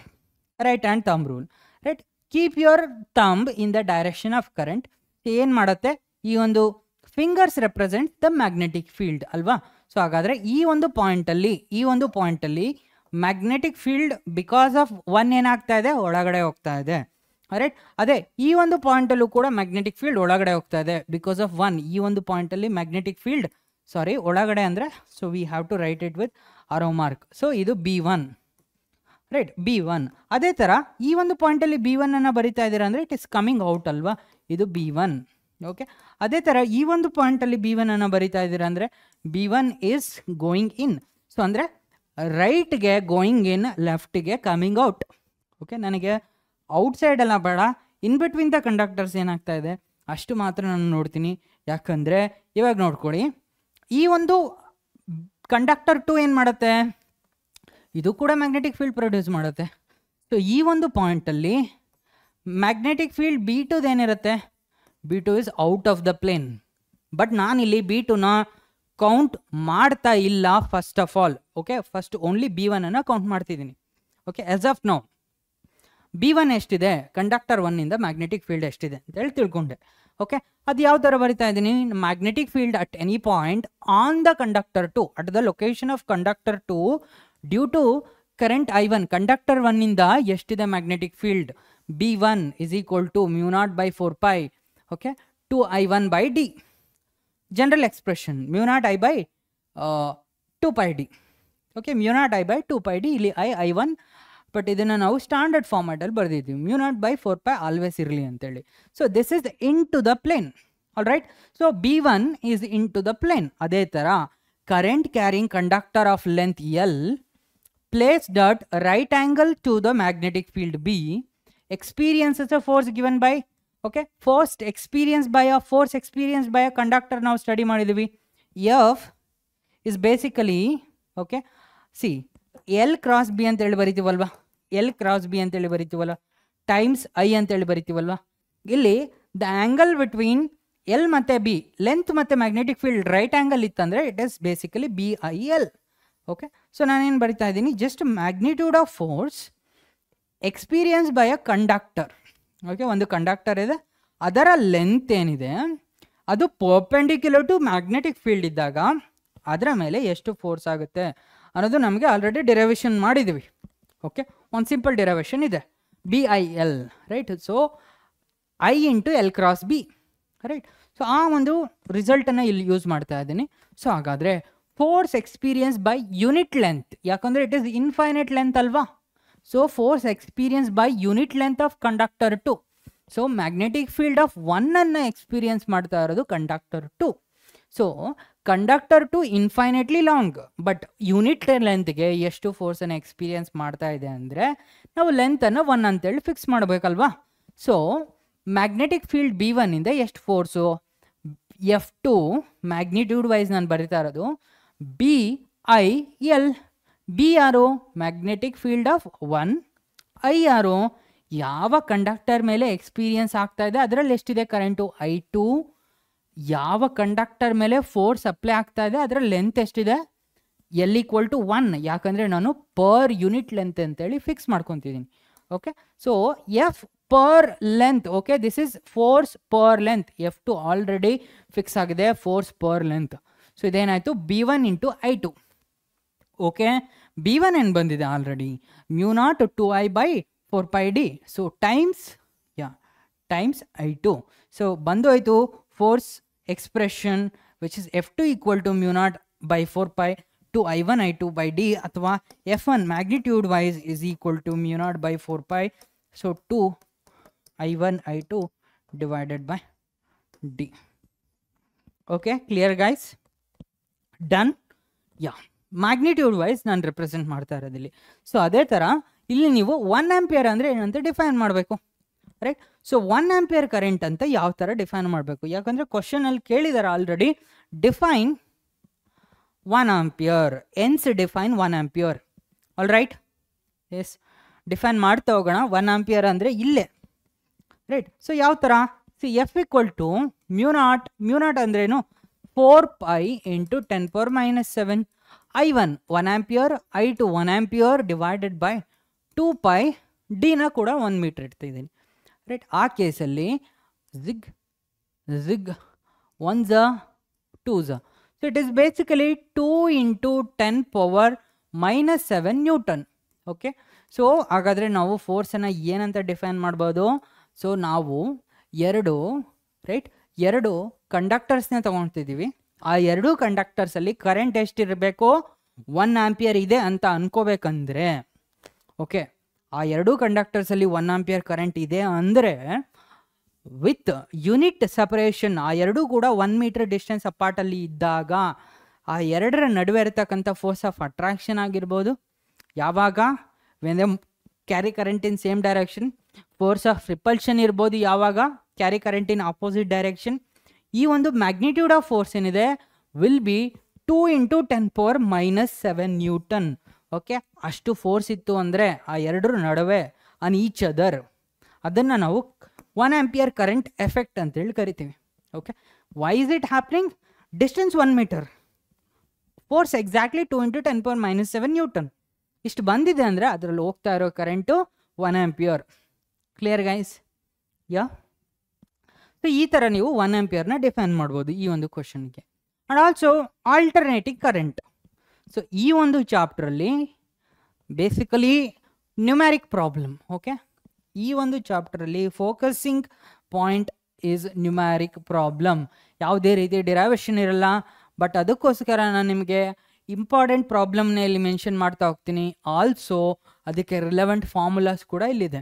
right hand thumb rule right keep your thumb in the direction of current ಏನು ಮಾಡುತ್ತೆ ಈ ಒಂದು fingers represent the magnetic field ಅಲ್ವಾ ಸೊ ಹಾಗಾದರೆ ಈ ಒಂದು ಪಾಯಿಂಟಲ್ಲಿ ಈ ಒಂದು ಪಾಯಿಂಟಲ್ಲಿ magnetic field because of one ಏನಾಗ್ತಾ ಇದೆ ಒಳಗಡೆ ಹೋಗ್ತಾ ಇದೆ ರೈಟ್ ಅದೇ ಈ ಒಂದು ಪಾಯಿಂಟಲ್ಲೂ ಕೂಡ ಮ್ಯಾಗ್ನೆಟಿಕ್ ಫೀಲ್ಡ್ ಒಳಗಡೆ ಹೋಗ್ತಾ ಇದೆ ಬಿಕಾಸ್ ಆಫ್ ಒನ್ ಈ ಒಂದು ಪಾಯಿಂಟಲ್ಲಿ ಮ್ಯಾಗ್ನೆಟಿಕ್ ಫೀಲ್ಡ್ ಸಾರಿ ಒಳಗಡೆ ಅಂದರೆ so we have to write it with arrow mark so ಇದು B one right B one ಅದೇ ಥರ ಈ ಒಂದು ಪಾಯಿಂಟಲ್ಲಿ ಬಿ ಒನ್ ಅನ್ನು ಬರಿತಾ ಇದ್ದೀರಾ ಅಂದರೆ ಇಟ್ ಇಸ್ ಕಮಿಂಗ್ ಔಟ್ ಅಲ್ವಾ ಇದು ಬಿ ಒನ್ ಓಕೆ ಅದೇ ಥರ ಈ ಒಂದು ಪಾಯಿಂಟಲ್ಲಿ ಬಿ ಒನ್ ಅನ್ನು ಬರಿತಾ ಇದ್ದೀರಾ ಅಂದರೆ B one is going in so ಅಂದರೆ ರೈಟ್ಗೆ ಗೋಯಿಂಗ್ ಇನ್ ಲೆಫ್ಟಿಗೆ ಕಮಿಂಗ್ ಔಟ್ ಓಕೆ ನನಗೆ ಸೈಡ್ ಎಲ್ಲ ಬೇಡ ಇನ್ ಬಿಟ್ವೀನ್ ದ ಕಂಡಕ್ಟರ್ಸ್ ಏನಾಗ್ತಾ ಇದೆ ಅಷ್ಟು ಮಾತ್ರ ನಾನು ನೋಡ್ತೀನಿ ಯಾಕಂದರೆ ಇವಾಗ ನೋಡ್ಕೊಳ್ಳಿ ಈ ಒಂದು ಕಂಡಕ್ಟರ್ ಟು ಏನು ಮಾಡುತ್ತೆ ಇದು ಕೂಡ ಮ್ಯಾಗ್ನೆಟಿಕ್ ಫೀಲ್ಡ್ ಪ್ರೊಡ್ಯೂಸ್ ಮಾಡುತ್ತೆ ಸೊ ಈ ಒಂದು ಪಾಯಿಂಟಲ್ಲಿ ಮ್ಯಾಗ್ನೆಟಿಕ್ ಫೀಲ್ಡ್ ಬಿ ಟುದೇನಿರುತ್ತೆ B two is out of the plane but ನಾನಿಲ್ಲಿ ಬಿ ಟುನ ಕೌಂಟ್ ಮಾಡ್ತಾ ಇಲ್ಲ first of all okay first only B one ಅನ್ನು ಕೌಂಟ್ ಮಾಡ್ತಿದ್ದೀನಿ okay as of now B one ಎಷ್ಟಿದೆ ಕಂಡಕ್ಟರ್ ಒನ್ನಿಂದ ಮ್ಯಾಗ್ನೆಟಿಕ್ ಫೀಲ್ಡ್ ಎಷ್ಟಿದೆ ಅಂತ ಹೇಳಿ ತಿಳ್ಕೊಂಡೆ ಓಕೆ ಅದು ಯಾವ ಥರ ಬರಿತಾ ಇದ್ದೀನಿ magnetic field at any point on the conductor two at the location of conductor two due to current I one conductor ಒನ್ನಿಂದ ಎಷ್ಟಿದೆ magnetic field B one is equal to mu naught by four pi okay 2i1 by d general expression mu naught i by uh, 2 pi d okay mu naught i by 2 pi d ili i i1 but idana now standard format al barididdu mu naught by 4 pi always irli anthelli so this is into the plane all right so b1 is into the plane ade tara current carrying conductor of length l placed at right angle to the magnetic field b experiences a force given by okay first experience by a force experience by a conductor ನಾವು study ಮಾಡಿದ್ದೀವಿ F is basically okay C L cross B ಅಂತೇಳಿ ಬರಿತೀವಲ್ವ L cross B ಅಂತೇಳಿ ಬರಿತೀವಲ್ವ times I ಅಂತೇಳಿ ಬರಿತೀವಲ್ವ ಇಲ್ಲಿ the angle between L ಮತ್ತು B length ಮತ್ತು ಮ್ಯಾಗ್ನೆಟಿಕ್ ಫೀಲ್ಡ್ ರೈಟ್ ಆ್ಯಂಗಲ್ ಇತ್ತಂದರೆ it is basically B I L okay so ನಾನೇನು ಬರಿತಾ ಇದ್ದೀನಿ just magnitude of force experience by a conductor okay ಒಂದು ಕಂಡಕ್ಟರ್ ಇದೆ ಅದರ ಲೆಂತ್ ಏನಿದೆ ಅದು ಪರ್ಪೆಂಡಿಕ್ಯುಲರ್ ಟು ಮ್ಯಾಗ್ನೆಟಿಕ್ ಫೀಲ್ಡ್ ಇದ್ದಾಗ ಅದರ ಮೇಲೆ ಎಷ್ಟು ಫೋರ್ಸ್ ಆಗುತ್ತೆ ಅನ್ನೋದು ನಮಗೆ ಆಲ್ರೆಡಿ ಡೆರವೇಷನ್ ಮಾಡಿದ್ದೀವಿ ಓಕೆ ಒಂದು ಸಿಂಪಲ್ ಡೆರವೇಷನ್ ಇದೆ B I L right so I into L cross B right so ಆ ಒಂದು ರಿಸಲ್ಟನ್ನು ಇಲ್ಲಿ ಯೂಸ್ ಮಾಡ್ತಾ ಇದ್ದೀನಿ ಸೊ ಹಾಗಾದರೆ force experience by unit length ಯಾಕಂದರೆ ಇಟ್ ಈಸ್ ಇನ್ಫೈನೈಟ್ ಲೆಂತ್ ಅಲ್ವಾ so force experienced by unit length of conductor two so magnetic field of one ಅನ್ನು ಎಕ್ಸ್ಪೀರಿಯೆನ್ಸ್ ಮಾಡ್ತಾ ಇರೋದು conductor two so conductor two infinitely long but unit ಲೆಂತ್ಗೆ ಎಷ್ಟು ಫೋರ್ಸನ್ನು experience ಮಾಡ್ತಾ ಇದೆ ಅಂದರೆ ನಾವು ಲೆಂತನ್ನು ಒನ್ ಅಂತೇಳಿ ಫಿಕ್ಸ್ ಮಾಡಬೇಕಲ್ವಾ ಸೊ ಮ್ಯಾಗ್ನೆಟಿಕ್ ಫೀಲ್ಡ್ ಬಿ ಒನ್ನಿಂದ ಎಷ್ಟು force F two magnitude wise ನಾನು ಬರೀತಾ ಇರೋದು B I L B R O magnetic field of one I R O ಯಾವ ಕಂಡಕ್ಟರ್ ಮೇಲೆ ಎಕ್ಸ್ಪೀರಿಯನ್ಸ್ ಆಗ್ತಾ ಇದೆ ಅದರಲ್ಲಿ ಎಷ್ಟಿದೆ ಕರೆಂಟು ಐ ಟು ಯಾವ ಕಂಡಕ್ಟರ್ ಮೇಲೆ ಫೋರ್ಸ್ ಅಪ್ಲೈ ಆಗ್ತಾ ಇದೆ ಅದರ ಲೆಂತ್ ಎಷ್ಟಿದೆ ಎಲ್ ಈಕ್ವಲ್ ಟು ಒನ್ ಯಾಕಂದರೆ ನಾನು ಪರ್ ಯೂನಿಟ್ ಲೆಂತ್ ಅಂತೇಳಿ ಫಿಕ್ಸ್ ಮಾಡ್ಕೊತಿದೀನಿ okay so F per length okay this is force per length F two already fix ಆಗಿದೆ ಫೋರ್ಸ್ ಪರ್ ಲೆಂತ್ ಸೊ ಇದೇನಾಯಿತು B one into I two okay B one and बंद आलि mu naught two I by four pi D so times या times I two so बंद force expression which is F two equal to mu naught by four पै two I one I two by D अथवा F one magnitude wise is equal to mu naught by four pi so two I one I two divided by D okay clear guys done yeah yeah. Magnitude wise ನಾನು represent ಮಾಡ್ತಾ ಇರೋದಿಲ್ಲಿ so ಅದೇ ಥರ ಇಲ್ಲಿ ನೀವು one ampere ಅಂದರೆ ಏನಂತ define ಮಾಡಬೇಕು right so one ampere current ಅಂತ ಯಾವ ಥರ ಡಿಫೈನ್ ಮಾಡಬೇಕು ಯಾಕಂದರೆ ಕ್ವಶನಲ್ಲಿ ಕೇಳಿದ್ದಾರೆ ಆಲ್ರೆಡಿ ಡಿಫೈನ್ ಒನ್ ಆಂಪಿಯರ್ ಎನ್ಸ್ define one ampere all right ಎಸ್ ಡಿಫೈನ್ ಮಾಡ್ತಾ ಹೋಗೋಣ ಒನ್ ಆಂಪಿಯರ್ ಅಂದರೆ ಇಲ್ಲೇ ರೈಟ್ ಸೊ ಯಾವ ಥರ see F equal to mu naught mu naught ಅಂದ್ರೇನು four pi into ten four minus seven I one one ampere ampere two one ampere divided by two pi ಡಿನ ಕೂಡ ಒನ್ ಮೀಟರ್ ಇದ್ದೀನಿ right ಆ ಕೇಸಲ್ಲಿ ಝಿಗ್ ಝಿಗ್ ಒನ್ ಝ ಟೂ ಝ so it is basically two into ten power minus seven newton okay so ಹಾಗಾದರೆ ನಾವು ಫೋರ್ಸನ್ನು ಏನಂತ ಡಿಫೈನ್ ಮಾಡ್ಬೋದು ಸೊ ನಾವು ಎರಡು ರೈಟ್ ಎರಡು ಕಂಡಕ್ಟರ್ಸ್ನ ತೊಗೊಳ್ತಿದ್ದೀವಿ ಆ ಎರಡೂ ಕಂಡಕ್ಟರ್ಸಲ್ಲಿ ಕರೆಂಟ್ ಎಷ್ಟಿರಬೇಕು ಒನ್ ಆಂಪಿಯರ್ ಇದೆ ಅಂತ ಅನ್ಕೋಬೇಕಂದ್ರೆ ಓಕೆ ಆ ಎರಡೂ ಕಂಡಕ್ಟರ್ಸಲ್ಲಿ ಒನ್ ಆಂಪಿಯರ್ ಕರೆಂಟ್ ಇದೆ ಅಂದರೆ ವಿತ್ ಯೂನಿಟ್ ಸಪರೇಷನ್ ಆ ಎರಡೂ ಕೂಡ ಒನ್ ಮೀಟರ್ ಡಿಸ್ಟೆನ್ಸ್ ಅಪಾರ್ಟಲ್ಲಿ ಇದ್ದಾಗ ಆ ಎರಡರ ನಡುವೆ ಇರತಕ್ಕಂಥ ಫೋರ್ಸ್ ಆಫ್ ಅಟ್ರಾಕ್ಷನ್ ಆಗಿರ್ಬೋದು ಯಾವಾಗ when carry current in same direction force of repulsion ಇರ್ಬೋದು ಯಾವಾಗ carry current in opposite direction ಈ ಒಂದು ಮ್ಯಾಗ್ನಿಟ್ಯೂಡ್ ಆಫ್ ಫೋರ್ಸ್ ಏನಿದೆ will be two into ten power minus seven newton okay ಅಷ್ಟು ಫೋರ್ಸ್ ಇತ್ತು ಅಂದರೆ ಆ ಎರಡರ ನಡುವೆ ಅನ್ ಈಚ್ ಅದರ್ ಅದನ್ನು ನಾವು ಒನ್ ಆ್ಯಂಪಿಯರ್ ಕರೆಂಟ್ ಎಫೆಕ್ಟ್ ಅಂತೇಳಿ ಕರಿತೀವಿ okay why is it happening distance one metre force exactly two into ten power minus seven newton ಇಷ್ಟು ಬಂದಿದೆ ಅಂದರೆ ಅದರಲ್ಲಿ ಹೋಗ್ತಾ ಇರೋ current one ampere clear guys yeah so ಈ ಥರ ನೀವು ಒನ್ ಎಂಪಿಯರ್ನ ಡಿಫೈನ್ ಮಾಡ್ಬೋದು ಈ ಒಂದು ಕ್ವಶನ್ಗೆ and also alternating current so ಈ ಒಂದು ಚಾಪ್ಟ್ರಲ್ಲಿ ಬೇಸಿಕಲಿ ನ್ಯೂಮ್ಯಾರಿಕ್ ಪ್ರಾಬ್ಲಮ್ ಓಕೆ ಈ ಒಂದು ಚಾಪ್ಟ್ರಲ್ಲಿ focusing point is numeric problem ಯಾವುದೇ ರೀತಿ ಡಿರೈವೇಷನ್ ಇರಲ್ಲ ಬಟ್ ಅದಕ್ಕೋಸ್ಕರ ನಾನು ನಿಮಗೆ ಇಂಪಾರ್ಟೆಂಟ್ ಪ್ರಾಬ್ಲಮ್ನ ಇಲ್ಲಿ ಮೆನ್ಷನ್ ಮಾಡ್ತಾ ಹೋಗ್ತೀನಿ ಆಲ್ಸೋ ಅದಕ್ಕೆ ರಿಲೆವೆಂಟ್ ಫಾರ್ಮುಲಾಸ್ ಕೂಡ ಇಲ್ಲಿದೆ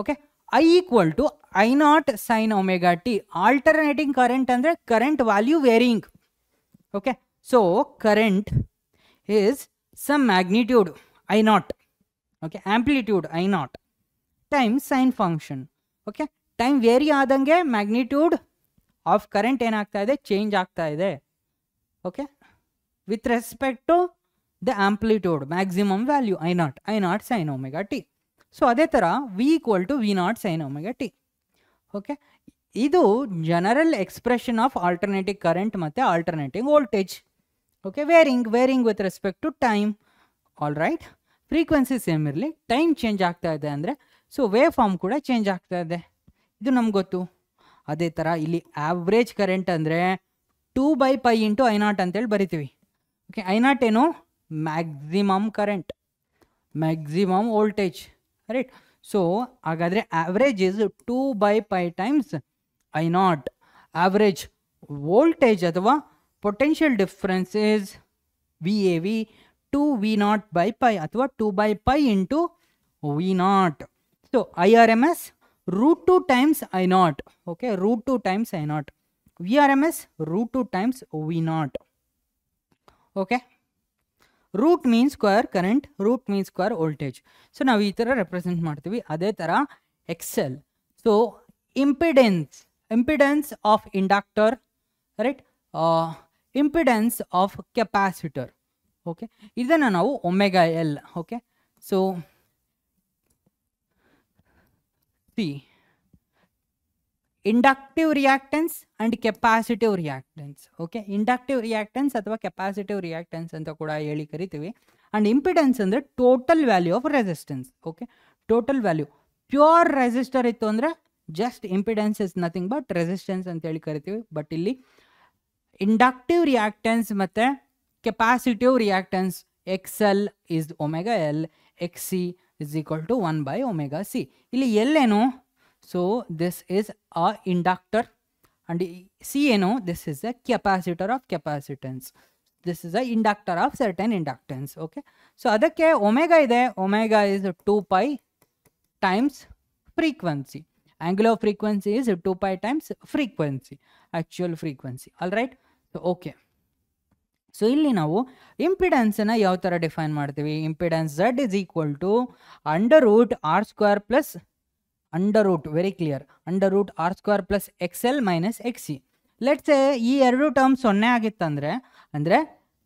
okay I equal to I naught sine omega T alternating current ಅಂದರೆ current value varying okay so current is some magnitude I naught okay amplitude I naught time sine function okay time vary ಆದಂಗೆ magnitude of current ಏನಾಗ್ತಾ ಇದೆ change ಆಗ್ತಾ ಇದೆ okay with respect to the amplitude maximum value I naught I naught sine omega T so ಅದೇ ಥರ V equal to V naught sine omega T okay ಇದು general expression of alternative current ಮತ್ತು alternative voltage okay varying varying with respect to time all right frequency same ಇರಲಿ time change ಆಗ್ತಾ ಇದೆ ಅಂದರೆ so waveform ಕೂಡ change ಆಗ್ತಾ ಇದೆ ಇದು ನಮ್ಗೆ ಗೊತ್ತು ಅದೇ ಥರ ಇಲ್ಲಿ ಆವ್ರೇಜ್ ಕರೆಂಟ್ ಅಂದರೆ two by pi into I naught ಅಂತೇಳಿ ಬರಿತೀವಿ ಓಕೆ ಐ ನಾಟ್ ಏನು maximum current maximum voltage right So, agadre average is 2 by pi times I naught. Average voltage adhava potential difference is VAV 2 V naught by pi adhava 2 by pi into V naught. So, IRMS root 2 times I naught. Okay, root 2 times I naught. VRMS root 2 times V naught. Okay. Root mean square current root mean square voltage so ನಾವು ಈ ಥರ represent ಮಾಡ್ತೀವಿ ಅದೇ ಥರ X L so impedance impedance of inductor right impedance of capacitor okay ಇದನ್ನು ನಾವು omega L okay so C inductive reactance and capacitive reactance okay inductive reactance ಅಥವಾ capacitive reactance ಅಂತ ಕೂಡ ಹೇಳಿ ಕರಿತೀವಿ ಅಂಡ್ ಇಂಪಿಡೆನ್ಸ್ ಅಂದರೆ total value of resistance okay total value pure resistor ಇತ್ತು ಅಂದರೆ just impedance is nothing but resistance ಅಂತ ಹೇಳಿ ಕರಿತೀವಿ ಬಟ್ ಇಲ್ಲಿ ಇಂಡಕ್ಟಿವ್ ರಿಯಾಕ್ಟೆನ್ಸ್ ಮತ್ತು capacitive reactance X L is omega L X C is equal to one by omega C ಇಲ್ಲಿ ಎಲ್ಲೇನು So, this is a inductor and CNO, this is a capacitor of capacitance. This is a inductor of certain inductance. Okay. So, ಅದಕ್ಕೆ omega ಇದೆ omega is 2 pi times frequency. Angular frequency is 2 pi times frequency, actual frequency. All right. So, okay. So ಇಲ್ಲಿ ನಾವು ಇಂಪಿಡೆನ್ಸನ್ನು ಯಾವ ಥರ define ಮಾಡ್ತೀವಿ Impedance Z is equal to under root R square plus under root very clear under root R square plus X L minus X C let's ಈ ಎರಡು term ಸೊನ್ನೆ ಆಗಿತ್ತಂದ್ರೆ ಅಂದರೆ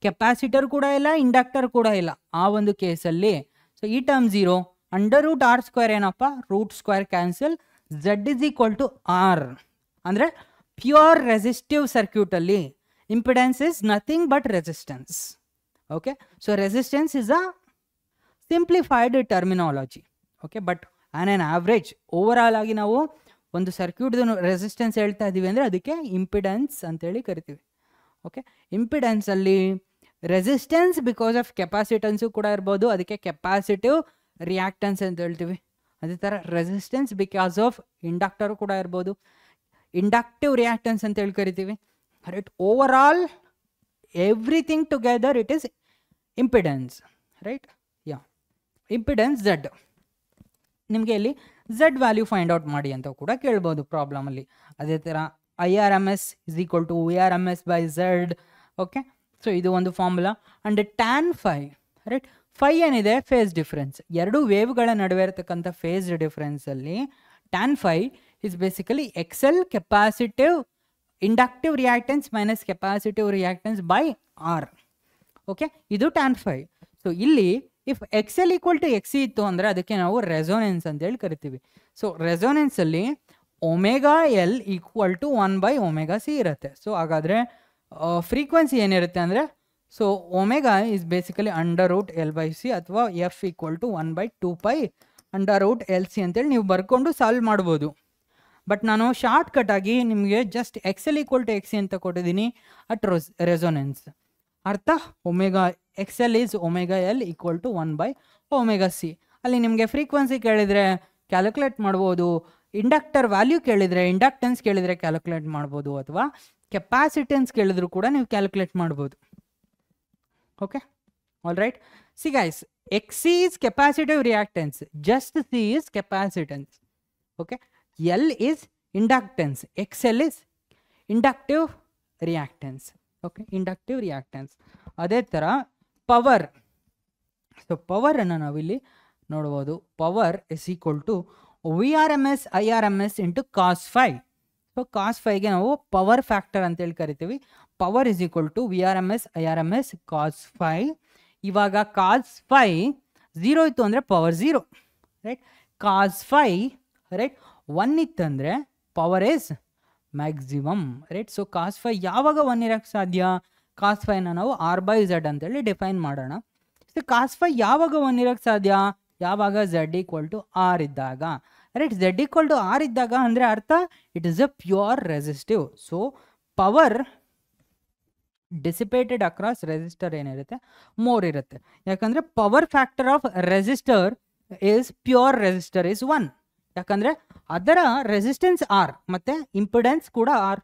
capacitor ಕೂಡ ಇಲ್ಲ ಇಂಡಕ್ಟರ್ ಕೂಡ ಇಲ್ಲ ಆ ಒಂದು ಕೇಸಲ್ಲಿ ಸೊ ಈ term zero under root R square ಏನಪ್ಪ root square cancel Z is equal to R ಅಂದ್ರೆ ಪ್ಯೂರ್ ರೆಸಿಸ್ಟಿವ್ ಅಲ್ಲಿ impedance is nothing but resistance okay so resistance is a simplified terminology okay but on an average ಆಲ್ ಆಗಿ ನಾವು ಒಂದು ಸರ್ಕ್ಯೂಟ್ದು resistance ಹೇಳ್ತಾ ಇದ್ದೀವಿ ಅಂದರೆ ಅದಕ್ಕೆ ಇಂಪಿಡೆನ್ಸ್ ಅಂತೇಳಿ ಕರಿತೀವಿ ಓಕೆ ಇಂಪಿಡೆನ್ಸಲ್ಲಿ ರೆಸಿಸ್ಟೆನ್ಸ್ ಬಿಕಾಸ್ ಆಫ್ ಕೆಪಾಸಿಟನ್ಸು ಕೂಡ ಇರ್ಬೋದು ಅದಕ್ಕೆ ಕೆಪಾಸಿಟಿವ್ ರಿಯಾಕ್ಟನ್ಸ್ ಅಂತ ಹೇಳ್ತೀವಿ ಅದೇ ಥರ ರೆಸಿಸ್ಟೆನ್ಸ್ ಬಿಕಾಸ್ ಆಫ್ ಇಂಡಕ್ಟರು ಕೂಡ ಇರ್ಬೋದು ಇಂಡಕ್ಟಿವ್ ರಿಯಾಕ್ಟನ್ಸ್ ಅಂತ ಹೇಳಿ ಕರಿತೀವಿ right over all everything together it is impedance right yeah impedance Z ನಿಮಗೆ ಇಲ್ಲಿ ಝಡ್ ವ್ಯಾಲ್ಯೂ ಫೈಂಡ್ ಔಟ್ ಮಾಡಿ ಅಂತ ಕೂಡ ಕೇಳ್ಬೋದು ಪ್ರಾಬ್ಲಮಲ್ಲಿ ಅದೇ ಥರ I R M S is equal to V R M S by Z okay so ಇದು ಒಂದು formula and tan phi right phi ಏನಿದೆ ಫೇಸ್ ಡಿಫ್ರೆನ್ಸ್ ಎರಡು ವೇವ್ಗಳ ನಡುವೆ ಇರತಕ್ಕಂಥ ಫೇಸ್ ಡಿಫ್ರೆನ್ಸಲ್ಲಿ tan phi is basically X L capacitive inductive reactance minus capacitive reactance by R okay ಇದು tan phi so ಇಲ್ಲಿ if X L equal to X C ಇತ್ತು ಅಂದರೆ ಅದಕ್ಕೆ ನಾವು ರೆಸೋನೆನ್ಸ್ ಅಂತೇಳಿ ಕರಿತೀವಿ so ರೆಸೋನೆನ್ಸಲ್ಲಿ omega L equal to one by omega C ಇರುತ್ತೆ so ಹಾಗಾದರೆ ಫ್ರೀಕ್ವೆನ್ಸಿ ಏನಿರುತ್ತೆ ಅಂದರೆ so omega is basically under root L by C ಅಥವಾ F equal to one by two pi under root L C ಅಂತೇಳಿ ನೀವು ಬರ್ಕೊಂಡು solve ಮಾಡ್ಬೋದು but ನಾನು ಶಾರ್ಟ್ ಕಟ್ ಆಗಿ ನಿಮಗೆ just X L equal to X C ಅಂತ ಕೊಟ್ಟಿದ್ದೀನಿ ಅಟ್ ರೋಸ್ ರೆಸೊನೆನ್ಸ್ ಅರ್ಥ omega X L is omega L equal to one by omega C ಅಲ್ಲಿ ನಿಮಗೆ ಫ್ರೀಕ್ವೆನ್ಸಿ ಕೇಳಿದರೆ ಕ್ಯಾಲ್ಕುಲೇಟ್ ಮಾಡ್ಬೋದು ಇಂಡಕ್ಟರ್ ವ್ಯಾಲ್ಯೂ ಕೇಳಿದರೆ ಇಂಡಕ್ಟೆನ್ಸ್ ಕೇಳಿದರೆ ಕ್ಯಾಲ್ಕುಲೇಟ್ ಮಾಡ್ಬೋದು ಅಥವಾ ಕೆಪಾಸಿಟೆನ್ಸ್ ಕೇಳಿದ್ರು ಕೂಡ ನೀವು ಕ್ಯಾಲ್ಕುಲೇಟ್ ಮಾಡ್ಬೋದು okay all right see guys X is capacitive reactance just C is capacitance okay L is inductance X L is inductive reactance okay inductive reactance ಅದೇ ಥರ ಪವರ್ ಸೊ ಪವರನ್ನು ನಾವಿಲ್ಲಿ ನೋಡ್ಬೋದು power is equal to V R M S I R M S into cos phi so cos ಫೈಗೆ ನಾವು power factor ಅಂತೇಳಿ ಕರಿತೀವಿ power is equal to V R M S I R M S cos phi ಇವಾಗ cos phi zero ಇತ್ತು ಅಂದರೆ power zero right cos phi right one ಇತ್ತಂದರೆ power is maximum right so cos phi ಯಾವಾಗ one ಇರೋಕ್ಕೆ ಸಾಧ್ಯ cos ಫೈನ ನಾವು R by Z ಅಂತೇಳಿ ಡಿಫೈನ್ ಮಾಡೋಣ ಸೊ ಕಾಸ್ ಫೈ ಯಾವಾಗ ಒನ್ ಇರೋಕ್ಕೆ ಸಾಧ್ಯ ಯಾವಾಗ ಝಡ್ ಈಕ್ವಲ್ ಟು ಆರ್ ಇದ್ದಾಗ right Z equal to R ಇದ್ದಾಗ ಅಂದರೆ ಅರ್ಥ it is a pure resistive so power dissipated across resistor ಏನಿರುತ್ತೆ ಮೋರ್ ಇರುತ್ತೆ ಯಾಕಂದರೆ power factor of resistor is pure resistor is one ಯಾಕಂದರೆ ಅದರ ರೆಸಿಸ್ಟೆನ್ಸ್ ಆರ್ ಮತ್ತು ಇಂಪಿಡೆನ್ಸ್ ಕೂಡ R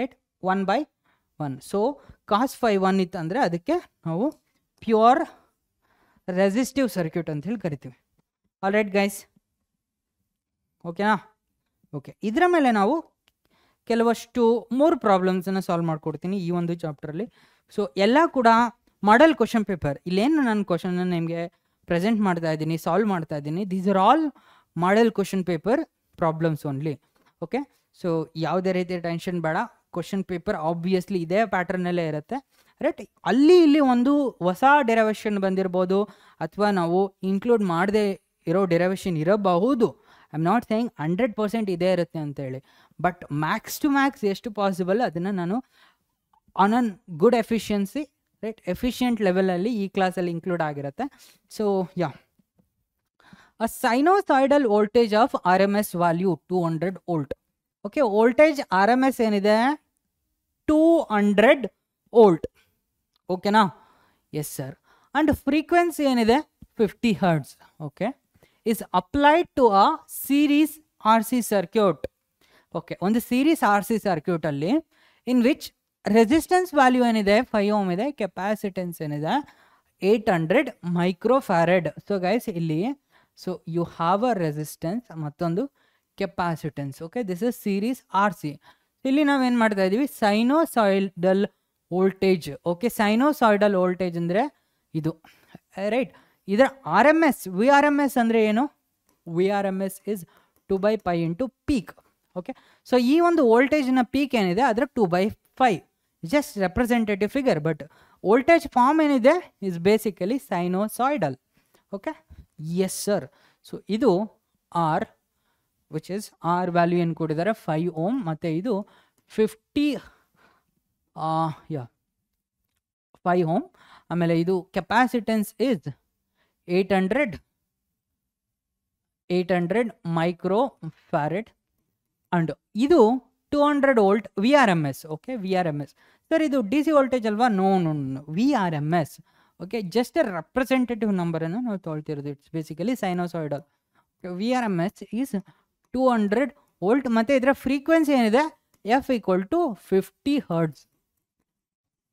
right one by one so cos five one ಇತ್ತು ಅಂದರೆ ಅದಕ್ಕೆ ನಾವು ಪ್ಯೂರ್ ರೆಸಿಸ್ಟಿವ್ ಸರ್ಕ್ಯೂಟ್ ಅಂತ ಹೇಳಿ ಕರಿತೀವಿ ಆಲ್ ರೈಟ್ ಗೈಸ್ ಓಕೆನಾ ಓಕೆ ಇದರ ಮೇಲೆ ನಾವು ಕೆಲವಷ್ಟು ಮೂರು ಪ್ರಾಬ್ಲಮ್ಸನ್ನು ಸಾಲ್ವ್ ಮಾಡಿಕೊಡ್ತೀನಿ ಈ ಒಂದು ಚಾಪ್ಟರಲ್ಲಿ ಸೊ ಎಲ್ಲ ಕೂಡ ಮಾಡಲ್ ಕ್ವಶನ್ ಪೇಪರ್ ಇಲ್ಲೇನು ನಾನು ಕ್ವಶನ್ನ ನಿಮಗೆ ಪ್ರೆಸೆಂಟ್ ಮಾಡ್ತಾ ಇದ್ದೀನಿ ಸಾಲ್ವ್ ಮಾಡ್ತಾ ಇದ್ದೀನಿ these are all model question paper problems only okay so ಯಾವುದೇ ರೀತಿಯ ಟೆನ್ಷನ್ ಬೇಡ ಕ್ವಶನ್ ಪೇಪರ್ ಆಬ್ವಿಯಸ್ಲಿ ಇದೇ ಪ್ಯಾಟರ್ನಲ್ಲೇ ಇರುತ್ತೆ ರೈಟ್ ಅಲ್ಲಿ ಇಲ್ಲಿ ಒಂದು ಹೊಸ ಡೆರವೇಷನ್ ಬಂದಿರ್ಬೋದು ಅಥವಾ ನಾವು ಇನ್ಕ್ಲೂಡ್ ಮಾಡದೆ ಇರೋ ಡೆರವೇಷನ್ ಇರಬಹುದು I am not saying hundred percent ಇದೇ ಇರುತ್ತೆ ಅಂತ ಹೇಳಿ ಬಟ್ ಮ್ಯಾಕ್ಸ್ ಟು ಮ್ಯಾಕ್ಸ್ ಎಷ್ಟು ಪಾಸಿಬಲ್ ಅದನ್ನು ನಾನು on an good efficiency right efficient ಲೆವೆಲಲ್ಲಿ ಈ ಕ್ಲಾಸಲ್ಲಿ ಇನ್ಕ್ಲೂಡ್ ಆಗಿರುತ್ತೆ so ya a sinusoidal voltage of R M S value two hundred volt okay voltage R M S ಏನಿದೆ ಟೂ ಹಂಡ್ರೆಡ್ ವೋಲ್ಟ್ ಓಕೆನಾ yes sir and frequency ಏನಿದೆ fifty hertz okay is applied to a series R C circuit okay ಒಂದು series R C ಸರ್ಕ್ಯೂಟಲ್ಲಿ in which resistance value ಏನಿದೆ five ohm ಇದೆ capacitance ಏನಿದೆ eight hundred micro so guys ಇಲ್ಲಿ so you have a resistance ಮತ್ತೊಂದು capacitance okay this is series R C ಇಲ್ಲಿ ನಾವೇನು ಮಾಡ್ತಾ ಇದ್ದೀವಿ sinusoidal voltage okay sinusoidal voltage ಅಂದರೆ ಇದು ರೈಟ್ ಇದರ R M S V R M S ಅಂದರೆ ಏನು V R M S is two by phi into peak okay so ಈ ಒಂದು ವೋಲ್ಟೇಜ್ನ ಪೀಕ್ ಏನಿದೆ ಅದರ two by phi just representative figure but voltage form ಏನಿದೆ is basically sinusoidal okay yes sir so ಇದು R which is R value ಏನು ಕೊಟ್ಟಿದ್ದಾರೆ five ohm ಮತ್ತು ಇದು ಫಿಫ್ಟಿ ಯಾ ಫೈವ್ ಓಮ್ ಆಮೇಲೆ ಇದು capacitance is eight hundred eight hundred micro farad and ಇದು two hundred volt V R M S okay V R M S sir ಇದು D C voltage ಅಲ್ವಾ no no V R M S okay just representative ನಂಬರನ್ನು ನಾವು ತೊಳ್ತಿರೋದು it's basically sinusoidal V R M S is two hundred volt ಮತ್ತು ಇದರ frequency ಏನಿದೆ F equal to fifty hertz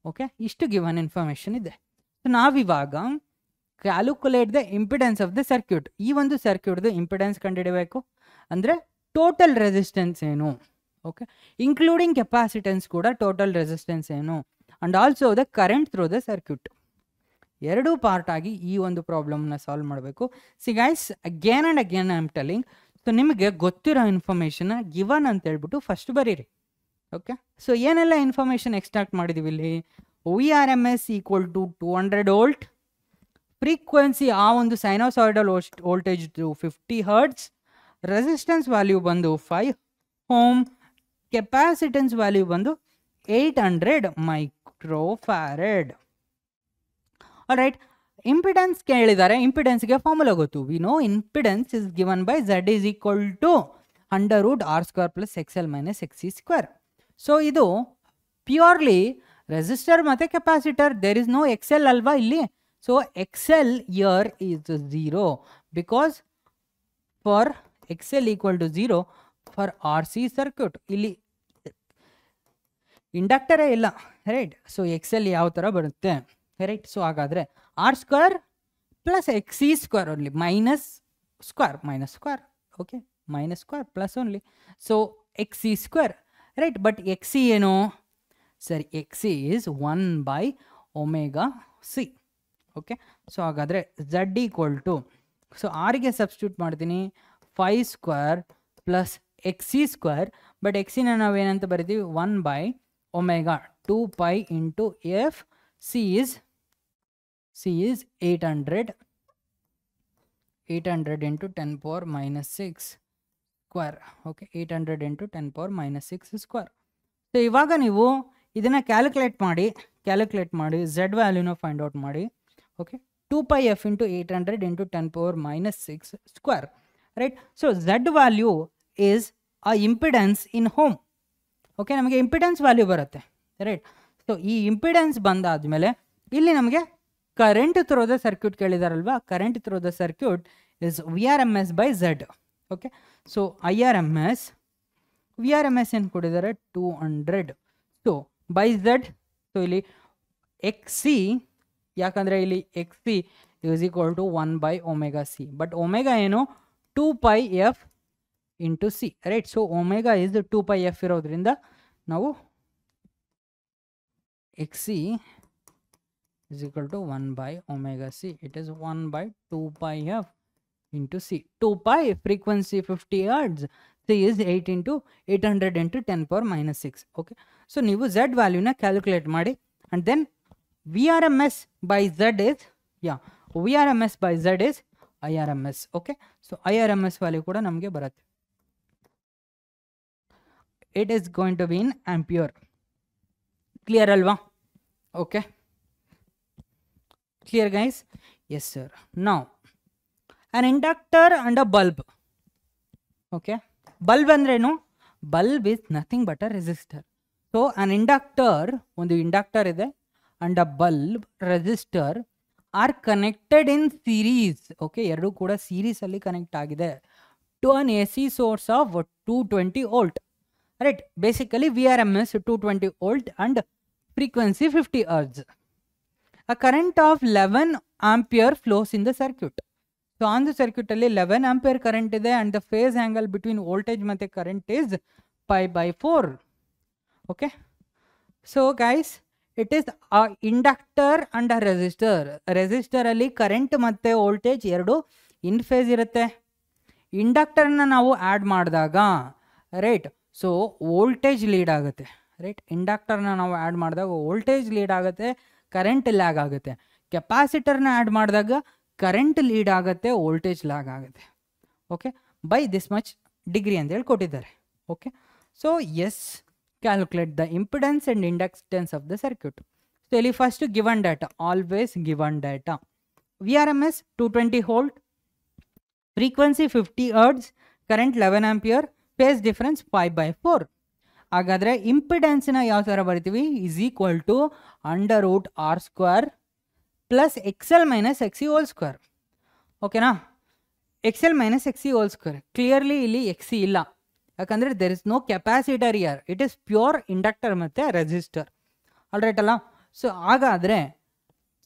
okay ಇಷ್ಟು given information ಇದೆ so ನಾವಿವಾಗ calculate the impedance of the circuit ಈ ಒಂದು ಸರ್ಕ್ಯೂಟ್ದು ಇಂಪಿಡೆನ್ಸ್ ಕಂಡುಹಿಡಬೇಕು ಅಂದರೆ ಟೋಟಲ್ ರೆಸಿಸ್ಟೆನ್ಸ್ ಏನು ಓಕೆ ಇನ್ಕ್ಲೂಡಿಂಗ್ ಕೆಪಾಸಿಟೆನ್ಸ್ ಕೂಡ ಟೋಟಲ್ ರೆಸಿಸ್ಟೆನ್ಸ್ ಏನು and also the current through the circuit ಎರಡೂ ಪಾರ್ಟ್ ಆಗಿ ಈ ಒಂದು ಪ್ರಾಬ್ಲಮ್ನ ಸಾಲ್ವ್ ಮಾಡಬೇಕು see guys again and again I am telling so ನಿಮಗೆ ಗೊತ್ತಿರೋ ಇನ್ಫಾರ್ಮೇಷನ್ ಗಿವನ್ ಅಂತ ಹೇಳ್ಬಿಟ್ಟು ಫಸ್ಟ್ ಬರೀರಿ ಓಕೆ ಸೊ ಏನೆಲ್ಲ ಇನ್ಫಾರ್ಮೇಷನ್ ಎಕ್ಸ್ಟ್ರಾಕ್ಟ್ ಮಾಡಿದೀವಿ ಇಲ್ಲಿ V R M S equal to two hundred ಓಲ್ಟ್ frequency ಆ ಒಂದು ಸೈನೋಸಾಯ್ಡಲ್ ವೋಸ್ಟ್ voltage fifty hertz resistance value ಬಂದು ಫೈವ್ ಹೋಮ್ ಕೆಪಾಸಿಟೆನ್ಸ್ ವ್ಯಾಲ್ಯೂ ಬಂದು eight hundred microfarad right impedance ಕೇಳಿದ್ದಾರೆ ಇಂಪಿಡೆನ್ಸ್ಗೆ ಫಾರ್ಮುಲಾ ಗೊತ್ತು we know impedance is given by Z is equal to under root R square plus X L minus X C square so ಇದು purely resistor ಮತ್ತು capacitor there is no X L ಅಲ್ವಾ ಇಲ್ಲಿ so X L here is zero because for X L equal to zero for R C circuit ಇಲ್ಲಿ ಇಂಡಕ್ಟರೇ ಇಲ್ಲ right so X L ಯಾವ ಥರ ಬರುತ್ತೆ ರೈಟ್ ಸೊ ಹಾಗಾದರೆ r square plus xc square only minus square minus square okay minus square plus only so xc square right but xc you know ಸರಿ X is one by omega C so so ಹಾಗಾದರೆ Z equal to so ಆರಿಗೆ substitute ಮಾಡ್ತೀನಿ phi square plus X C square but ಎಕ್ಸಿನ ನಾವೇನಂತ ಬರಿತೀವಿ one by omega two pi into F C is C is 800 800 into 10 power minus 6 square okay eight hundred into ten power minus six square so ಇವಾಗ ನೀವು ಇದನ್ನು calculate ಮಾಡಿ calculate ಮಾಡಿ Z ವ್ಯಾಲ್ಯೂನ find out ಮಾಡಿ okay two pi F into eight hundred into ten power minus six square right so Z value is a impedance in ohm okay ನಮಗೆ impedance value ಬರುತ್ತೆ right so ಈ impedance ಬಂದಾದ ಮೇಲೆ ಇಲ್ಲಿ ನಮಗೆ current through the circuit ಕೇಳಿದಾರಲ್ವಾ current through the circuit is V R M S by Z okay so I R M S V R M S ಏನು ಕೊಟ್ಟಿದ್ದಾರೆ two hundred so by Z so ಇಲ್ಲಿ X C ಯಾಕಂದರೆ ಇಲ್ಲಿ X C is equal to one by omega C but omega ಏನು two pi F into C right so omega is two pi F ಇರೋದ್ರಿಂದ ನಾವು X C C is equal to 1 by omega c. It is 1 by 2 pi f into c. 2 pi frequency 50 hertz. c is 8 into 800 into 10 power minus 6. Okay. So, ನೀವು z value na calculate maadi and then VRMS by z is yeah VRMS by z is IRMS. Okay. So, IRMS value kuda namge ಬರುತ್ತೆ. It is going to be in ampere. clear alwa okay Clear guys? Yes sir. Now an inductor and a bulb. Okay. Bulb ಅಂದ್ರೇನು bulb is nothing but a resistor so an inductor ಒಂದು inductor ಇದೆ and a bulb resistor are connected in series okay ಎರಡೂ ಕೂಡ series connect ಆಗಿದೆ to an A C source of two twenty volt right basically V R M S two twenty volt and frequency fifty hertz a current of eleven ampere flows in the circuit so on the ಸರ್ಕ್ಯೂಟಲ್ಲಿ eleven ampere current ಇದೆ and the phase angle between voltage ಮತ್ತು current is pi by four okay so guys it is a inductor and a resistor ರೆಸಿಸ್ಟರಲ್ಲಿ current ಮತ್ತು voltage ಎರಡು in phase ಇರುತ್ತೆ ಇಂಡಕ್ಟರ್ನ ನಾವು add ಮಾಡಿದಾಗ ರೈಟ್ ಸೊ ವೋಲ್ಟೇಜ್ ಲೀಡ್ ಆಗುತ್ತೆ ರೈಟ್ ಇಂಡಕ್ಟರ್ನ ನಾವು ಆ್ಯಡ್ ಮಾಡಿದಾಗ ವೋಲ್ಟೇಜ್ ಲೀಡ್ ಆಗುತ್ತೆ करंट लैग ಆಗುತ್ತೆ కెపాసిటర్ ನ್ನ ಆಡ್ ಮಾಡಿದಾಗ ಕರೆಂಟ್ ലീഡ് ಆಗುತ್ತೆ ವೋಲ್ಟೇಜ್ ಲಾಗ್ ಆಗುತ್ತೆ okay by this much degree ಅಂತ ಹೇಳಿ ಕೊಟ್ಟಿದ್ದಾರೆ okay so as calculate the impedance and inductance of the circuit so ಇಲ್ಲಿ first given data always given data V R M S 220 volt frequency 50 Hz current 11 ampere phase difference π/4 ಹಾಗಾದರೆ ಇಂಪಿಡೆನ್ಸ್ನ ಯಾವ ಥರ ಬರಿತೀವಿ is equal to under root R square plus X L minus X C whole square ಓಕೆನಾ L minus X C whole square clearly ಇಲ್ಲಿ X C e ಇಲ್ಲ ಯಾಕಂದರೆ there is no capacitor here it is pure inductor ಮತ್ತು resistor all right ಅಲ್ಲ so ಹಾಗಾದರೆ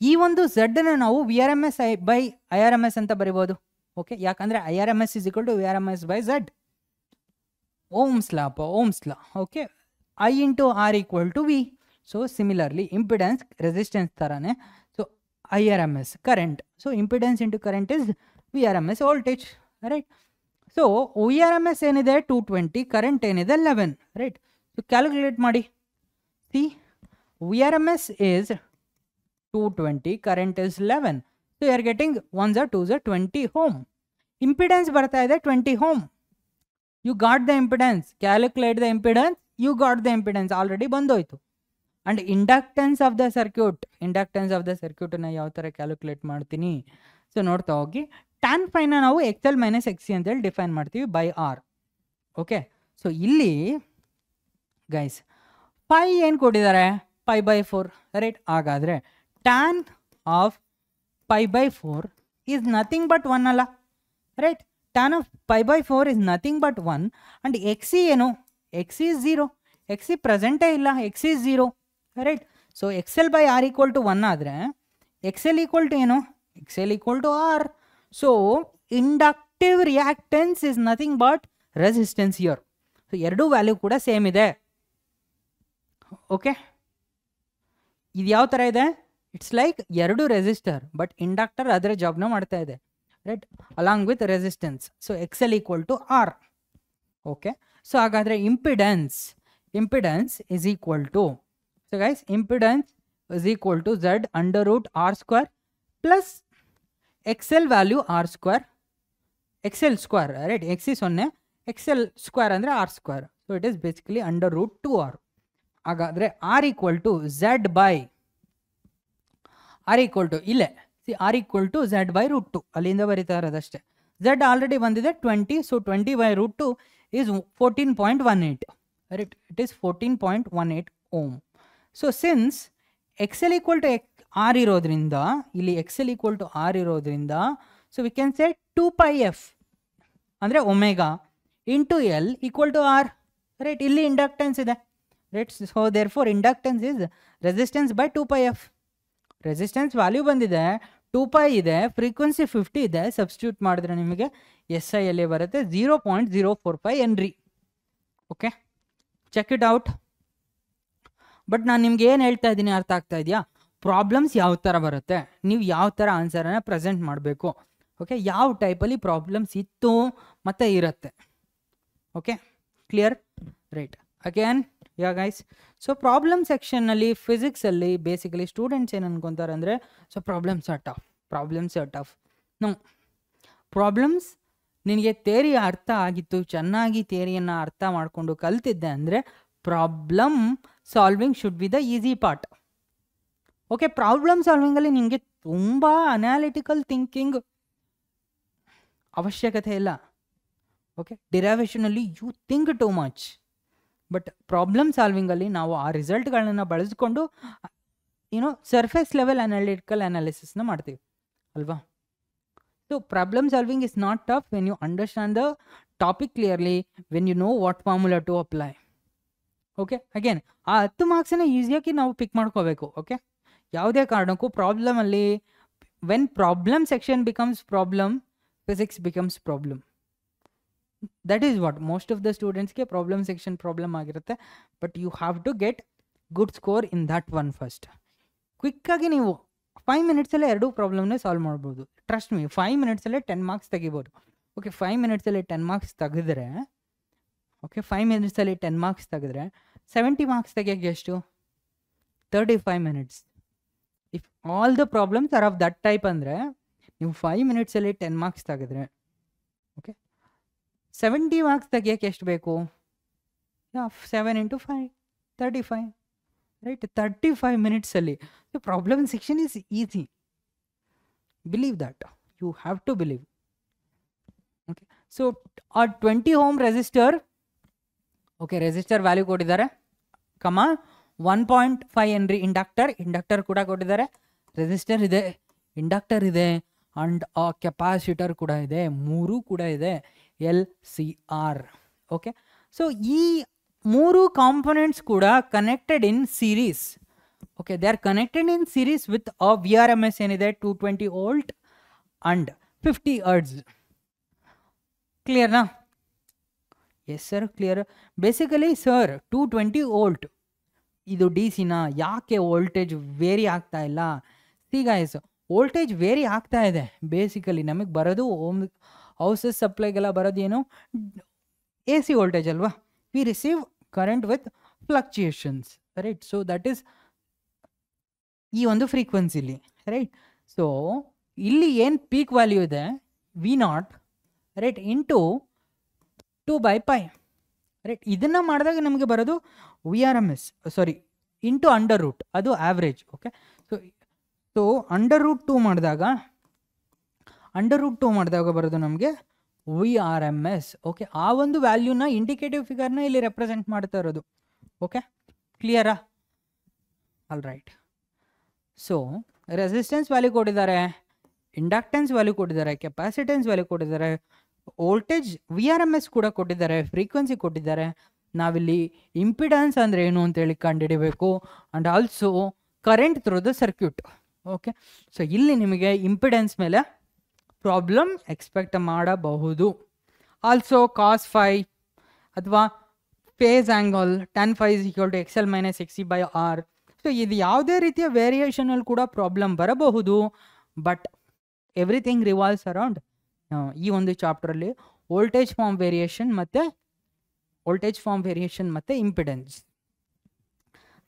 ಈ ಒಂದು ಝಡ್ನ ನಾವು V R M S I by I R M S ಅಂತ ಬರಿಬೋದು ಓಕೆ ಯಾಕಂದರೆ I R M S is equal to V R M S by Z ohms law pa ohms law okay i into r equal to v so similarly impedance resistance tarane so irms current so impedance into current is vrms voltage right so vrms enide 220 current enide 11 right so calculate maadi see vrms is 220 current is 11 so you are getting 1s are 20 ohm impedance bartha ide 20 ohm you got the impedance calculate the impedance you got the impedance already ಬಂದೋಯ್ತು and inductance of the circuit inductance of the ಸರ್ಕ್ಯೂಟನ್ನು ಯಾವ ಥರ calculate ಮಾಡ್ತೀನಿ so ನೋಡ್ತಾ ಹೋಗಿ tan ಫೈನ ನಾವು X L minus X C ಅಂತೇಳಿ ಡಿಫೈನ್ ಮಾಡ್ತೀವಿ ಬೈ ಆರ್ ಓಕೆ ಸೊ ಇಲ್ಲಿ ಗೈಸ್ ಫೈ ಏನು ಕೊಟ್ಟಿದ್ದಾರೆ ಫೈ ಬೈ ಫೋರ್ ರೈಟ್ ಹಾಗಾದರೆ tan of phi by four is nothing but one ಅಲ್ಲ right tan of pi by four is nothing but one and X C ಏನು x is 0 X C ಪ್ರೆಸೆಂಟೇ ಇಲ್ಲ X is 0 right so X L by R equal to one ಆದರೆ X L equal to ಏನು X L equal to R so inductive reactance is nothing but resistance ಯೋರ್ so ಎರಡೂ value ಕೂಡ same ಇದೆ okay ಇದು ಯಾವ ಥರ ಇದೆ ಇಟ್ಸ್ ಲೈಕ್ ಎರಡು ರೆಸಿಸ್ಟರ್ ಬಟ್ ಇಂಡಕ್ಟರ್ ಅದರ ಜಾಬ್ನ ಮಾಡ್ತಾ ಇದೆ right along with resistance so xl equal to r okay so agadre impedance impedance is equal to so guys impedance is equal to z under root r square plus xl value r square xl square right x is one xl square andre r square so it is basically under root 2r agadre r equal to z by r equal to ile see R equal to Z by root two ಅಲ್ಲಿಂದ ಬರಿತಾ ಇರೋದಷ್ಟೇ Z already ಬಂದಿದೆ twenty so twenty by root two is fourteen point one eight right it is fourteen point one eight ohm so since X L equal to X R ಇರೋದ್ರಿಂದ ಇಲ್ಲಿ X L equal to R ಇರೋದ್ರಿಂದ so we can say two pi F ಅಂದರೆ omega into L equal to R right ಇಲ್ಲಿ inductance ಇದೆ right so therefore inductance is resistance by two pi F resistance value ಬಂದಿದೆ two pi ಇದೆ frequency fifty ಇದೆ substitute ಮಾಡಿದ್ರೆ ನಿಮಗೆ S I ಎಲ್ಲಿ ಬರುತ್ತೆ zero point zero four five henry okay check it out but ನಾನು ನಿಮ್ಗೆ ಏನು ಹೇಳ್ತಾ ಇದ್ದೀನಿ ಅರ್ಥ ಆಗ್ತಾ ಇದೆಯಾ ಪ್ರಾಬ್ಲಮ್ಸ್ ಯಾವ ಥರ ಬರುತ್ತೆ ನೀವು ಯಾವ ಥರ ಆನ್ಸರನ್ನು ಪ್ರೆಸೆಂಟ್ ಮಾಡಬೇಕು ಓಕೆ ಯಾವ ಟೈಪಲ್ಲಿ ಪ್ರಾಬ್ಲಮ್ಸ್ ಇತ್ತು ಮತ್ತು ಇರುತ್ತೆ okay clear right again yeah guys so problem ಸೆಕ್ಷನ್ನಲ್ಲಿ ಫಿಸಿಕ್ಸಲ್ಲಿ ಬೇಸಿಕಲಿ ಸ್ಟೂಡೆಂಟ್ಸ್ ಏನು ಅನ್ಕೊತಾರೆ ಅಂದರೆ so problems are tough problems are tough no problems ನಿನಗೆ ತೇರಿ ಅರ್ಥ ಆಗಿತ್ತು ಚೆನ್ನಾಗಿ ತೇರಿಯನ್ನು ಅರ್ಥ ಮಾಡಿಕೊಂಡು ಕಲ್ತಿದ್ದೆ ಅಂದರೆ problem solving should be the easy part okay problem ಸಾಲ್ವಿಂಗಲ್ಲಿ ನಿಮಗೆ ತುಂಬ ಅನಾಲಿಟಿಕಲ್ ಥಿಂಕಿಂಗ್ ಅವಶ್ಯಕತೆ ಇಲ್ಲ ಓಕೆ ಡಿರೈವೇಷನಲ್ಲಿ you think too much but problem ಸಾಲ್ವಿಂಗಲ್ಲಿ ನಾವು ಆ ರಿಸಲ್ಟ್ಗಳನ್ನು ಬಳಸಿಕೊಂಡು ಏನೋ ಸರ್ಫೇಸ್ ಲೆವೆಲ್ ಅನಾಲಿಟಿಕಲ್ ಅನಾಲಿಸಿಸ್ನ ಮಾಡ್ತೀವಿ ಅಲ್ವಾ so problem solving is not tough when you understand the topic clearly when you know what formula to apply okay again ಆ ಹತ್ತು ಮಾರ್ಕ್ಸನ್ನು ಈಸಿಯಾಗಿ ನಾವು ಪಿಕ್ ಮಾಡ್ಕೋಬೇಕು ಓಕೆ ಯಾವುದೇ ಕಾರಣಕ್ಕೂ ಪ್ರಾಬ್ಲಮಲ್ಲಿ when problem section becomes problem physics becomes problem that is what most of the ಸ್ಟೂಡೆಂಟ್ಸ್ಗೆ problem section problem ಆಗಿರುತ್ತೆ but you have to get good score in that one first ಕ್ವಿಕ್ಕಾಗಿ ನೀವು ಫೈವ್ ಮಿನಿಟ್ಸಲ್ಲೇ ಎರಡೂ ಪ್ರಾಬ್ಲಮ್ನೇ ಸಾಲ್ವ್ ಮಾಡ್ಬೋದು ಟ್ರಸ್ಟ್ ಮೀ ಫೈವ್ ಮಿನಿಟ್ಸಲ್ಲೇ ten marks ತೆಗಿಬೋದು ಓಕೆ ಫೈವ್ ಮಿನಿಟ್ಸಲ್ಲಿ ಟೆನ್ ಮಾರ್ಕ್ಸ್ ತೆಗೆದ್ರೆ ಓಕೆ ಫೈವ್ ಮಿನಿಟ್ಸಲ್ಲಿ ಟೆನ್ ಮಾರ್ಕ್ಸ್ ತೆಗೆದ್ರೆ ಸೆವೆಂಟಿ ಮಾರ್ಕ್ಸ್ ತೆಗಿಯೋಕ್ಕೆ ಎಷ್ಟು thirty five minutes if all the problems are of that type ಅಂದರೆ ನೀವು ಫೈವ್ ಮಿನಿಟ್ಸಲ್ಲಿ ಟೆನ್ ಮಾರ್ಕ್ಸ್ ತೆಗೆದ್ರೆ ಓಕೆ 70 मार्क्स तक गया क्या जस्ट बेको 7 * 5 35 राइट 35 मिनट्स ಅಲ್ಲಿ the problem section is easy believe that you have to believe okay so R 20 ohm resistor okay resistor value ಕೊಟ್ಟಿದ್ದಾರೆ ಕಾಮ 1.5 हेनरी ಇಂಡಕ್ಟರ್ ಇಂಡಕ್ಟರ್ ಕೂಡ ಕೊಟ್ಟಿದ್ದಾರೆ ರೆಸಿಸ್ಟರ್ ಇದೆ ಇಂಡಕ್ಟರ್ ಇದೆ ಅಂಡ್ ಕ್ಯಾಪಾಸಿಟರ್ ಕೂಡ ಇದೆ ಮೂರು ಕೂಡ ಇದೆ L C R okay so ಈ ಮೂರು ಕಾಂಪೊನೆಂಟ್ಸ್ ಕೂಡ connected in series okay they are connected in series with a V R M S ಏನಿದೆ two twenty volt and fifty hertz ಕ್ಲಿಯರ್ನಾ yes sir clear basically sir two twenty volt ಇದು D ಸಿನ ಯಾಕೆ voltage very ಆಗ್ತಾ ಇಲ್ಲ C ಗಾಯಸ್ voltage very ಆಗ್ತಾ ಇದೆ basically ನಮಗೆ ಬರೋದು ಓಮ್ ಹೌಸಸ್ ಸಪ್ಲೈಗೆಲ್ಲ ಏನು ಎ ಸಿ ವೋಲ್ಟೇಜ್ ಅಲ್ವಾ we receive current with fluctuations right so that is ಈ ಒಂದು ಫ್ರೀಕ್ವೆನ್ಸಿಲಿ ರೈಟ್ ಸೊ ಇಲ್ಲಿ ಏನು ಪೀಕ್ ವ್ಯಾಲ್ಯೂ ಇದೆ V naught right into two by pi right ಇದನ್ನು ಮಾಡಿದಾಗ ನಮಗೆ ಬರೋದು V R M S sorry into under root ಅದು average okay so so under root two ಮಾಡಿದಾಗ ಅಂಡರ್ ರೂಟ್ ಟು ಮಾಡಿದಾಗ ಬರೋದು ನಮಗೆ V R M S okay ಆ ಒಂದು ವ್ಯಾಲ್ಯೂನ ಇಂಡಿಕೇಟಿವ್ ಫಿಗರ್ನ ಇಲ್ಲಿ ರೆಪ್ರೆಸೆಂಟ್ ಮಾಡ್ತಾ ಇರೋದು ಓಕೆ ಕ್ಲಿಯರಾ all right so resistance value ಕೊಟ್ಟಿದ್ದಾರೆ ಇಂಡಕ್ಟೆನ್ಸ್ ವ್ಯಾಲ್ಯೂ ಕೊಟ್ಟಿದ್ದಾರೆ ಕೆಪಾಸಿಟೆನ್ಸ್ ವ್ಯಾಲ್ಯೂ ಕೊಟ್ಟಿದ್ದಾರೆ voltage V R M S ಕೂಡ ಕೊಟ್ಟಿದ್ದಾರೆ ಫ್ರೀಕ್ವೆನ್ಸಿ ಕೊಟ್ಟಿದ್ದಾರೆ ನಾವಿಲ್ಲಿ ಇಂಪಿಡೆನ್ಸ್ ಅಂದರೆ ಏನು ಅಂತೇಳಿ ಕಂಡುಹಿಡಿಬೇಕು and also current through the circuit okay so ಇಲ್ಲಿ ನಿಮಗೆ ಇಂಪಿಡೆನ್ಸ್ ಮೇಲೆ ಪ್ರಾಬ್ಲಮ್ ಎಕ್ಸ್ಪೆಕ್ಟ್ ಮಾಡಬಹುದು ಆಲ್ಸೋ ಕಾಸ್ ಫೈ ಅಥವಾ phase angle tan phi is equal to X L minus X C by R so ಇದು ಯಾವುದೇ ರೀತಿಯ ವೇರಿಯೇಷನಲ್ಲಿ ಕೂಡ ಪ್ರಾಬ್ಲಮ್ ಬರಬಹುದು ಬಟ್ ಎವ್ರಿಥಿಂಗ್ ರಿವಾಲ್ವ್ಸ್ ಅರೌಂಡ್ ಈ ಒಂದು ಚಾಪ್ಟ್ರಲ್ಲಿ ವೋಲ್ಟೇಜ್ ಫಾರ್ಮ್ ವೇರಿಯೇಷನ್ ಮತ್ತು ವೋಲ್ಟೇಜ್ ಫಾರ್ಮ್ ವೇರಿಯೇಷನ್ ಮತ್ತು impedance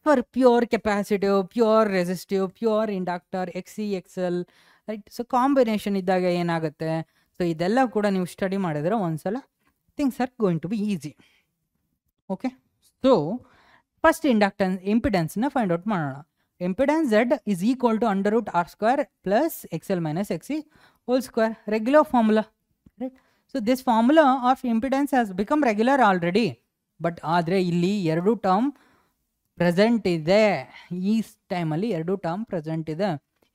for pure capacitive pure resistive pure inductor X C L right so combination ಇದ್ದಾಗ ಏನಾಗುತ್ತೆ ಸೊ ಇದೆಲ್ಲ ಕೂಡ ನೀವು ಸ್ಟಡಿ ಮಾಡಿದ್ರೆ ಒಂದ್ಸಲ things are going to be easy okay so first inductance ಇಂಪಿಡೆನ್ಸ್ನ ಫೈಂಡ್ ಔಟ್ ಮಾಡೋಣ impedance Z is equal to under root R square plus X L minus X C whole square regular formula right so this formula of impedance has become regular already but ಆದರೆ ಇಲ್ಲಿ ಎರಡು term present ಇದೆ ಈ ಟೈಮಲ್ಲಿ ಎರಡು term present ಇದೆ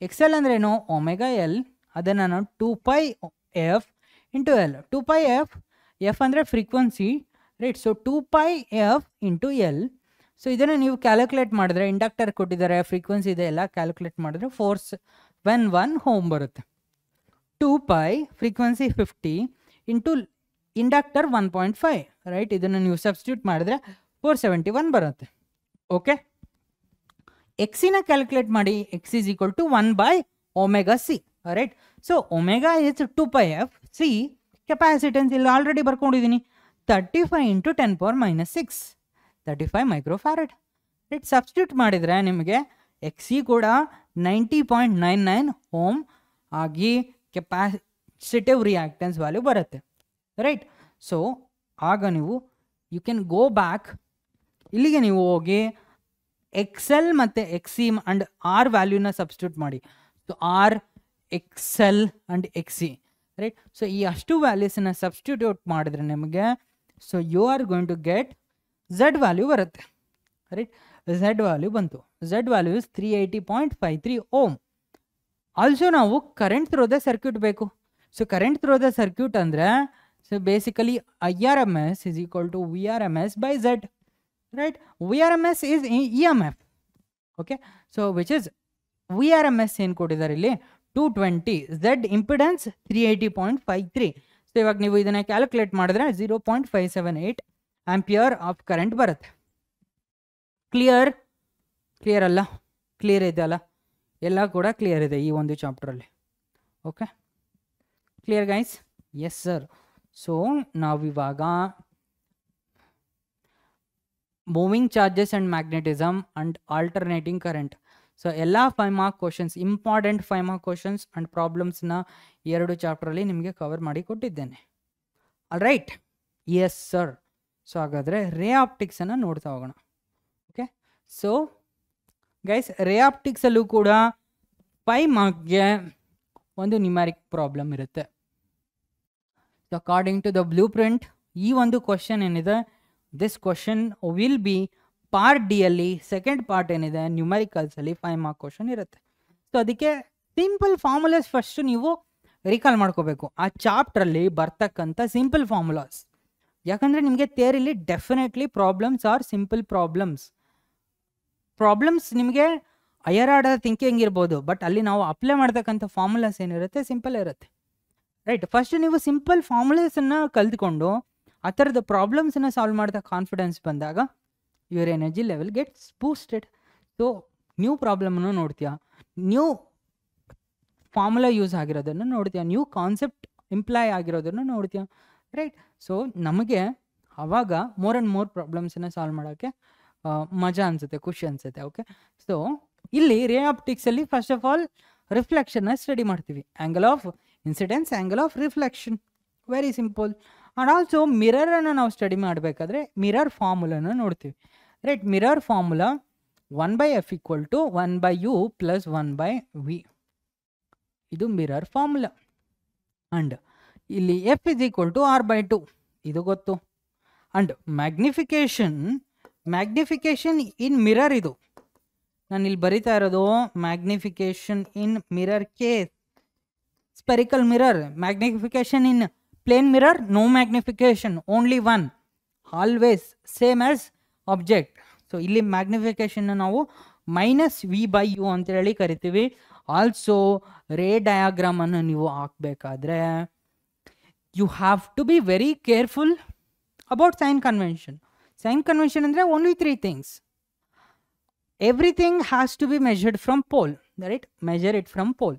X L ಏನು omega L ಅದನ್ನು ನಾನು two pi F into L two pi F F ಅಂದರೆ frequency right so two pi F into L so ಇದನ್ನು ನೀವು ಕ್ಯಾಲ್ಕುಲೇಟ್ ಮಾಡಿದ್ರೆ ಇಂಡಕ್ಟರ್ ಕೊಟ್ಟಿದ್ದಾರೆ ಫ್ರೀಕ್ವೆನ್ಸಿ ಇದೆ ಎಲ್ಲ ಕ್ಯಾಲ್ಕುಲೇಟ್ ಮಾಡಿದ್ರೆ ಫೋರ್ಸ್ ವೆನ್ ಒನ್ ಹೋಮ್ ಬರುತ್ತೆ two pi frequency fifty into inductor one point five right ಇದನ್ನು ನೀವು ಸಬ್ಸ್ಟಿಟ್ಯೂಟ್ ಮಾಡಿದ್ರೆ ಫೋರ್ ಸೆವೆಂಟಿ ಒನ್ ಬರುತ್ತೆ ಓಕೆ ಎಕ್ಸಿನ ಕ್ಯಾಲ್ಕುಲೇಟ್ ಮಾಡಿ X is equal to one by omega C right so omega is two pi F C capacitance ಇಲ್ಲಿ already ಬರ್ಕೊಂಡಿದ್ದೀನಿ thirty five into ten power minus six thirty five micro right substitute ಮಾಡಿದರೆ ನಿಮಗೆ X C ಕೂಡ ninety point nine nine ohm ಆಗಿ capacitive reactance value ಬರುತ್ತೆ right so ಆಗ ನೀವು you can go back ಇಲ್ಲಿಗೆ ನೀವು ಹೋಗಿ ಎಕ್ಸ್ ಎಲ್ ಮತ್ತು ಎಕ್ಸಿ ಅಂಡ್ ಆರ್ ವ್ಯಾಲ್ಯೂನ ಸಬ್ಸ್ಟಿಟ್ಯೂಟ್ ಮಾಡಿ so R X L and X C right so ಈ ಅಷ್ಟು ವ್ಯಾಲ್ಯೂಸನ್ನ ಸಬ್ಸ್ಟಿಟ್ಯೂಟ್ ಮಾಡಿದ್ರೆ ನಿಮಗೆ so you are going to get Z value ಬರುತ್ತೆ ರೈಟ್ ಝೆಡ್ ವ್ಯಾಲ್ಯೂ ಬಂತು Z value is three eighty point five three ohm also ನಾವು current through the circuit ಬೇಕು so current through the circuit ಅಂದರೆ so basically I R M S is equal to V R M S by Z right V R M M S E F okay so which okay V R M S ಏನು ಕೊಟ್ಟಿದ್ದಾರೆ ಇಲ್ಲಿ two twenty Z impedance three eighty point five three so ಇವಾಗ ನೀವು ಇದನ್ನ calculate ಮಾಡಿದ್ರೆ zero point five seven eight ampere of current ಬರುತ್ತೆ clear clear ಅಲ್ಲ clear ಇದೆ ಅಲ್ಲ ಎಲ್ಲ ಕೂಡ ಕ್ಲಿಯರ್ ಇದೆ ಈ ಒಂದು ಚಾಪ್ಟ್ರಲ್ಲಿ okay clear guys yes sir so ನಾವಿವಾಗ moving charges and magnetism and alternating current so ಎಲ್ಲ five mark questions important five mark questions and ಪ್ರಾಬ್ಲಮ್ಸ್ನ ಎರಡು ಚಾಪ್ಟರಲ್ಲಿ ನಿಮಗೆ ಕವರ್ ಮಾಡಿ ಕೊಟ್ಟಿದ್ದೇನೆ all right yes sir so ಹಾಗಾದರೆ ರೇ ಆಪ್ಟಿಕ್ಸನ್ನು ನೋಡ್ತಾ ಹೋಗೋಣ ಓಕೆ ಸೊ ಗೈಸ್ ರೇ ಆಪ್ಟಿಕ್ಸಲ್ಲೂ ಕೂಡ ಫೈವ್ ಮಾರ್ಕ್ಗೆ ಒಂದು ನಿಮ್ಯಾರಿಕ್ ಪ್ರಾಬ್ಲಮ್ ಇರುತ್ತೆ so according to the blueprint ಈ ಒಂದು ಕ್ವಶನ್ ಏನಿದೆ this question will be part D ಅಲ್ಲಿ ಸೆಕೆಂಡ್ ಪಾರ್ಟ್ ಏನಿದೆ ನ್ಯೂಮರಿಕಲ್ಸಲ್ಲಿ ಫೈವ್ ಮಾರ್ಕ್ ಕ್ವಶನ್ ಇರುತ್ತೆ ಸೊ ಅದಕ್ಕೆ ಸಿಂಪಲ್ ಫಾರ್ಮುಲಾಸ್ ಫಸ್ಟ್ ನೀವು ರಿಕಾಲ್ ಮಾಡ್ಕೋಬೇಕು ಆ ಚಾಪ್ಟ್ರಲ್ಲಿ ಬರ್ತಕ್ಕಂಥ ಸಿಂಪಲ್ ಫಾರ್ಮುಲಾಸ್ ಯಾಕಂದರೆ ನಿಮಗೆ ತೇರಿಲಿ definitely problems are simple problems problems ನಿಮಗೆ ಅಯರ್ ಆರ್ಡರ್ ಥಿಂಕಿಂಗ್ ಇರ್ಬೋದು ಬಟ್ ಅಲ್ಲಿ ನಾವು ಅಪ್ಲೈ ಮಾಡ್ತಕ್ಕಂಥ ಫಾರ್ಮುಲಾಸ್ ಏನಿರುತ್ತೆ ಸಿಂಪಲ್ ಇರುತ್ತೆ ರೈಟ್ ಫಸ್ಟ್ ನೀವು ಸಿಂಪಲ್ ಫಾರ್ಮುಲಾಸನ್ನು ಕಲ್ತ್ಕೊಂಡು ಆ ಥರದ ಪ್ರಾಬ್ಲಮ್ಸನ್ನು ಸಾಲ್ವ್ ಮಾಡ್ತಾ ಕಾನ್ಫಿಡೆನ್ಸ್ ಬಂದಾಗ your energy level gets boosted so new ಪ್ರಾಬ್ಲಮನ್ನು ನೋಡ್ತೀಯ ನ್ಯೂ ಫಾರ್ಮುಲಾ ಯೂಸ್ ಆಗಿರೋದನ್ನು ನೋಡ್ತೀಯಾ ನ್ಯೂ ಕಾನ್ಸೆಪ್ಟ್ ಇಂಪ್ಲಾಯ್ ಆಗಿರೋದನ್ನು ನೋಡ್ತೀಯ ರೈಟ್ ಸೊ ನಮಗೆ ಆವಾಗ ಮೋರ್ ಆ್ಯಂಡ್ ಮೋರ್ ಪ್ರಾಬ್ಲಮ್ಸನ್ನು ಸಾಲ್ವ್ ಮಾಡೋಕ್ಕೆ ಮಜಾ ಅನ್ಸುತ್ತೆ ಖುಷಿ ಅನ್ಸುತ್ತೆ ಓಕೆ ಸೊ ಇಲ್ಲಿ ರೇ ಆಪ್ಟಿಕ್ಸಲ್ಲಿ ಫಸ್ಟ್ ಆಫ್ ಆಲ್ ರಿಫ್ಲೆಕ್ಷನ್ನ ಸ್ಟಡಿ ಮಾಡ್ತೀವಿ angle of incidence angle of reflection very simple and also ಮಿರರನ್ನು ನಾವು ಸ್ಟಡಿ ಮಾಡಬೇಕಾದ್ರೆ ಮಿರರ್ ಫಾರ್ಮುಲನ್ನು ನೋಡ್ತೀವಿ right mirror formula one by F equal to one by U plus one by V ಇದು mirror formula and ಇಲ್ಲಿ F is equal to R by two ಇದು ಗೊತ್ತು and magnification magnification in mirror ಇದು ನಾನು ಇಲ್ಲಿ ಬರಿತಾ ಇರೋದು magnification in mirror case spherical mirror magnification in plane mirror no magnification only one always same as object so ಇಲ್ಲಿ magnification ನಾವು minus V by U ಅಂತ ಹೇಳಿ ಕರಿತೀವಿ ಆಲ್ಸೋ ರೇ ಡಯಾಗ್ರಾಮ್ ಅನ್ನು ನೀವು ಹಾಕ್ಬೇಕಾದ್ರೆ you have to be very careful about sign convention sign convention ಅಂದರೆ only three things everything has to be measured from pole right measure it from pole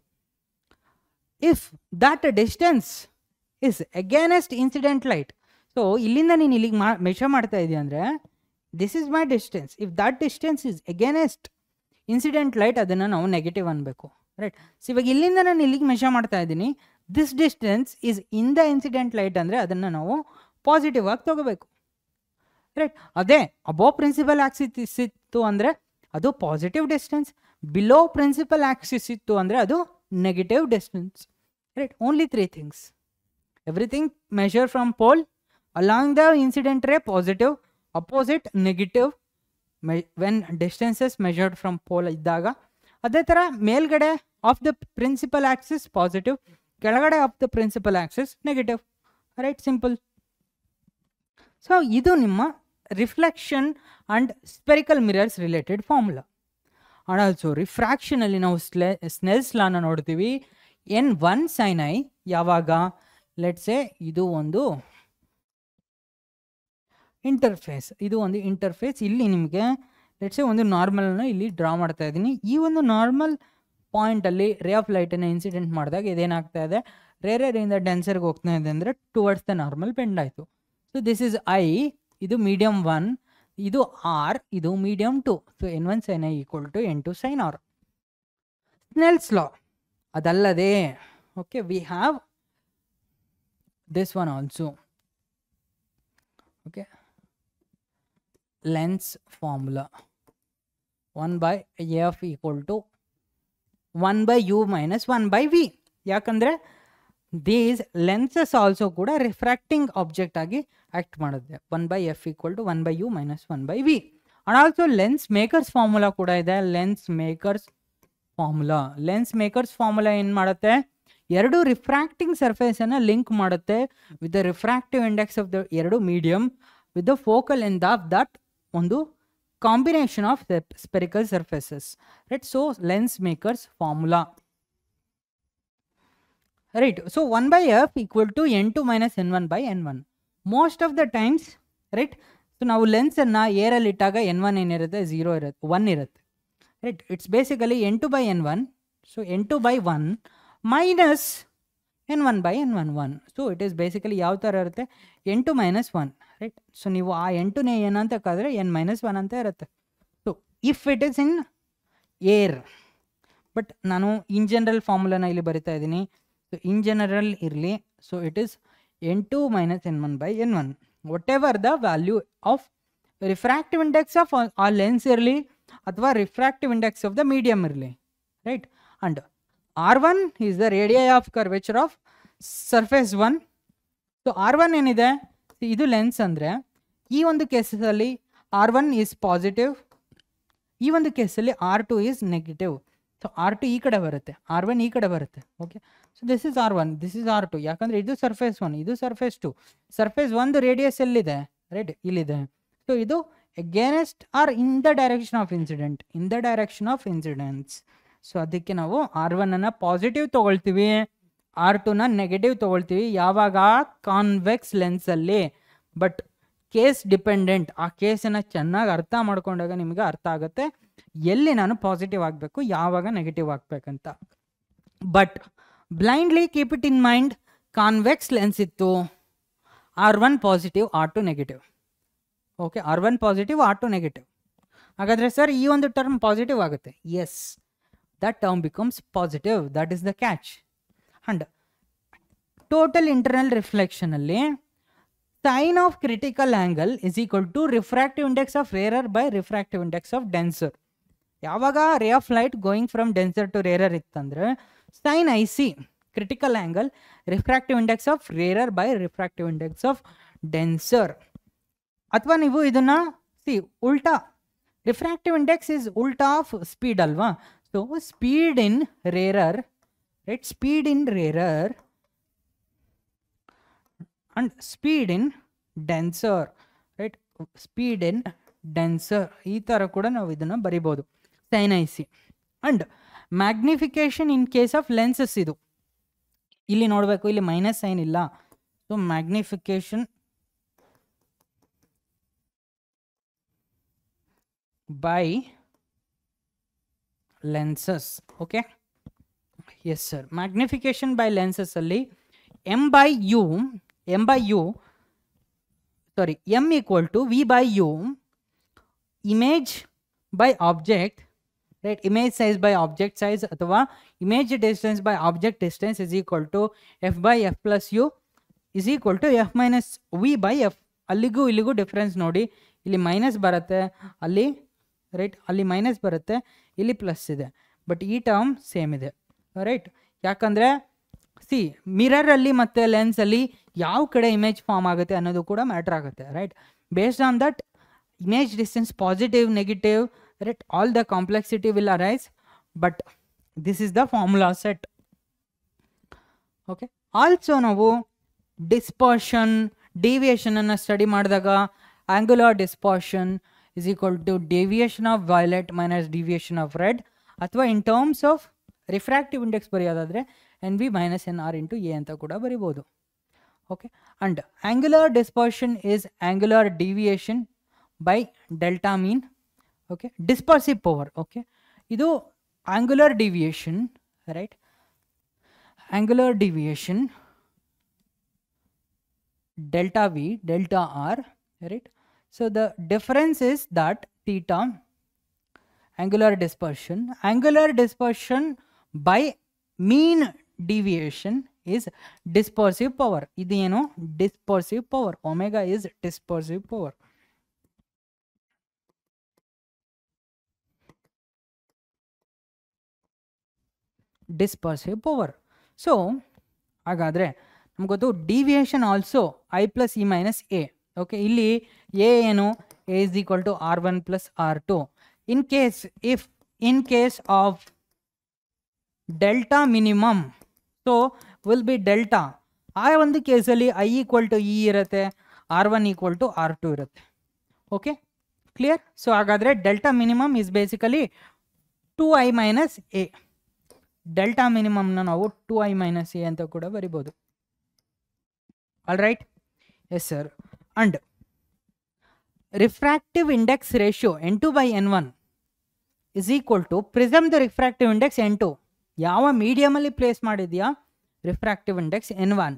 if that distance is against incident light so ಇಲ್ಲಿಂದ ನೀನು ಇಲ್ಲಿಗೆ ಮಾ measure ಮಾಡ್ತಾ ಇದೆಯಾ ಅಂದರೆ this is my distance if that distance is against incident light ಅದನ್ನು ನಾವು negative ಅನ್ನಬೇಕು ರೈಟ್ ಸೊ ಇವಾಗ ಇಲ್ಲಿಂದ ನಾನು ಇಲ್ಲಿಗೆ ಮೆಷರ್ ಮಾಡ್ತಾ ಇದ್ದೀನಿ this distance is in the incident light ಅಂದರೆ ಅದನ್ನು ನಾವು ಪಾಸಿಟಿವ್ ಆಗಿ ತೊಗೋಬೇಕು ರೈಟ್ ಅದೇ ಅಬೋ ಪ್ರಿನ್ಸಿಪಲ್ ಆಕ್ಸಿಸ್ ಇತ್ತು ಅಂದರೆ ಅದು positive distance below principal axis ಇತ್ತು ಅಂದರೆ ಅದು negative distance right only three things everything measure from pole along the incident positive opposite opposite negative when distances measure from pole ಇದ್ದಾಗ ಅದೇ ಥರ ಮೇಲ್ಗಡೆ of the principal axis positive ಕೆಳಗಡೆ of the principal axis negative right simple so ಇದು ನಿಮ್ಮ reflection and spherical mirrors related formula and also ಅಲ್ಲಿ ನಾವು ಸ್ಲೆ ಸ್ನೆಲ್ಸ್ ಲಾನ ನೋಡ್ತೀವಿ ಎನ್ ಒನ್ ಸೈನ್ ಐ ಯಾವಾಗ ಲೆಟ್ಸೆ ಇದು ಒಂದು ಇಂಟರ್ಫೇಸ್ ಇದು ಒಂದು ಇಂಟರ್ಫೇಸ್ ಇಲ್ಲಿ ನಿಮಗೆ ಲೆಟ್ಸೆ ಒಂದು ನಾರ್ಮಲ್ನ ಇಲ್ಲಿ ಡ್ರಾ ಮಾಡ್ತಾ ಇದ್ದೀನಿ ಈ ಒಂದು ನಾರ್ಮಲ್ ಪಾಯಿಂಟಲ್ಲಿ ರೇ ಆಫ್ ಲೈಟನ್ನು ಇನ್ಸಿಡೆಂಟ್ ಮಾಡಿದಾಗ ಇದೇನಾಗ್ತಾ ಇದೆ ರೇ ರೇರಿಂದ ಡೆನ್ಸರ್ಗೆ ಹೋಗ್ತಾ ಇದೆ ಅಂದರೆ ಟುವರ್ಡ್ಸ್ ದ ನಾರ್ಮಲ್ ಪೆಂಡ್ ಆಯಿತು ಸೊ ದಿಸ್ ಇಸ್ ಐ ಇದು ಮೀಡಿಯಮ್ ಒನ್ ಇದು ಆರ್ ಇದು medium two so N one sine I equal to N two sine R Snell's law ಅದಲ್ಲದೆ okay we have one also also okay lens formula 1 by f equal to 1 by u minus 1 by v ಯಾಕಂದರೆ these lenses also ಕೂಡ refracting object ಆಗಿ act ಮಾಡುತ್ತೆ one by F equal to one by u minus one by v and also lens makers formula ಕೂಡ ಇದೆ lens makers formula lens makers formula ಏನು ಮಾಡುತ್ತೆ ಎರಡು refracting ಸರ್ಫೇಸನ್ನು ಲಿಂಕ್ ಮಾಡುತ್ತೆ with the refractive index of the ಎರಡು medium with the focal and of that ಒಂದು combination of spherical surfaces right so lens makers formula right so one by F equal to N two minus n one by N one most of the times right so ನಾವು ಲೆನ್ಸನ್ನು ಏರಲ್ಲಿ ಇಟ್ಟಾಗ n one ಏನಿರುತ್ತೆ zero ಇರುತ್ತೆ one ಇರುತ್ತೆ right it's basically n two by N one so n two by one minus n one by N one one so it is basically ಯಾವ ಥರ ಇರುತ್ತೆ ಎಂಟು ಮೈನಸ್ ಒನ್ ರೈಟ್ ಸೊ ನೀವು ಆ ಎಂಟುನೇ ಏನಂತ ಅಂತಕ್ಕಾದರೆ ಎನ್ ಮೈನಸ್ ಒನ್ ಅಂತ ಇರುತ್ತೆ so if it is in air but ನಾನು ಇನ್ ಜನರಲ್ ಫಾರ್ಮುಲಾನ ಇಲ್ಲಿ ಬರಿತಾ ಇದ್ದೀನಿ ಸೊ ಇನ್ ಜನರಲ್ ಇರಲಿ so it is n two minus n one by N one whatever the value of refractive index of ಆ lens ಇರಲಿ ಅಥವಾ refractive index of the medium ಇರಲಿ right and r is the the of of of surface one so r one ಏನಿದೆ ಇದು lens ಅಂದರೆ ಈ ಒಂದು ಕೇಸಲ್ಲಿ ಆರ್ ಒನ್ ಈಸ್ ಪಾಸಿಟಿವ್ ಈ ಒಂದು ಕೇಸಲ್ಲಿ r two is negative so r two ಈ ಕಡೆ ಬರುತ್ತೆ ಆರ್ ಒನ್ ಈ ಕಡೆ ಬರುತ್ತೆ okay so this is r one this is r two ಯಾಕಂದರೆ ಇದು ಸರ್ಫೇಸ್ ಒನ್ ಇದು ಸರ್ಫೇಸ್ ಟು ಸರ್ಫೇಸ್ ಒಂದು ರೇಡಿಯಸ್ ಎಲ್ಲಿದೆ ರೈಟ್ ಇಲ್ಲಿದೆ ಸೊ ಇದು against r in the direction of incident in the direction of incidents so ಅದಕ್ಕೆ ನಾವು r ಒನ್ನ ಪಾಸಿಟಿವ್ ತಗೊಳ್ತೀವಿ ಆರ್ ಟುನ ನೆಗೆಟಿವ್ ತಗೊಳ್ತೀವಿ ಯಾವಾಗ ಕಾನ್ವೆಕ್ಸ್ ಲೆನ್ಸಲ್ಲಿ ಬಟ್ ಕೇಸ್ ಡಿಪೆಂಡೆಂಟ್ ಆ ಕೇಸನ್ನು ಚೆನ್ನಾಗಿ ಅರ್ಥ ಮಾಡ್ಕೊಂಡಾಗ ನಿಮಗೆ ಅರ್ಥ ಆಗುತ್ತೆ ಎಲ್ಲಿ ನಾನು ಪಾಸಿಟಿವ್ ಆಗಬೇಕು ಯಾವಾಗ ನೆಗೆಟಿವ್ ಆಗಬೇಕಂತ but blindly keep it in mind convex lens ಇತ್ತು r one positive R two negative okay R one positive R two negative ಹಾಗಾದರೆ ಸರ್ ಈ ಒಂದು ಟರ್ಮ್ ಪಾಸಿಟಿವ್ ಆಗುತ್ತೆ yes that term becomes positive. That is the catch. And total internal reflection alli sine of critical angle is equal to refractive index of rarer by refractive index of denser. ಯಾವಾಗ ray of light going from denser to rarer ಇತ್ತಂದ್ರೆ sine i c critical angle refractive index of rarer by refractive index of denser ಅಥವಾ ನೀವು ಇದನ್ನು c ಉಲ್ಟಾ refractive index is ಉಲ್ಟಾ of speed ಅಲ್ವಾ So speed in rarer, right? Speed in rarer and speed in denser, right? Speed in denser. ಈ ಥರ ಕೂಡ ನಾವು ಇದನ್ನು ಬರಿಬೋದು sine i c and magnification in case of lenses ಇದು ಇಲ್ಲಿ ನೋಡಬೇಕು ಇಲ್ಲಿ ಮೈನಸ್ ಸೈನ್ ಇಲ್ಲ so magnification by lenses okay yes sir magnification by lenses ಅಲ್ಲಿ m by u m by u sorry m equal to v by u image by object right image size by object size athwa image distance by object distance is equal to f by f plus u is equal to f minus v by f alligu illigu difference nodi illi minus barutte alli right ಅಲ್ಲಿ minus ಬರುತ್ತೆ ಇಲ್ಲಿ plus ಇದೆ but ಈ term same ಇದೆ right ಯಾಕಂದರೆ see ಮಿರರಲ್ಲಿ ಮತ್ತು ಲೆನ್ಸಲ್ಲಿ ಯಾವ ಕಡೆ ಇಮೇಜ್ ಫಾರ್ಮ್ ಆಗುತ್ತೆ ಅನ್ನೋದು ಕೂಡ ಮ್ಯಾಟ್ರ್ ಆಗುತ್ತೆ right based on that image distance positive negative right all the complexity will arise but this is the formula set okay also ನಾವು ಡಿಸ್ಪರ್ಷನ್ ಡಿವಿಯೇಷನನ್ನು ಸ್ಟಡಿ ಮಾಡಿದಾಗ angular dispersion is equal to deviation of violet minus deviation of red athwa in terms of refractive index bariyadadre nv minus nr into a anta kuda baribodu okay and angular dispersion is angular deviation by delta mean okay dispersive power okay idu angular deviation right angular deviation delta v delta r right so the difference is that theta angular dispersion, angular dispersion by mean deviation is dispersive power. This you know dispersive power. Omega is dispersive power. So power so ಹಾಗಾದರೆ ನಮಗೊತ್ತು deviation also i plus e minus okay ಇಲ್ಲಿ A ಏನು A is equal to r one plus R two in case if in case of delta minimum so will be delta ಆ ಒಂದು ಕೇಸಲ್ಲಿ i equal to e ಇರುತ್ತೆ r one equal to R two ಇರುತ್ತೆ okay clear so ಹಾಗಾದರೆ delta minimum is basically two i minus A delta ಮಿನಿಮಮ್ನ ನಾವು to i minus A ಅಂತ ಕೂಡ ಬರಿಬೋದು all right yes sir refractive ratio n two by N one is is to prism the refractive index n two ಯಾವ ಮೀಡಿಯಮಲ್ಲಿ place ಮಾಡಿದೆಯಾ refractive index n one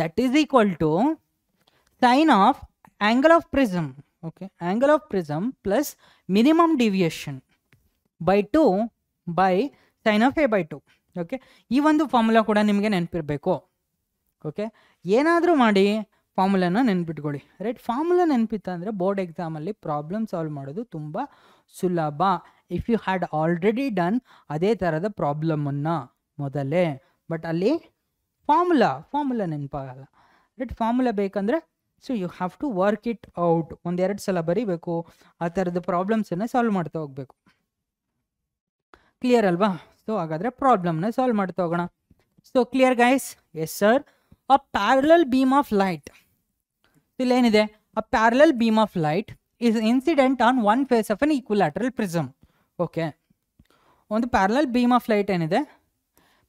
that is equal to sine of angle of prism okay angle of prism plus minimum deviation by two by sine of A by two okay ಈ ಒಂದು formula ಕೂಡ ನಿಮಗೆ ನೆನಪಿರಬೇಕು okay ಏನಾದರೂ ಮಾಡಿ ಫಾರ್ಮುಲಾನ ನೆನ್ಪಿಟ್ಕೊಳ್ಳಿ right formula ಅಂದರೆ board ಎಕ್ಸಾಮಲ್ಲಿ ಪ್ರಾಬ್ಲಮ್ ಸಾಲ್ವ್ ಮಾಡೋದು ತುಂಬ ಸುಲಭ if you had already done ಅದೇ ಥರದ ಪ್ರಾಬ್ಲಮನ್ನು ಮೊದಲೇ ಬಟ್ ಅಲ್ಲಿ ಫಾರ್ಮುಲಾ ಫಾರ್ಮುಲಾ ನೆನಪಾಗಲ್ಲ ರೈಟ್ ಫಾರ್ಮುಲಾ ಬೇಕಂದರೆ so you have to work it out ಒಂದೆರಡು ಸಲ ಬರೀಬೇಕು ಆ ಥರದ ಪ್ರಾಬ್ಲಮ್ಸನ್ನು ಸಾಲ್ವ್ ಮಾಡ್ತಾ ಹೋಗ್ಬೇಕು ಕ್ಲಿಯರ್ ಅಲ್ವಾ ಸೊ ಹಾಗಾದರೆ ಪ್ರಾಬ್ಲಮ್ನ ಸಾಲ್ವ್ ಮಾಡ್ತಾ ಹೋಗೋಣ so clear guys yes sir a parallel beam of light ಇಲ್ಲೇನಿದೆ a parallel beam of light is incident on one face of an equilateral prism okay ಒಂದು ಪ್ಯಾರಲಲ್ ಬೀಮ್ ಆಫ್ ಲೈಟ್ ಏನಿದೆ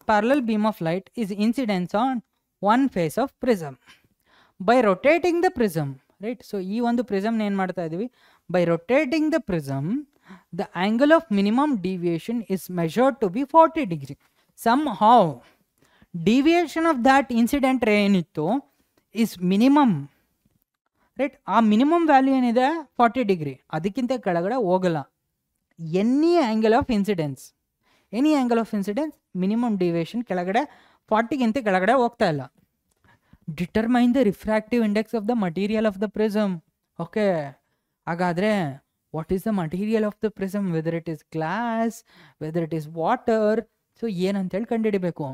parallel beam of light is incidence on one face of prism by rotating the prism right so ಈ ಒಂದು ಪ್ರಿಸಮ್ನ ಏನು ಮಾಡ್ತಾ ಇದ್ದೀವಿ by rotating the prism the angle of minimum deviation is measured to be forty degree somehow deviation of that incident ಏನಿತ್ತು is minimum right ಆ minimum value ಏನಿದೆ forty degree ಅದಕ್ಕಿಂತ ಕೆಳಗಡೆ ಹೋಗಲ್ಲ any angle of incidence any angle of incidence minimum deviation ಕೆಳಗಡೆ ಫಾರ್ಟಿಗಿಂತ ಕೆಳಗಡೆ ಹೋಗ್ತಾ ಇಲ್ಲ determine the refractive index of the material of the prism okay ಹಾಗಾದರೆ what is the material of the prism whether it is glass whether it is water so ಏನಂತೇಳಿ ಕಂಡುಹಿಡಿಬೇಕು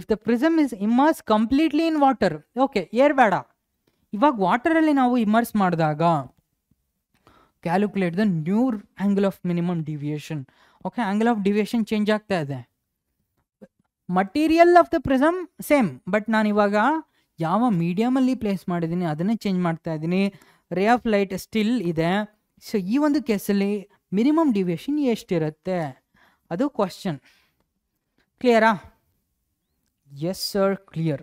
if the prism is immerse completely in water okay air ಬೇಡ ಇವಾಗ ವಾಟರಲ್ಲಿ ನಾವು immerse ಮಾಡಿದಾಗ calculate the new angle of minimum deviation okay angle of deviation change ಆಗ್ತಾ ಇದೆ material of the prism same but ನಾನು ಇವಾಗ ಯಾವ ಮೀಡಿಯಮಲ್ಲಿ ಪ್ಲೇಸ್ ಮಾಡಿದ್ದೀನಿ ಅದನ್ನೇ ಚೇಂಜ್ ಮಾಡ್ತಾ ಇದ್ದೀನಿ ರೇ ಆಫ್ ಲೈಟ್ ಸ್ಟಿಲ್ ಇದೆ ಸೊ ಈ ಒಂದು ಕೇಸಲ್ಲಿ ಮಿನಿಮಮ್ ಡಿವಿಯೇಷನ್ ಎಷ್ಟಿರುತ್ತೆ ಅದು ಕ್ವಶನ್ ಕ್ಲಿಯರಾ yes sir clear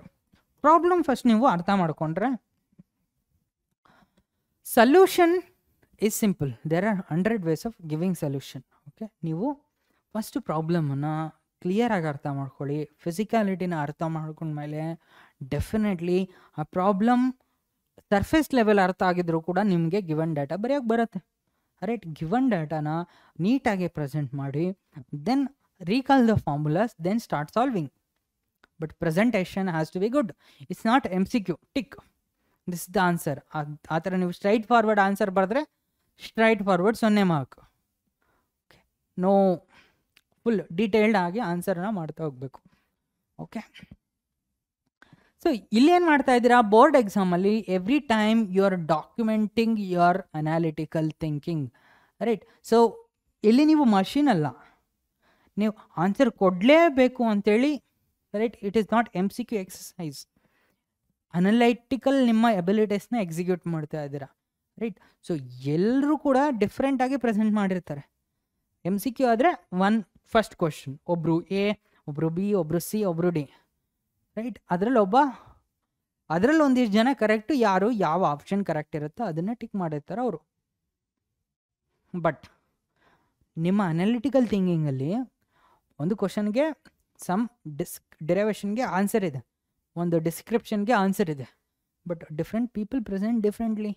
problem first ನೀವು ಅರ್ಥ ಮಾಡಿಕೊಂಡ್ರೆ solution is simple there are hundred ways of giving solution okay ನೀವು ಫಸ್ಟ್ ಪ್ರಾಬ್ಲಮನ್ನು ಆಗಿ ಅರ್ಥ ಮಾಡ್ಕೊಳ್ಳಿ ಫಿಸಿಕಾಲಿಟಿನ ಅರ್ಥ ಮಾಡ್ಕೊಂಡ್ಮೇಲೆ ಡೆಫಿನೆಟ್ಲಿ ಆ ಪ್ರಾಬ್ಲಮ್ ಸರ್ಫೇಸ್ ಲೆವೆಲ್ ಅರ್ಥ ಆಗಿದ್ರೂ ಕೂಡ ನಿಮಗೆ ಗಿವನ್ ಡಾಟಾ ಬರೆಯೋಕ್ಕೆ ಬರುತ್ತೆ ರೈಟ್ ಗಿವನ್ ಡಾಟಾನ ನೀಟಾಗಿ ಪ್ರೆಸೆಂಟ್ ಮಾಡಿ then recall the formulas then start solving but presentation has to be good it's not M C Q tick this the answer ಆ ಥರ ನೀವು ಸ್ಟ್ರೈಟ್ ಫಾರ್ವರ್ಡ್ ಆನ್ಸರ್ ಬರೆದ್ರೆ ಸ್ಟ್ರೈಟ್ ಫಾರ್ವರ್ಡ್ ಸೊನ್ನೆ mark okay no full detailed ಆಗಿ ಆನ್ಸರ್ನ ಮಾಡ್ತಾ ಹೋಗ್ಬೇಕು okay so ಇಲ್ಲಿ ಏನು ಮಾಡ್ತಾ ಇದ್ದೀರಾ ಬೋರ್ಡ್ ಎಕ್ಸಾಮಲ್ಲಿ every time you are documenting your analytical thinking right so ಇಲ್ಲಿ ನೀವು ಮಷೀನ್ ಅಲ್ಲ ನೀವು ಆನ್ಸರ್ ಕೊಡಲೇಬೇಕು ಅಂತೇಳಿ right it is not M C Q exercise analytical ನಿಮ್ಮ ಎಬಿಲಿಟೀಸ್ನ ಎಕ್ಸಿಕ್ಯೂಟ್ ಮಾಡ್ತಾ ಇದ್ದೀರಾ ರೈಟ್ ಸೊ ಎಲ್ಲರೂ ಕೂಡ ಡಿಫ್ರೆಂಟಾಗಿ ಪ್ರೆಸೆಂಟ್ ಮಾಡಿರ್ತಾರೆ ಎಮ್ ಸಿ ಕ್ಯೂ ಆದರೆ ಒನ್ ಫಸ್ಟ್ ಕ್ವಶನ್ ಒಬ್ಬರು ಎ ಒಬ್ರು ಬಿ ಒಬ್ರು ಸಿ ಒಬ್ರು ಡಿ ರೈಟ್ ಅದರಲ್ಲಿ ಒಬ್ಬ ಅದರಲ್ಲಿ ಒಂದಿಷ್ಟು ಜನ ಕರೆಕ್ಟ್ ಯಾರು ಯಾವ ಆಪ್ಷನ್ ಕರೆಕ್ಟ್ ಇರುತ್ತೋ ಅದನ್ನು ಟಿಕ್ ಮಾಡಿರ್ತಾರೆ ಅವರು ಬಟ್ ನಿಮ್ಮ ಅನಾಲಿಟಿಕಲ್ ಥಿಂಕಿಂಗಲ್ಲಿ ಒಂದು ಕ್ವಶನ್ಗೆ ಸಮ್ ಡಿಸ್ಕ್ ಡಿರೈವೇಷನ್ಗೆ ಆನ್ಸರ್ ಇದೆ ಒಂದು ಡಿಸ್ಕ್ರಿಪ್ಷನ್ಗೆ ಆನ್ಸರ್ ಇದೆ but different people present differently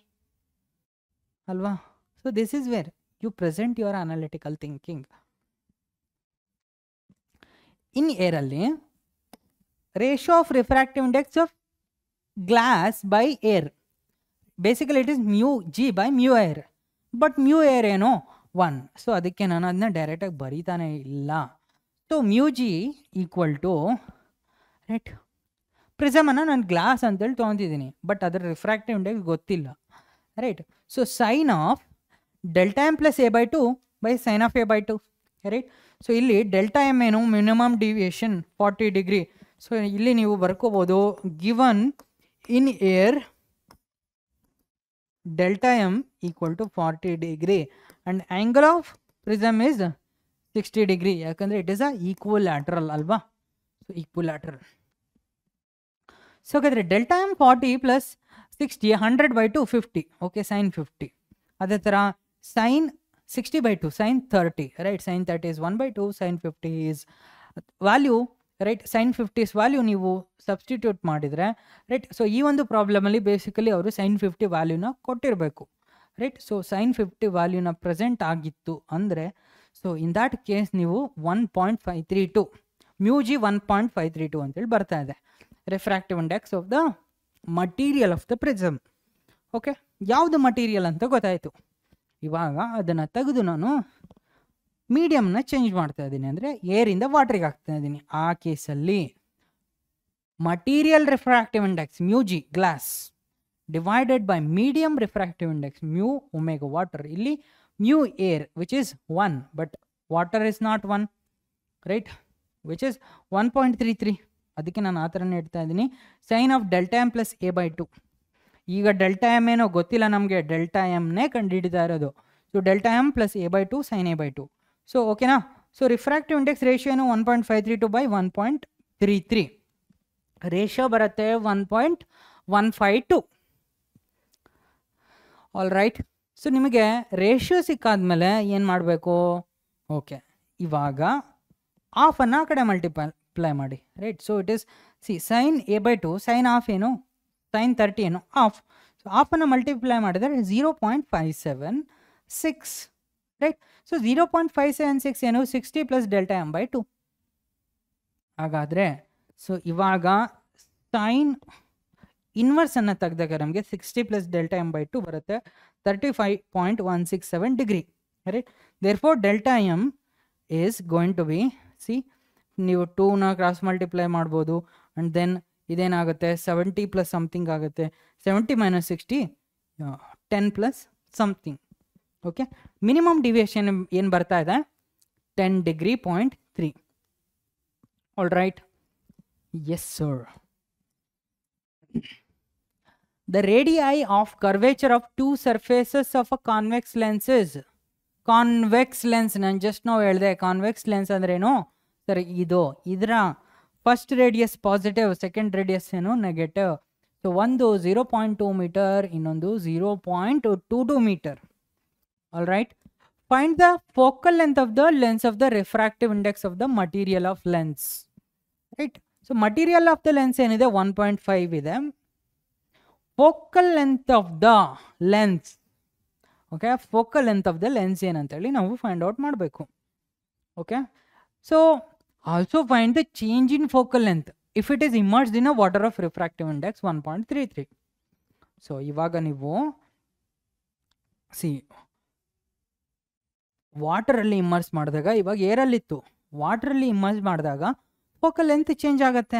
ಅಲ್ವಾ so this is where you present your analytical thinking in ಏರಲ್ಲಿ ratio of refractive index of glass by air basically it is mu g by mu air but mu air ಏನು one so ಅದಕ್ಕೆ ನಾನು ಅದನ್ನ ಡೈರೆಕ್ಟಾಗಿ ಬರೀತಾನೆ ಇಲ್ಲ so mu g equal to right prism नान glass अंत तोंदी बट अदर रिफ्राक्टिव इंडेक्स गईट so San of delta m plus A by two by sine of A by two right so इलेलटा m and minimum deviation forty degree so इले बरकोबू given in air delta m equal to forty degree and angle of prism is sixty degree याकंद्रे it is equilateral अल्वाक्वल so ऐट्रल so ಹಾಗಾದರೆ delta m forty plus sixty hundred by two fifty okay sine fifty ಅದೇ ಥರ sine sixty by two sine thirty right sine thirty is one by two sine fifty is value right sine fifty's value ನೀವು substitute ಮಾಡಿದರೆ right so ಈ ಒಂದು ಪ್ರಾಬ್ಲಮಲ್ಲಿ basically ಅವರು sine fifty ವ್ಯಾಲ್ಯೂನ ಕೊಟ್ಟಿರಬೇಕು ರೈಟ್ ಸೊ ಸೈನ್ ಫಿಫ್ಟಿ ವ್ಯಾಲ್ಯೂನ present ಆಗಿತ್ತು ಅಂದರೆ ಸೊ ಇನ್ ದ್ಯಾಟ್ ಕೇಸ್ ನೀವು one point five three two mu g one point five three two ಅಂತೇಳಿ ಬರ್ತಾ ಇದೆ refractive index of the material of the prism okay ಯಾವುದು ಮಟೀರಿಯಲ್ ಅಂತ ಗೊತ್ತಾಯಿತು ಇವಾಗ ಅದನ್ನು ತೆಗೆದು ನಾನು ಮೀಡಿಯಮ್ನ ಚೇಂಜ್ ಮಾಡ್ತಾ ಇದ್ದೀನಿ ಅಂದರೆ ಏರಿಂದ ವಾಟ್ರಿಗೆ ಹಾಕ್ತಾ ಇದ್ದೀನಿ ಆ ಕೇಸಲ್ಲಿ material refractive index mu G glass divided by medium refractive index mu omega water ಇಲ್ಲಿ mu air which is one but water is not one right which is one point three three ಅದಕ್ಕೆ ನಾನು ಆ ಥರನೇ ಇಡ್ತಾ ಇದ್ದೀನಿ sine of delta M plus A by two ಈಗ delta M ಏನೋ ಗೊತ್ತಿಲ್ಲ ನಮಗೆ ಡೆಲ್ಟಾ ಎಮ್ನೇ ಕಂಡುಹಿಡಿತಾ ಇರೋದು so delta M plus A by two sine A by to so ಓಕೆನಾ ಸೊ ರಿಫ್ರಾಕ್ಟಿವ್ ಇಂಡೆಕ್ಸ್ ರೇಷಿಯೋನು one point five three two by one point three three ratio ಬರುತ್ತೆ one point one five two all right so ನಿಮಗೆ ratio ಸಿಕ್ಕಾದ್ಮೇಲೆ ಏನು ಮಾಡಬೇಕು okay ಇವಾಗ ಆಫನ್ನು ಆ ಕಡೆ ಮಲ್ಟಿಪಲ್ ಅಪ್ಲೈ ಮಾಡಿ right so it is see sine A by two sine of ಏನು ಸೈನ್ ತರ್ಟಿ ಏನು ಆಫ್ ಸೊ ಆಫನ್ನು ಮಲ್ಟಿಪ್ಲೈ ಮಾಡಿದರೆ zero point five seven six right so zero point five seven six ಏನು sixty plus delta M by two ಹಾಗಾದರೆ so ಇವಾಗ sine ಇನ್ವರ್ಸನ್ನು ತೆಗೆದಾಗ ನಮಗೆ sixty plus delta M by two ಬರುತ್ತೆ thirty five point one six seven degree right there therefore delta M is going to be see ನೀವು ಟೂನ cross multiply ಮಾಡ್ಬೋದು and then ಇದೇನಾಗುತ್ತೆ ಸೆವೆಂಟಿ ಪ್ಲಸ್ ಸಮಥಿಂಗ್ ಆಗುತ್ತೆ seventy minus sixty ten plus something okay minimum deviation ಏನು ಬರ್ತಾ ಇದೆ ten degree point three all right yes sir the radii ಐ of of of two surfaces of convex convex lenses convex lens ನಾನು just ನಾವು ಹೇಳಿದೆ convex lens ಅಂದ್ರೇನು ಸರಿ ಇದು ಇದರ first radius positive second radius ಏನು ನೆಗೆಟಿವ್ ಸೊ ಒಂದು ಝೀರೋ ಪಾಯಿಂಟ್ ಟೂ ಮೀಟರ್ ಇನ್ನೊಂದು zero point two two metre all right find the focal length of the lens of the refractive index of the material of lens right so material of the lens ಏನಿದೆ one point five ಇದೆ focal length of the lens okay focal length of the lens ಏನಂತೇಳಿ ನಾವು find out ಮಾಡಬೇಕು okay so also Also find the change in focal length if it is water of refractive water one point three three so ಇವಾಗ ನೀವು see ವಾಟರಲ್ಲಿ immerse ಮಾಡಿದಾಗ ಇವಾಗ ಏರಲ್ಲಿತ್ತು ವಾಟ್ರಲ್ಲಿ ಇಮ್ಮರ್ಸ್ ಮಾಡಿದಾಗ ಫೋಕಲ್ ಲೆಂತ್ ಚೇಂಜ್ ಆಗುತ್ತೆ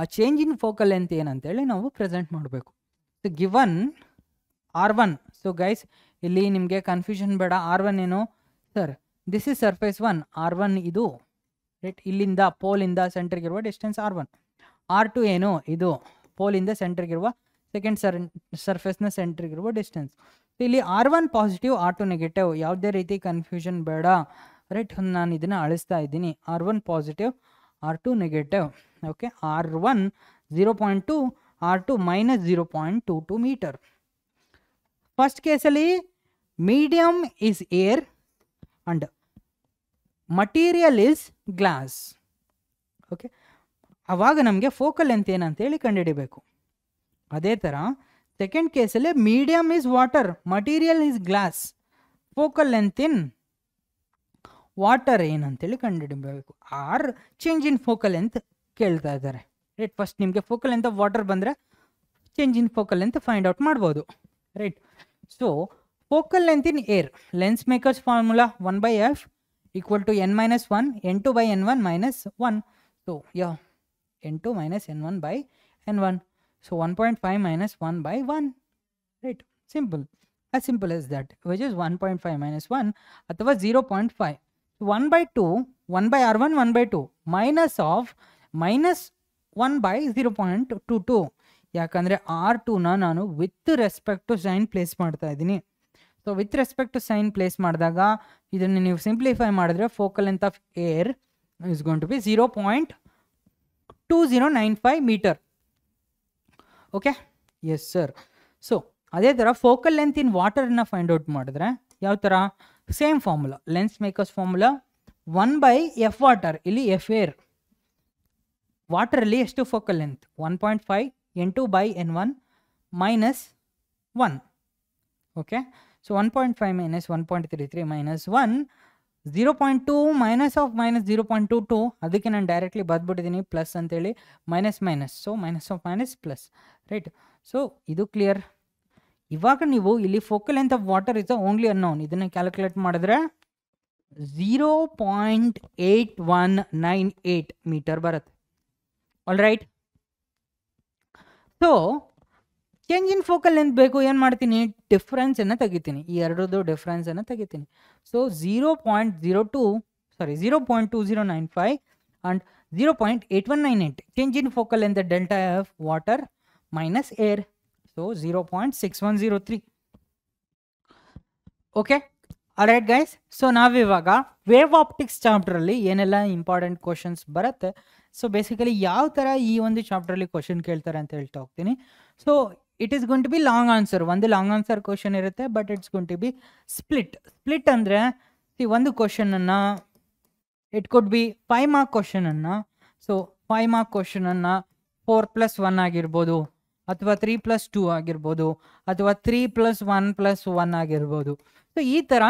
ಆ ಚೇಂಜ್ ಇನ್ ಫೋಕಲ್ ಲೆಂತ್ ಏನಂತೇಳಿ ನಾವು ಪ್ರೆಸೆಂಟ್ ಮಾಡಬೇಕು so given R one so guys ಇಲ್ಲಿ ನಿಮಗೆ ಕನ್ಫ್ಯೂಷನ್ ಬೇಡ ಆರ್ ಒನ್ ಏನು sir this is surface one R one ಇದು ರೈಟ್ ಇಲ್ಲಿಂದ ಪೋಲಿಂದ ಸೆಂಟ್ರಿಗಿರುವ distance R one R two ಏನು ಇದು ಪೋಲಿಂದ ಸೆಂಟರ್ಗಿರುವ ಸೆಕೆಂಡ್ ಸರ್ ಸರ್ಫೇಸ್ನ ಇರುವ ಡಿಸ್ಟೆನ್ಸ್ ಇಲ್ಲಿ R one positive R two negative ಯಾವುದೇ ರೀತಿ ಕನ್ಫ್ಯೂಷನ್ ಬೇಡ ರೈಟ್ ನಾನು ಇದನ್ನು ಅಳಿಸ್ತಾ ಇದ್ದೀನಿ R one positive R two negative okay R one zero point two R two minus zero point two two metre first ಕೇಸಲ್ಲಿ medium is air and material is glass okay ಆವಾಗ ನಮಗೆ focal length ಏನಂತೇಳಿ ಕಂಡುಹಿಡಿಬೇಕು ಅದೇ ಥರ second ಕೇಸಲ್ಲಿ medium is water material is glass focal length in water ಏನಂತೇಳಿ ಕಂಡುಹಿಡಬೇಕು or change in focal length ಕೇಳ್ತಾ ಇದ್ದಾರೆ ರೈಟ್ ಫಸ್ಟ್ ನಿಮಗೆ ಫೋಕಲ್ ಲೆಂತ್ ಆಫ್ ವಾಟರ್ ಬಂದರೆ change in focal length find out ಮಾಡ್ಬೋದು right so focal length in air lens makers formula one by F equal to n minus 1 n2 by n1 minus 1. So, yeah n2 minus n1 by n1. So, 1.5 minus 1 by 1 right simple as simple as that which is 1.5 minus 1 was 0.5. 1 by 2 1 by r1 1 by 2 minus of minus 1 by 0.22 ಯಾಕಂದರೆ R ಟೂನ ನಾನು with respect to sign place ಮಾಡ್ತಾ ಇದ್ದೀನಿ so with respect to sign place ಮಾಡಿದಾಗ ಇದನ್ನು ನೀವು simplify ಮಾಡಿದ್ರೆ focal length of air is going to be zero point two zero nine five metre okay yes sir so ಅದೇ ಥರ focal length in ವಾಟರ್ನ find out ಮಾಡಿದ್ರೆ ಯಾವ ಥರ same formula lens makers formula one by F water ಇಲ್ಲಿ F air ವಾಟರಲ್ಲಿ ಎಷ್ಟು focal length one point five N by N one minus one okay so one point five minus one point three 1.33 minus one zero point two minus of minus zero point two two ಅದಕ್ಕೆ ನಾನು directly ಬದ್ಬಿಟ್ಟಿದ್ದೀನಿ plus ಅಂತೇಳಿ minus minus so minus of minus plus right so ಇದು clear ಇವಾಗ ನೀವು ಇಲ್ಲಿ focal length of water is only unknown ಇದನ್ನು calculate ಮಾಡಿದ್ರೆ zero point eight one nine eight metre ಬರುತ್ತೆ all right so change in focal length बेनमती difference तगीतनी difference तगीतनी so zero point zero two sorry zero point two zero nine five and zero point eight one nine eight change in focal length delta F water minus air so zero point six one zero three okay अलट गई so now wave optics chapter ऐने important question बरत so basically chapter question केतर अंत so it is gonna be long answer ಒಂದು long answer question ಇರುತ್ತೆ but it's gonna be split split ಅಂದರೆ see ಒಂದು ಕ್ವಶನನ್ನು it could be five mark ಕ್ವಶನನ್ನು ಸೊ ಫೈವ್ ಮಾರ್ಕ್ ಕ್ವಶನನ್ನು ಫೋರ್ ಪ್ಲಸ್ ಒನ್ ಆಗಿರ್ಬೋದು ಅಥವಾ ತ್ರೀ ಪ್ಲಸ್ ಟೂ ಆಗಿರ್ಬೋದು ಅಥವಾ three plus one plus one ಆಗಿರ್ಬೋದು ಸೊ ಈ ಥರ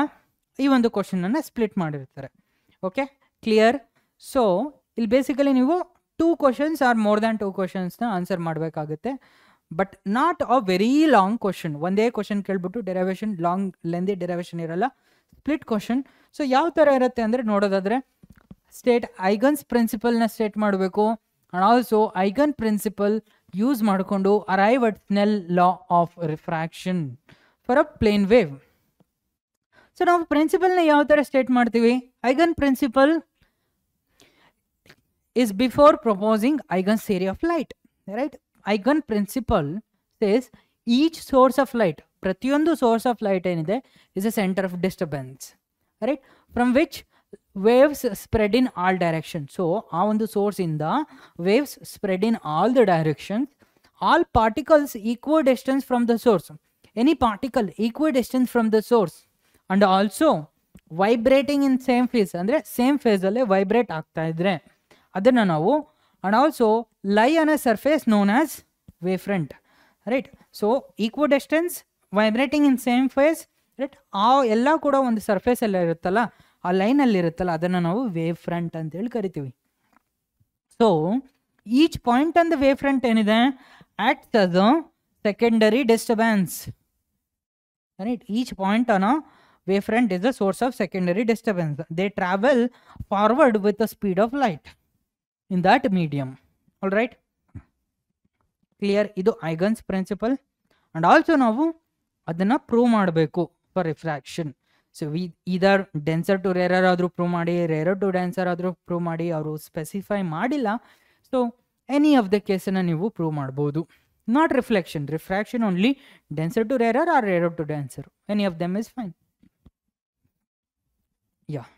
ಈ ಒಂದು ಕ್ವಶನನ್ನು ಸ್ಪ್ಲಿಟ್ ಮಾಡಿರ್ತಾರೆ ಓಕೆ ಕ್ಲಿಯರ್ ಸೊ ಇಲ್ಲಿ ಬೇಸಿಕಲಿ ನೀವು two questions or more than two ಕ್ವಶನ್ಸ್ನ ಆನ್ಸರ್ ಮಾಡಬೇಕಾಗುತ್ತೆ but not a very long question ಒಂದೇ ಕ್ವಶನ್ ಕೇಳ್ಬಿಟ್ಟು ಡೆರವೇಷನ್ ಲಾಂಗ್ ಲೆಂದಿ ಡೆರವೇಷನ್ ಇರಲ್ಲ ಸ್ಪ್ಲಿಟ್ ಕ್ವಶನ್ ಸೊ ಯಾವ ಥರ ಇರುತ್ತೆ ಅಂದರೆ ನೋಡೋದಾದರೆ ಸ್ಟೇಟ್ ಐಗನ್ಸ್ ಪ್ರಿನ್ಸಿಪಲ್ನ ಸ್ಟೇಟ್ ಮಾಡಬೇಕು and also eigen principal use ಮಾಡಿಕೊಂಡು arrive at ಸ್ನೆಲ್ law of refraction for a plane wave so ನಾವು ಪ್ರಿನ್ಸಿಪಲ್ನ ಯಾವ ಥರ ಸ್ಟೇಟ್ ಮಾಡ್ತೀವಿ eigen principal is before proposing ಐಗನ್ಸ್ ಸೇರಿ of light right eigen principal says each source of light ಪ್ರತಿಯೊಂದು source of light ಏನಿದೆ is a centre of disturbance right from which waves spread in all direction so ಆ ಒಂದು ಸೋರ್ಸಿಂದ waves spread in all the directions all particles equidistance from the source any particle equidistance from the source and also vibrating in same phase ಅಂದರೆ same ಫೇಸಲ್ಲೇ vibrate ಆಗ್ತಾ ಇದ್ರೆ ಅದನ್ನು ನಾವು and also lie on a surface known as wavefront right so equidistance vibrating in same phase right aa ella kuda ond surface alli iruttala aa line alli iruttala adanna naavu wavefront ant heli so each point on the wavefront enide acts as a secondary disturbance right each point on a wavefront is a source of secondary disturbance they travel forward with the speed of light in that medium all right clear idu eigen's principle and also now adana prove maadbeku for refraction so we either denser to rarer adru prove maadi rarer to denser adru prove maadi avru specify maadilla so any of the case na neevu prove maadabodu not reflection refraction only denser to rarer or rarer to denser any of them is fine yeah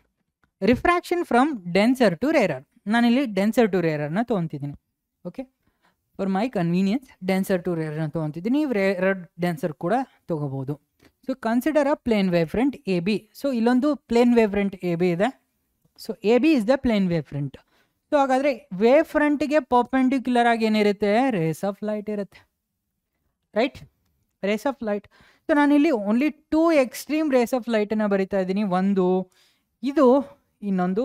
refraction from denser to rarer ನಾನಿಲ್ಲಿ denser to ರೇರನ್ನು ತೊಗೊತಿದ್ದೀನಿ okay for my convenience denser to ರೇರನ್ನು ತೊಗೊತಿದ್ದೀನಿ ನೀವು rarer denser ಕೂಡ ತೊಗೋಬೋದು so consider a plane wave front A B so ಇಲ್ಲೊಂದು plane wave front A B ಇದೆ so A B is the plane wave front so ಹಾಗಾದರೆ wave ಫ್ರಂಟ್ಗೆ perpendicular ಆಗಿ ಏನಿರುತ್ತೆ ರೇಸ್ ಆಫ್ ಲೈಟ್ ಇರುತ್ತೆ right rays of light so ನಾನಿಲ್ಲಿ only two extreme rays of ಲೈಟನ್ನು ಬರಿತಾ ಇದ್ದೀನಿ ಒಂದು ಇದು ಇನ್ನೊಂದು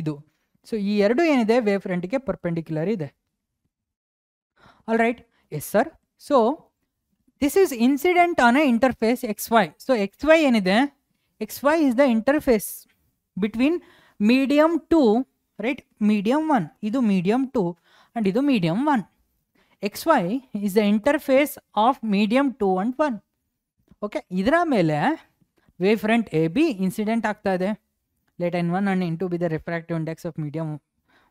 ಇದು सो ऐन वेव फ्रंट के perpendicular all right yes sir so this incident on a interface X Y so X Y ऐन X Y is the interface between medium two right medium one medium two and medium one X Y is the interface of medium two and one okay मेले wave front A B इनिडेंट आता है let n1 and n2 be the refractive index of medium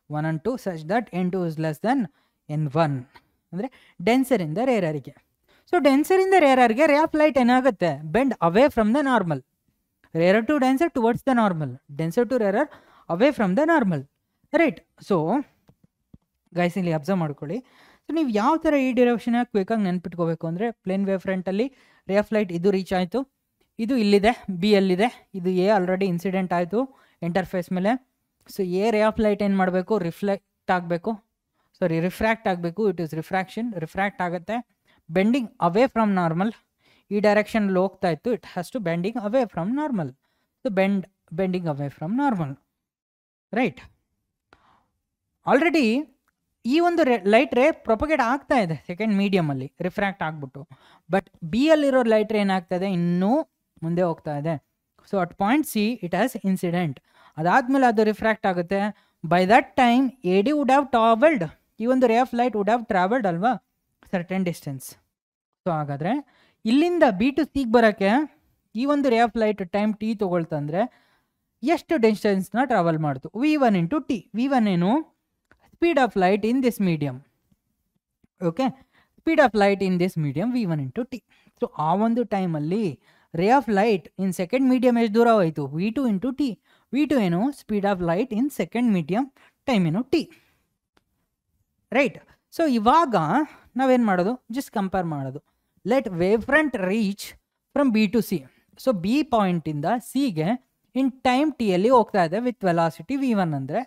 1 and 2 such that n2 is less than n1 ಅಂದರೆ ಡೆನ್ಸರಿಂದ ರೇರಾರಿಗೆ so ಡೆನ್ಸರಿಂದ ray of light ಏನಾಗುತ್ತೆ bend away from the normal rarer to denser towards the normal denser to rarer away from the normal right so guys ಇಲ್ಲಿ observe ಮಾಡ್ಕೊಳ್ಳಿ ಸೊ ನೀವು ಯಾವ ಥರ ಈ ಹಾಕಿ ಬೇಕಾಗಿ ನೆನ್ಪಿಟ್ಕೋಬೇಕು ಅಂದರೆ ಪ್ಲೇನ್ ವೇವ್ ಫ್ರಂಟಲ್ಲಿ ರೇಫ್ ಲೈಟ್ ಇದು ರೀಚ್ ಆಯಿತು ಇದು ಇಲ್ಲಿದೆ ಬಿ ಅಲ್ಲಿದೆ ಇದು ಎ ಆಲ್ರೆಡಿ ಇನ್ಸಿಡೆಂಟ್ ಆಯಿತು ಇಂಟರ್ಫೇಸ್ ಮೇಲೆ so A ray of light ಏನು ಮಾಡಬೇಕು ರಿಫ್ಲೆಕ್ಟ್ ಆಗಬೇಕು ಸಾರಿ ರಿಫ್ರ್ಯಾಕ್ಟ್ ಆಗಬೇಕು ಇಟ್ ಈಸ್ ರಿಫ್ರ್ಯಾಕ್ಷನ್ ರಿಫ್ರ್ಯಾಕ್ಟ್ ಆಗುತ್ತೆ ಬೆಂಡಿಂಗ್ ಅವೇ ಫ್ರಮ್ ನಾರ್ಮಲ್ ಈ ಡೈರೆಕ್ಷನ್ ಹೋಗ್ತಾ ಇತ್ತು it has to bending away from normal so bend bending away from normal right already ಈ ಒಂದು ರೇ ಲೈಟ್ ರೇ ಪ್ರೊಪಗೇಟ್ ಆಗ್ತಾ ಇದೆ ಸೆಕೆಂಡ್ ಮೀಡಿಯಮಲ್ಲಿ ರಿಫ್ರ್ಯಾಕ್ಟ್ ಆಗಿಬಿಟ್ಟು ಬಟ್ ಬಿ ಅಲ್ಲಿರೋ ಲೈಟ್ ರೇ ಏನಾಗ್ತಾ ಇದೆ ಇನ್ನೂ ಮುಂದೆ ಹೋಗ್ತಾ ಇದೆ so at point C it has incident ಅದಾದ್ಮೇಲೆ ಅದು ರಿಫ್ರಾಕ್ಟ್ ಆಗುತ್ತೆ by that time A D would have travelled ಈ ಒಂದು ray of light would have travelled ಅಲ್ವಾ ಸರ್ಟನ್ ಡಿಸ್ಟೆನ್ಸ್ ಸೊ ಹಾಗಾದ್ರೆ ಇಲ್ಲಿಂದ ಬಿ ಟು ಸಿಗ್ ಬರೋಕ್ಕೆ ಈ ಒಂದು ray of light time T ತೊಗೊಳ್ತಂದ್ರೆ ಎಷ್ಟು ಡಿಸ್ಟೆನ್ಸ್ನ ಟ್ರಾವೆಲ್ ಮಾಡ್ತು V one into T V one ಏನು speed of light in this medium okay speed of light in this medium v one into t so ಆ ಒಂದು ಟೈಮಲ್ಲಿ ray of light in second medium ಎಷ್ಟು ದೂರ ಹೋಯಿತು v two into T v two ಏನು speed of light in second medium time ಏನು t right so ಇವಾಗ ನಾವೇನು ಮಾಡೋದು ಜಸ್ಟ್ ಕಂಪೇರ್ ಮಾಡೋದು let wave front reach from B to C so B ಪಾಯಿಂಟಿಂದ ಸಿಗೆ ಇನ್ ಟೈಮ್ ಟಿಯಲ್ಲಿ ಹೋಗ್ತಾ ಇದೆ ವಿತ್ ವೆಲಾಸಿಟಿ ವಿ ಒನ್ ಅಂದರೆ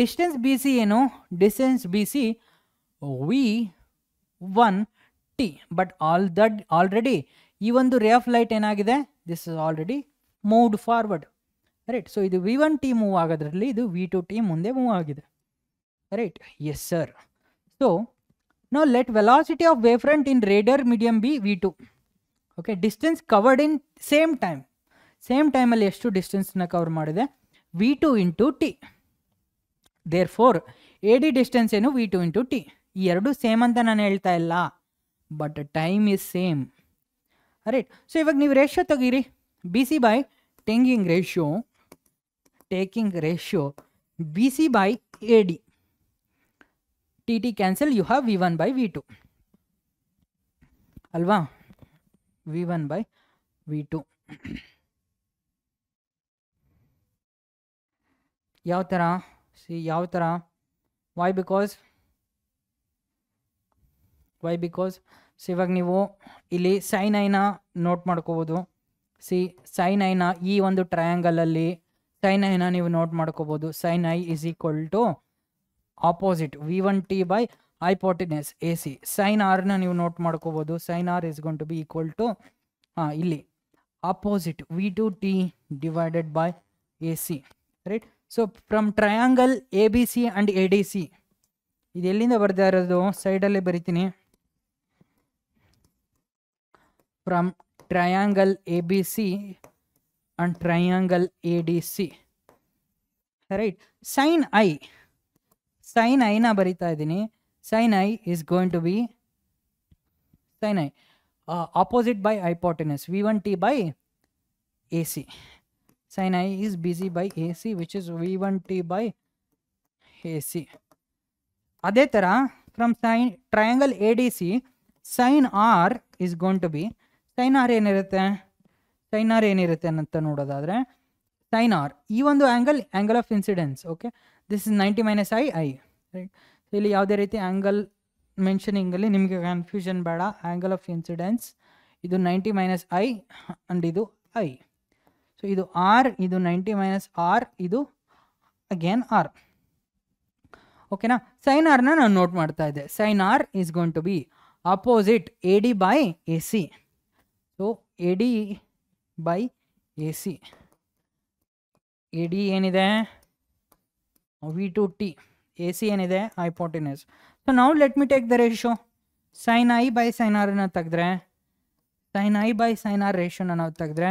ಡಿಸ್ಟೆನ್ಸ್ ಬಿ ಸಿ ಏನು distance B C v one t but all that already ಈ ಒಂದು ರೇ ಆಫ್ ಲೈಟ್ ಏನಾಗಿದೆ this is already moved forward right so ಇದು ವಿ ಒನ್ ಟಿ ಮೂವ್ ಆಗೋದ್ರಲ್ಲಿ ಇದು v two t ಮುಂದೆ move ಆಗಿದೆ right yes sir so now let velocity of wave front in ರೇಡರ್ medium B v two okay distance covered in same time same ಟೈಮಲ್ಲಿ ಎಷ್ಟು ಡಿಸ್ಟೆನ್ಸ್ನ cover ಮಾಡಿದೆ v two into t there four A D distance ಏನು v two into t ಈ ಎರಡು same ಅಂತ ನಾನು ಹೇಳ್ತಾ ಇಲ್ಲ but time is same right? So ಇವಾಗ ನೀವು ರೇಷ್ಯೋ ತೆಗೀರಿ B C by taking ratio taking ratio B C by A D t t cancel you have v one by v two ಅಲ್ವಾ v one by v two ಯಾವ ಥರ see ಯಾವ ಥರ why because why because so ಇವಾಗ ನೀವು ಇಲ್ಲಿ sign ಐನ note ಮಾಡ್ಕೋಬೋದು ಸಿ ಸೈನ್ ಐನ ಈ ಒಂದು ಟ್ರಯಾಂಗಲಲ್ಲಿ ಸೈನ್ ಐನ ನೀವು ನೋಟ್ ಮಾಡ್ಕೋಬೋದು sine i is equal to opposite v one t by i hypotenuse A C sine ಆರ್ನ ನೀವು ನೋಟ್ ಮಾಡ್ಕೋಬೋದು sine r is going to be equal to ಹಾಂ ಇಲ್ಲಿ opposite v two t divided by A C right so from triangle A B C and A D C ಇದು ಎಲ್ಲಿಂದ ಬರ್ತಾ ಇರೋದು ಸೈಡಲ್ಲೇ ಬರಿತೀನಿ from triangle ABC and triangle ADC. Right. Sine I. Sine I na barita idini. Sine I is going to be sine I. Uh, opposite by hypotenuse. V1t by AC. Sine I is BC by AC which is V1t by AC. Adetara from sine triangle ADC sine R is going to be sine r ಏನಿರುತ್ತೆ sine r ಏನಿರುತ್ತೆ ಅಂತ ನೋಡೋದಾದರೆ sine r ಈ ಒಂದು angle angle of incidence okay this is ninety minus i i right ಇಲ್ಲಿ ಯಾವುದೇ ರೀತಿ angle ಮೆನ್ಷನಿಂಗಲ್ಲಿ ನಿಮಗೆ ಕನ್ಫ್ಯೂಷನ್ ಬೇಡ ಆ್ಯಂಗಲ್ ಆಫ್ ಇನ್ಸಿಡೆನ್ಸ್ ಇದು ನೈಂಟಿ ಮೈನಸ್ ಐ ಆ್ಯಂಡ್ ಇದು ಐ ಸೊ ಇದು ಆರ್ ಇದು ನೈಂಟಿ ಮೈನಸ್ ಆರ್ ಇದು ಅಗೇನ್ ಆರ್ ಓಕೆನಾ ಸೈನ್ ಆರ್ನ ನಾನು ನೋಟ್ ಮಾಡ್ತಾ ಇದ್ದೆ sine r is going to be opposite A D by A C A D by A C A D ಏನಿದೆ v two t A C ಏನಿದೆ hypotenuse so ನಾವು let me take the ratio sine i by sine ಆರನ್ನು ತೆಗೆದ್ರೆ sine i by sine r ರೇಷೋನ ನಾವು ತೆಗೆದ್ರೆ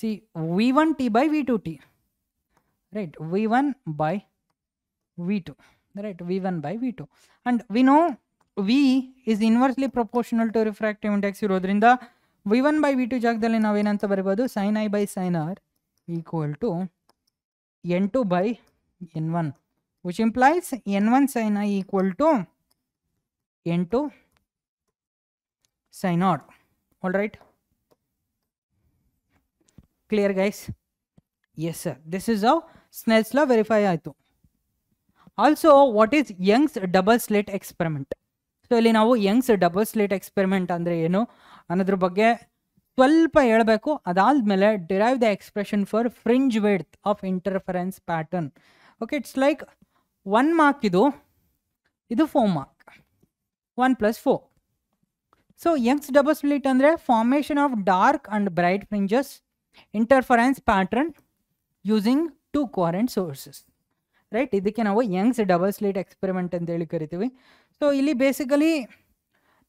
see v one t by v two t right v one by v two right v one by v two and we know v is inversely proportional to refractive index ಇರೋದ್ರಿಂದ v one by v two जगह नावेन बरबाद sine i by sine r equal to n two by n one which implies n one sine equal to n two sine r all right clear guys yes sir this Snell's law verify आयु आलो what is Young's double slit experiment so इले ना Young's double slit experiment अरे ಅನ್ನೋದ್ರ ಬಗ್ಗೆ ಸ್ವಲ್ಪ ಹೇಳಬೇಕು ಮೇಲೆ derive the expression for fringe width of interference pattern okay it's like one mark ಇದು ಇದು four mark one plus four so Young's double slit ಅಂದರೆ formation of dark and bright fringes interference pattern using two coherent sources right ಇದಕ್ಕೆ ನಾವು Young's double slit experiment ಅಂತೇಳಿ ಕರಿತೀವಿ so ಇಲ್ಲಿ basically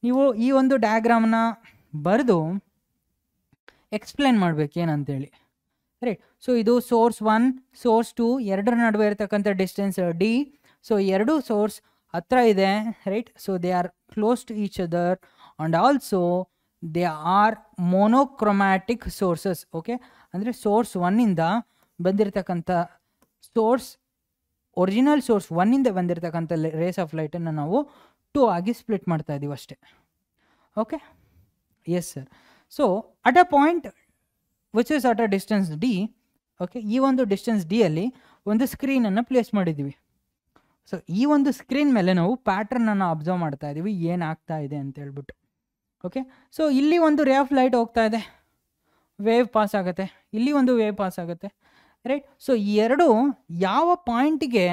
ನೀವು ಈ ಒಂದು ಡಯಾಗ್ರಾಮ್ನ ಬರೆದು ಎಕ್ಸ್ಪ್ಲೇನ್ ಮಾಡ್ಬೇಕು ಏನಂತೇಳಿ ರೈಟ್ ಸೊ ಇದು ಸೋರ್ಸ್ ಒನ್ ಸೋರ್ಸ್ ಟು ಎರಡರ ನಡುವೆ ಇರತಕ್ಕಂಥ ಡಿಸ್ಟೆನ್ಸ್ ಡಿ ಸೊ ಎರಡು ಸೋರ್ಸ್ ಹತ್ರ ಇದೆ right so they are close to each other and also they are monochromatic sources okay ಅಂದರೆ ಸೋರ್ಸ್ ಒನ್ನಿಂದ ಬಂದಿರತಕ್ಕಂಥ ಸೋರ್ಸ್ ಒರಿಜಿನಲ್ ಸೋರ್ಸ್ ಒನ್ನಿಂದ ಬಂದಿರತಕ್ಕಂಥ ರೇಸ್ ಆಫ್ ಲೈಟನ್ನು ನಾವು ಟೂ ಆಗಿ ಸ್ಪ್ಲಿಟ್ ಮಾಡ್ತಾ ಇದ್ದೀವಿ ಅಷ್ಟೇ okay yes sir so at a point which is at a distance D okay ಈ ಒಂದು ಡಿಸ್ಟೆನ್ಸ್ ಡಿಯಲ್ಲಿ ಒಂದು ಸ್ಕ್ರೀನನ್ನು ಪ್ಲೇಸ್ ಮಾಡಿದ್ದೀವಿ ಸೊ ಈ ಒಂದು ಸ್ಕ್ರೀನ್ ಮೇಲೆ ನಾವು ಪ್ಯಾಟ್ರನನ್ನು ಅಬ್ಸರ್ವ್ ಮಾಡ್ತಾ ಇದ್ದೀವಿ ಏನಾಗ್ತಾ ಇದೆ ಅಂತ ಹೇಳ್ಬಿಟ್ಟು ಓಕೆ ಸೊ ಇಲ್ಲಿ ಒಂದು ರೇ ಆಫ್ ಲೈಟ್ ಹೋಗ್ತಾ ಇದೆ ವೇವ್ ಪಾಸ್ ಆಗುತ್ತೆ ಇಲ್ಲಿ ಒಂದು ವೇವ್ ಪಾಸ್ ಆಗುತ್ತೆ ರೈಟ್ ಸೊ ಈ ಎರಡು ಯಾವ ಪಾಯಿಂಟ್ಗೆ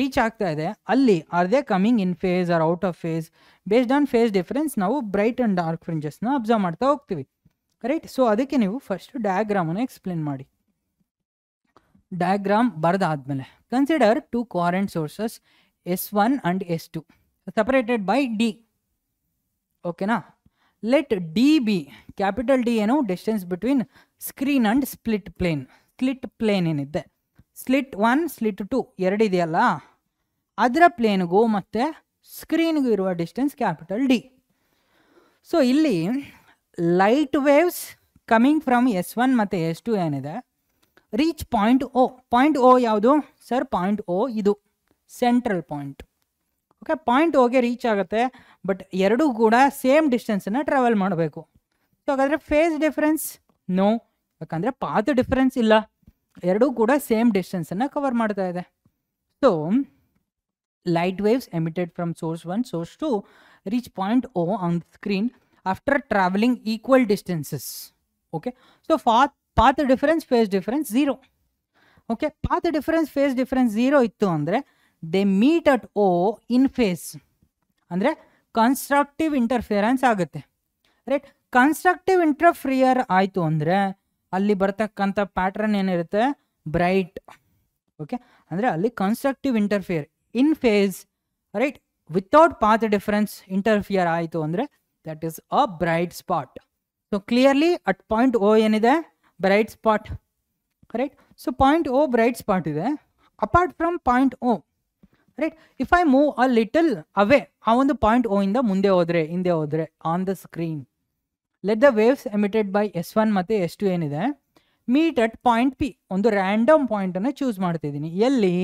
ರೀಚ್ ಆಗ್ತಾ ಇದೆ ಅಲ್ಲಿ are they coming in phase or out of phase based on phase difference ನಾವು ಬ್ರೈಟ್ ಆ್ಯಂಡ್ ಡಾರ್ಕ್ ಫ್ರಿಂಜಸ್ನ ಅಬ್ಸರ್ವ್ ಮಾಡ್ತಾ ಹೋಗ್ತೀವಿ ರೈಟ್ ಸೊ ಅದಕ್ಕೆ ನೀವು ಫಸ್ಟ್ ಡಯಾಗ್ರಾಮನ್ನು ಎಕ್ಸ್ಪ್ಲೇನ್ ಮಾಡಿ ಡಯಾಗ್ರಾಮ್ ಬರೆದಾದ್ಮೇಲೆ consider two coherent sources S one and S two separated by d ಓಕೆನಾ let D be capital D ಏನು distance between screen and split plane split plane ಏನಿದೆ ಸ್ಲಿಟ್ ಒನ್ ಸ್ಲಿಟ್ ಟು ಎರಡಿದೆಯಲ್ಲ ಅದರ ಪ್ಲೇನ್ಗೂ ಮತ್ತು ಸ್ಕ್ರೀನ್ಗೂ ಇರುವ ಡಿಸ್ಟೆನ್ಸ್ ಕ್ಯಾಪಿಟಲ್ ಡಿ ಸೊ ಇಲ್ಲಿ light waves coming from S one ಮತ್ತು ಎಸ್ ಟು ಏನಿದೆ reach point O point O ಯಾವುದು ಸರ್ ಪಾಯಿಂಟ್ ಓ ಇದು ಸೆಂಟ್ರಲ್ ಪಾಯಿಂಟ್ ಓಕೆ ಪಾಯಿಂಟ್ ಓಗೆ ರೀಚ್ ಆಗುತ್ತೆ ಬಟ್ ಎರಡೂ ಕೂಡ ಸೇಮ್ ಡಿಸ್ಟೆನ್ಸನ್ನು ಟ್ರಾವೆಲ್ ಮಾಡಬೇಕು ಸೊ ಹಾಗಾದರೆ ಫೇಸ್ ಡಿಫ್ರೆನ್ಸ್ ನೋ ಯಾಕಂದರೆ ಪಾತ್ ಡಿಫ್ರೆನ್ಸ್ ಇಲ್ಲ ಎರಡೂ ಕೂಡ ಸೇಮ್ ಡಿಸ್ಟೆನ್ಸನ್ನು ಕವರ್ ಮಾಡ್ತಾ ಇದೆ so light waves emitted from source one source two reach point O on the screen after travelling equal distances okay so path path difference phase difference zero okay path difference phase difference zero ಇತ್ತು ಅಂದರೆ they meet at O in phase ಅಂದರೆ constructive interference ಆಗುತ್ತೆ right constructive interfere ಆಯಿತು ಅಂದರೆ ಅಲ್ಲಿ ಬರ್ತಕ್ಕಂಥ pattern ಏನಿರುತ್ತೆ bright okay ಅಂದರೆ ಅಲ್ಲಿ constructive interfere in phase right without path difference interfere ಆಯಿತು ಅಂದರೆ that is a bright spot so clearly at point O ಏನಿದೆ bright spot right so point O bright spot ಇದೆ apart from point O right if I move a little away ಆ ಒಂದು point O ಇಂದ ಮುಂದೆ ಹೋದರೆ ಹಿಂದೆ ಹೋದರೆ on the screen let the waves emitted by S one ಮತ್ತು S two ಏನಿದೆ ಮೀಟ್ ಅಟ್ ಪಾಯಿಂಟ್ ಪಿ ಒಂದು ರ್ಯಾಂಡಮ್ ಪಾಯಿಂಟನ್ನು ಚೂಸ್ ಮಾಡ್ತಿದ್ದೀನಿ ಎಲ್ಲಿ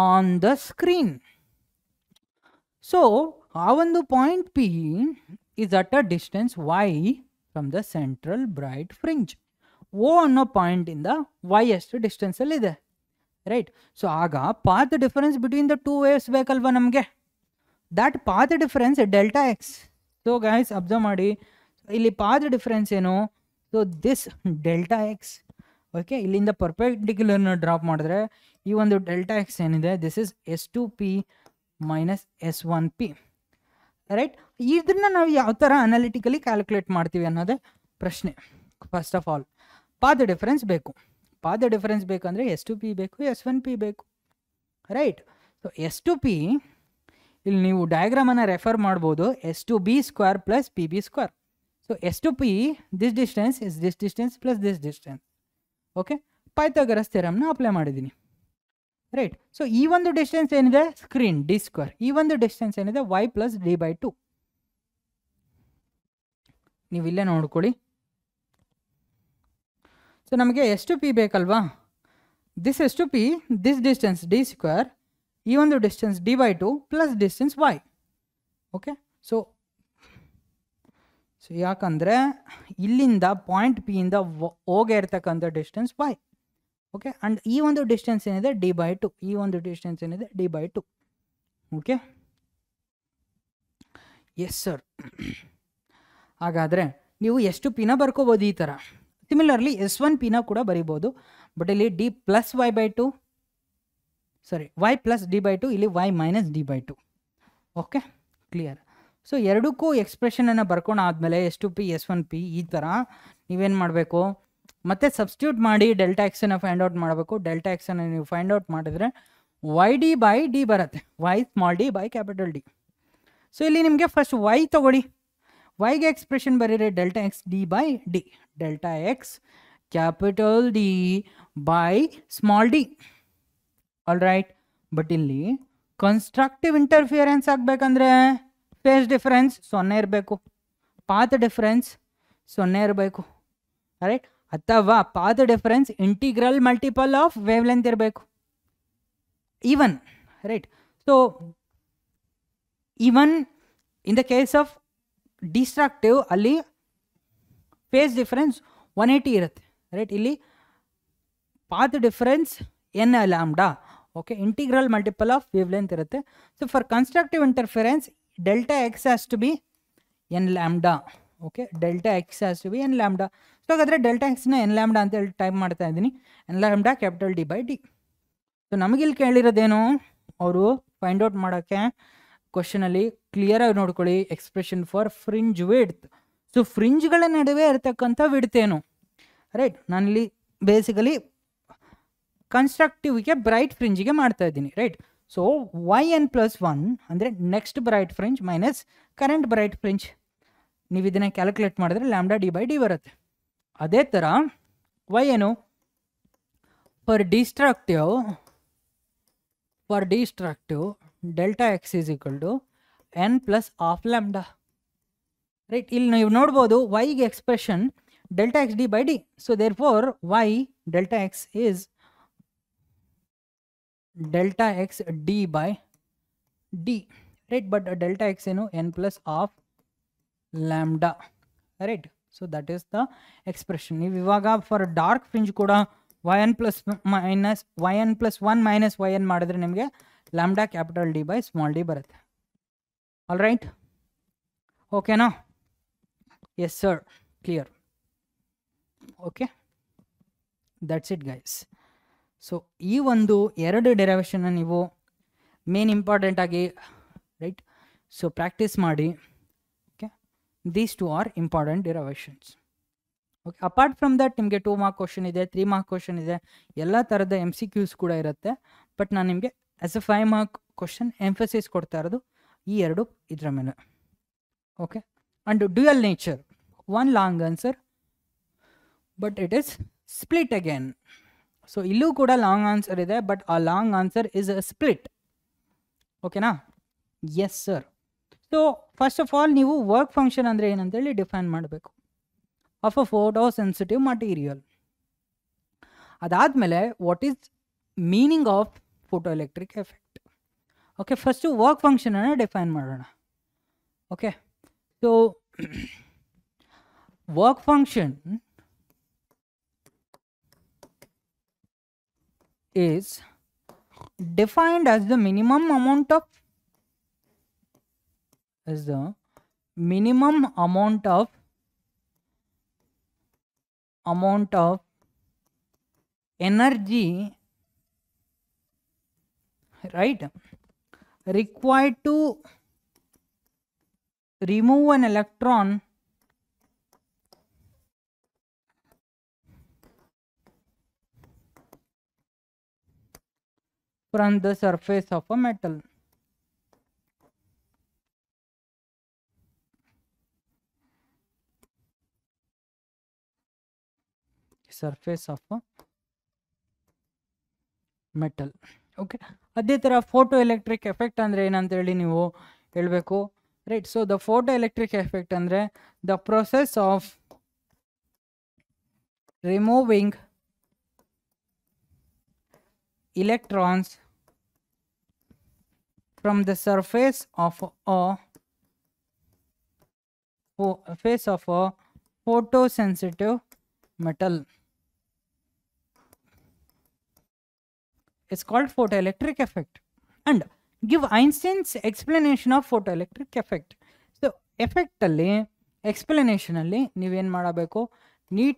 ಆನ್ ದ ಸ್ಕ್ರೀನ್ ಸೊ ಆ ಒಂದು point P is at a distance y from the central bright fringe O ಅನ್ನೋ ಪಾಯಿಂಟಿಂದ ವೈ ಅಷ್ಟು ಡಿಸ್ಟೆನ್ಸಲ್ಲಿದೆ ರೈಟ್ ಸೊ ಆಗ path difference between the two waves ಬೇಕಲ್ವಾ ನಮಗೆ that path difference delta x so guys observe ಮಾಡಿ ಇಲ್ಲಿ ಪಾದ ಡಿಫ್ರೆನ್ಸ್ ಏನು so this delta x okay ಇಲ್ಲಿಂದ ಪರ್ಪೆಕ್ಟಿಕ್ಯುಲರ್ನ ಡ್ರಾಪ್ ಮಾಡಿದ್ರೆ ಈ ಒಂದು ಡೆಲ್ಟಾ ಎಕ್ಸ್ ಏನಿದೆ this is S two P minus S one P right ಇದನ್ನ ನಾವು ಯಾವ ಥರ ಅನಾಲಿಟಿಕಲಿ ಕ್ಯಾಲ್ಕುಲೇಟ್ ಮಾಡ್ತೀವಿ ಅನ್ನೋದೇ ಪ್ರಶ್ನೆ first of all path difference ಬೇಕು ಪಾದ ಡಿಫರೆನ್ಸ್ ಬೇಕಂದರೆ ಎಸ್ ಟು ಪಿ ಬೇಕು ಎಸ್ ಒನ್ ಪಿ ಬೇಕು right so S two P ಇಲ್ಲಿ ನೀವು ಡಯಾಗ್ರಾಮನ್ನು ರೆಫರ್ ಮಾಡ್ಬೋದು S two B square plus P B square so S to P, this distance is this distance plus this distance. Okay Pythagoras ಥೆರಮ್ನ apply ಮಾಡಿದ್ದೀನಿ right so ಈ ಒಂದು distance ಏನಿದೆ screen D square ಈ ಒಂದು ಡಿಸ್ಟೆನ್ಸ್ ಏನಿದೆ y plus d by two ನೀವು ಇಲ್ಲೇ ನೋಡ್ಕೊಳ್ಳಿ ಸೊ ನಮಗೆ ಎಷ್ಟು ಪಿ ಬೇಕಲ್ವಾ ದಿಸ್ ಎಷ್ಟು P this distance D square ಈ ಒಂದು distance d by two plus distance y okay so so ಯಾಕಂದರೆ ಇಲ್ಲಿಂದ ಪಾಯಿಂಟ್ ಇಂದ ಹೋಗೇ ಇರ್ತಕ್ಕಂಥ ಡಿಸ್ಟೆನ್ಸ್ ವೈ ಓಕೆ ಆ್ಯಂಡ್ ಈ ಒಂದು ಡಿಸ್ಟೆನ್ಸ್ ಏನಿದೆ ಡಿ ಬೈ ಟು ಈ ಒಂದು ಡಿಸ್ಟೆನ್ಸ್ ಏನಿದೆ d by two okay yes sir ಹಾಗಾದರೆ ನೀವು ಎಷ್ಟು ಪಿನ ಬರ್ಕೋಬೋದು ಈ ಥರ ಸಿಮಿಲರ್ಲಿ ಎಸ್ ಒನ್ ಪಿನ ಕೂಡ ಬರಿಬೋದು ಬಟ್ ಇಲ್ಲಿ d plus y by two sorry y plus d by two ಇಲ್ಲಿ y minus d by two okay clear so ಎರಡಕ್ಕೂ ಎಕ್ಸ್ಪ್ರೆಷನನ್ನು ಬರ್ಕೊಂಡು ಆದಮೇಲೆ S two P S one P ಈ ಥರ ನೀವೇನು ಮಾಡಬೇಕು ಮತ್ತೆ ಸಬ್ಸ್ಟ್ಯೂಟ್ ಮಾಡಿ ಡೆಲ್ಟಾ ಎಕ್ಸನ್ನು ಫೈಂಡ್ ಔಟ್ ಮಾಡಬೇಕು ಡೆಲ್ಟಾ ಎಕ್ಸನ್ನು ನೀವು ಫೈಂಡ್ ಔಟ್ ಮಾಡಿದ್ರೆ ವೈ ಡಿ ಬೈ ಡಿ ಬರುತ್ತೆ y small d by capital D so ಇಲ್ಲಿ ನಿಮಗೆ ಫಸ್ಟ್ ವೈ ತಗೊಳ್ಳಿ ವೈಗೆ ಎಕ್ಸ್ಪ್ರೆಷನ್ ಬರೀರಿ delta x D by D delta x capital D by small d all right but ಇಲ್ಲಿ constructive interference ಆಗಬೇಕಂದ್ರೆ phase difference ಸೊನ್ನೆ ಇರಬೇಕು path difference ಸೊನ್ನೆ ಇರಬೇಕು ರೈಟ್ ಅಥವಾ path difference integral multiple of wavelength ಇರಬೇಕು even right so even in the case of destructive ಅಲ್ಲಿ phase difference one eighty ಇರುತ್ತೆ ರೈಟ್ ಇಲ್ಲಿ path difference n lambda okay integral multiple of wavelength ಇರುತ್ತೆ so for constructive interference delta x has to be n lambda okay delta x has to be n lambda so ಹಾಗಾದರೆ delta ಎಕ್ಸ್ನ n lambda ಅಂತ ಹೇಳಿ type ಮಾಡ್ತಾ ಇದ್ದೀನಿ n lambda capital D by d so ನಮಗಿಲ್ಲಿ ಕೇಳಿರೋದೇನು ಅವರು find out ಮಾಡೋಕ್ಕೆ ಕ್ವಶನಲ್ಲಿ ಕ್ಲಿಯರಾಗಿ ನೋಡ್ಕೊಳ್ಳಿ expression for fringe width so ಫ್ರಿಂಜ್ಗಳ ನಡುವೆ ಇರತಕ್ಕಂಥ ವಿಡ್ತೇನು ರೈಟ್ ನಾನಿಲ್ಲಿ ಬೇಸಿಕಲಿ ಕನ್ಸ್ಟ್ರಕ್ಟಿವ್ಗೆ ಬ್ರೈಟ್ ಫ್ರಿಂಜಿಗೆ ಮಾಡ್ತಾ ಇದ್ದೀನಿ ರೈಟ್ So yn plus 1 ಅಂದರೆ next bright fringe minus current bright fringe ನೀವು ಇದನ್ನು ಕ್ಯಾಲ್ಕುಲೇಟ್ ಮಾಡಿದ್ರೆ ಲ್ಯಾಮ್ಡಾ ಡಿ ಬೈ ಡಿ ಬರುತ್ತೆ ಅದೇ ಥರ ವೈ ಏನು for destructive for destructive delta x is equal to n plus half lambda right ಇಲ್ಲಿ ನೀವು ನೋಡ್ಬೋದು ವೈಗೆ expression delta x D by d so therefore y delta x is delta x d by d right but delta x you know n plus of lambda right so that is the expression ಇವಾಗ for dark fringe ಕೂಡ y n plus minus y n plus one minus y n ಮಾಡಿದ್ರೆ ನಿಮಗೆ lambda capital D by small d ಬರುತ್ತೆ all right ಓಕೆನಾ yes sir clear okay that's it guys so ಈ ಒಂದು ಎರಡು ಡೆರವೇಷನ್ನ ನೀವು ಮೇನ್ ಇಂಪಾರ್ಟೆಂಟ್ ಆಗಿ ರೈಟ್ ಸೊ ಪ್ರಾಕ್ಟೀಸ್ ಮಾಡಿ okay these two are important derivations okay apart from that ನಿಮಗೆ ಟೂ ಮಾರ್ಕ್ ಕ್ವಶನ್ ಇದೆ ತ್ರೀ ಮಾರ್ಕ್ ಕ್ವಶನ್ ಇದೆ ಎಲ್ಲ ಥರದ ಎಮ್ ಸಿ ಕ್ಯೂಸ್ ಕೂಡ ಇರುತ್ತೆ ಬಟ್ ನಾನು ನಿಮಗೆ as a five mark question emphasize ಕೊಡ್ತಾ ಇರೋದು ಈ ಎರಡು ಇದರ ಮೇಲೆ okay and dual nature one long answer but it is split again so ಇಲ್ಲೂ ಕೂಡ ಲಾಂಗ್ ಆನ್ಸರ್ ಇದೆ ಬಟ್ ಆ long answer is a split ಓಕೆನಾ yes sir so first of all ನೀವು ವರ್ಕ್ ಫಂಕ್ಷನ್ ಅಂದರೆ ಏನಂತೇಳಿ ಡಿಫೈನ್ ಮಾಡಬೇಕು of a photosensitive material ಅದಾದಮೇಲೆ what is meaning of photoelectric effect okay first work ಫಂಕ್ಷನನ್ನು define ಮಾಡೋಣ okay so work function is defined as the minimum amount of as the minimum amount of amount of energy right required to remove an electron from the surface of a metal. surface of a metal okay ಅದೇ ತರ photo photoelectric effect ಅಂದ್ರೆ ಏನಂತ ಹೇಳಿ ನೀವು ಹೇಳಬೇಕು right so the photoelectric effect ಅಂದ್ರೆ the process of removing electrons from the surface of a face of a photosensitive metal. It's called photoelectric effect. And give Einstein's explanation of photoelectric effect. So, effect ಅಲ್ಲಿ explanation ಅಲ್ಲಿ ನೀವೇನು ಮಾಡಬೇಕು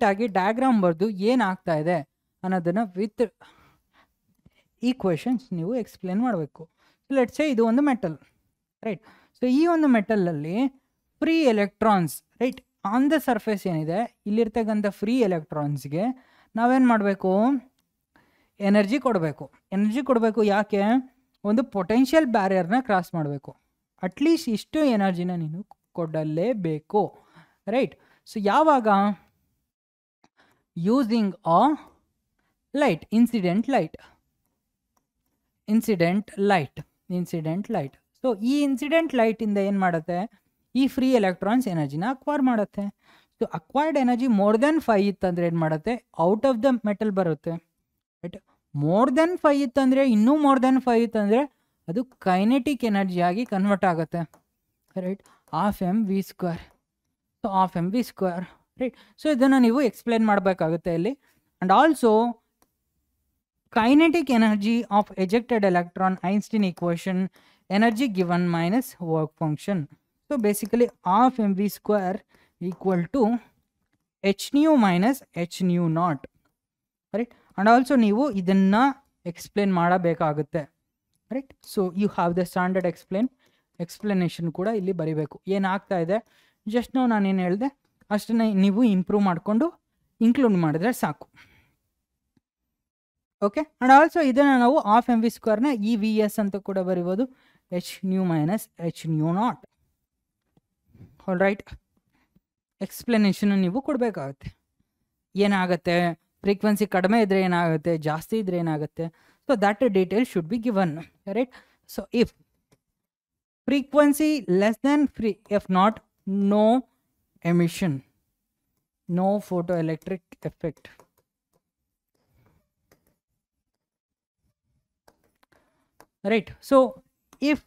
diagram bardu ಬರೆದು ಏನಾಗ್ತಾ ಇದೆ ಅನ್ನೋದನ್ನು with ಈ questions ನೀವು ಎಕ್ಸ್ಪ್ಲೇನ್ ಮಾಡಬೇಕು ಸೇ ಇದು ಒಂದು ಮೆಟಲ್ ರೈಟ್ ಸೊ ಈ ಒಂದು ಮೆಟಲಲ್ಲಿ free electrons right on the surface ಏನಿದೆ ಇಲ್ಲಿರ್ತಕ್ಕಂಥ ಫ್ರೀ ಎಲೆಕ್ಟ್ರಾನ್ಸ್ಗೆ ನಾವೇನು ಮಾಡಬೇಕು ಎನರ್ಜಿ ಕೊಡಬೇಕು ಎನರ್ಜಿ ಕೊಡಬೇಕು ಯಾಕೆ ಒಂದು ಪೊಟೆನ್ಷಿಯಲ್ ಬ್ಯಾರಿಯರ್ನ ಕ್ರಾಸ್ ಮಾಡಬೇಕು ಅಟ್ಲೀಸ್ಟ್ ಇಷ್ಟು ಎನರ್ಜಿನ ನೀನು ಕೊಡಲೇಬೇಕು ರೈಟ್ ಸೊ ಯಾವಾಗ ಯೂಸಿಂಗ್ ಆ light incident light incident light incident light so ಈ ಇನ್ಸಿಡೆಂಟ್ ಲೈಟಿಂದ ಏನು ಮಾಡುತ್ತೆ ಈ ಫ್ರೀ ಎಲೆಕ್ಟ್ರಾನ್ಸ್ ಎನರ್ಜಿನ ಅಕ್ವೈರ್ ಮಾಡುತ್ತೆ so acquired energy more than phi ಇತ್ತಂದರೆ ಏನು ಮಾಡುತ್ತೆ ಔಟ್ ಆಫ್ ದ ಮೆಟಲ್ ಬರುತ್ತೆ ರೈಟ್ ಮೋರ್ ದೆನ್ ಫೈ ಇತ್ತಂದರೆ ಇನ್ನೂ ಮೋರ್ ದೆನ್ ಫೈ ಇತ್ತಂದರೆ ಅದು ಕೈನೆಟಿಕ್ ಎನರ್ಜಿಯಾಗಿ ಕನ್ವರ್ಟ್ ಆಗುತ್ತೆ right half m v square so half m v square right so ಇದನ್ನು ನೀವು ಎಕ್ಸ್ಪ್ಲೇನ್ ಮಾಡಬೇಕಾಗುತ್ತೆ ಇಲ್ಲಿ and also kinetic energy of ejected electron Einstein equation energy given minus work function so basically half mv square equal to h nu minus h nu naught right and also nivu idanna explain maada right so you have the standard explain explanation kuda illi bari beku yen aagta ide just now nan en helde ashtane nivu improve madkondo include madidre saaku okay and also इन ना half m v square e v s अंत बरबू h nu minus h nu naught all right explanation को ऐन frequency कड़मे ऐन जास्तीन so that detail should be given right so if फ्रीक्वेन्सिन् फ्री f naught no emission no photoelectric effect right so if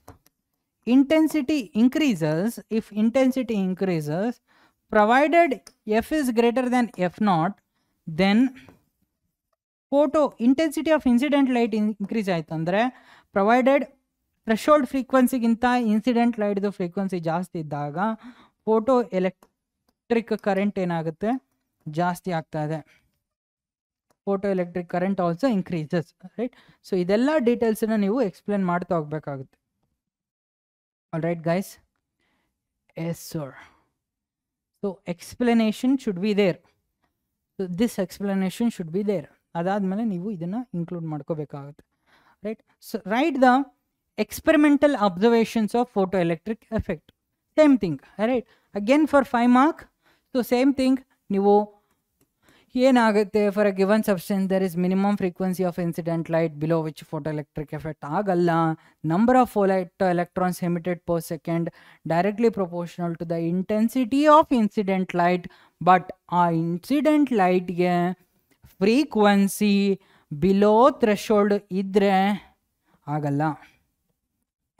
intensity increases if intensity increases provided f is greater than f naught then photo intensity of incident light increase ಆಯ್ತು ಅಂದರೆ provided threshold ಫ್ರೀಕ್ವೆನ್ಸಿಗಿಂತ incident ಲೈಟ್ದು frequency ಜಾಸ್ತಿ ಇದ್ದಾಗ photo electric current ಏನಾಗುತ್ತೆ ಜಾಸ್ತಿ ಆಗ್ತಾ ಇದೆ photoelectric current also increases right so ಇದೆಲ್ಲ ಡೀಟೇಲ್ಸ್ ಅನ್ನು ನೀವು ಎಕ್ಸ್ಪ್ಲೇನ್ ಮಾಡ್ತಾ ಹೋಗಬೇಕಾಗುತ್ತೆ all right guys yes sir so explanation should be there so this explanation should be there ಅದಾದಮೇಲೆ ನೀವು ಇದನ್ನು ಇನ್ಕ್ಲೂಡ್ ಮಾಡ್ಕೋಬೇಕಾಗುತ್ತೆ right so write the experimental observations of photoelectric effect same thing all right again for 5 mark so same thing neevu ಏನಾಗುತ್ತೆ for a given substance there is minimum frequency of incident light below which photoelectric effect ಆಗಲ್ಲ number of photoelectrons emitted per second directly proportional to the intensity of incident light but ಆ incident ಲೈಟ್ಗೆ frequency below threshold ಇದ್ದರೆ ಆಗಲ್ಲ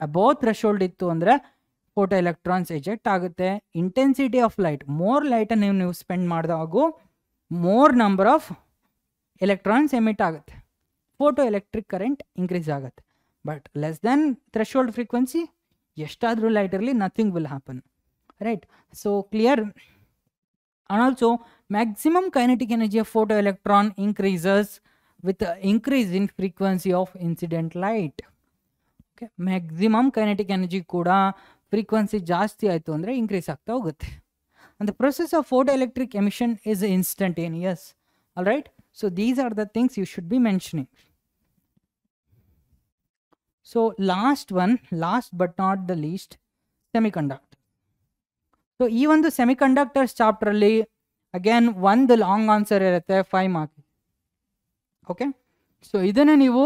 above threshold ಇತ್ತು ಅಂದರೆ photoelectrons eject ಆಗುತ್ತೆ intensity of light more ಲೈಟನ್ನು ನೀವು ನೀವು ಸ್ಪೆಂಡ್ ಮಾಡಿದಾಗೂ more number of electrons emit आगते फोटो एलेक्ट्रिक करेंट इंक्रीज आगते but than then threshold frequency literally nothing will happen right so clear and also maximum kinetic energy of photoelectron increases with increase in frequency of incident light maximum maximum kinetic energy कूड़ा frequency जास्ती आयतु अंदर आगता होते हैं And the process of photoelectric emission is instantaneous. All right. So these are the things you should be mentioning. So last one, last but not the least, semiconductor. So even the semiconductors chapterly, again, one the long answer ಇರುತ್ತೆ five mark okay so ಇದನ್ನು ನೀವು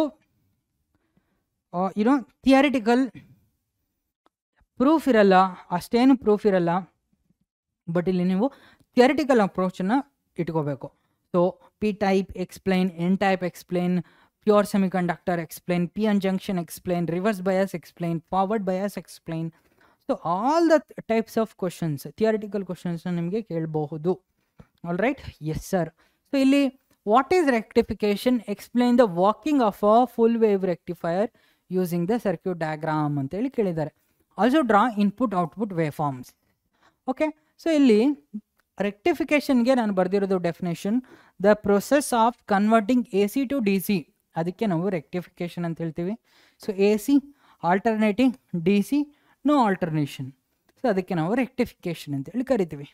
YONO theoretical proof ಇರಲ್ಲ ಅಷ್ಟೇನು proof ಇರಲ್ಲ but ఇಲ್ಲಿని the theoretical అప్రోచ్న ఇట్కొబెక్ so p type explain n type explain pure semiconductor explain p and junction explain reverse bias explain forward bias explain so all the types of questions theoretical questions న మిమ్గే కేల్బోదు all right yes sir so ఇలి what is rectification explain the working of a full wave rectifier using the circuit diagram అంటే ఇలి కెలదార also draw input output waveforms okay so ಇಲ್ಲಿ ರೆಕ್ಟಿಫಿಕೇಷನ್ಗೆ ನಾನು ಬರೆದಿರೋದು definition the process of converting A C to D C ಅದಕ್ಕೆ ನಾವು ರೆಕ್ಟಿಫಿಕೇಷನ್ ಅಂತ ಹೇಳ್ತೀವಿ so A C alternating D C no alternation so ಅದಕ್ಕೆ ನಾವು ರೆಕ್ಟಿಫಿಕೇಷನ್ ಅಂತ ಹೇಳಿ ಕರಿತೀವಿ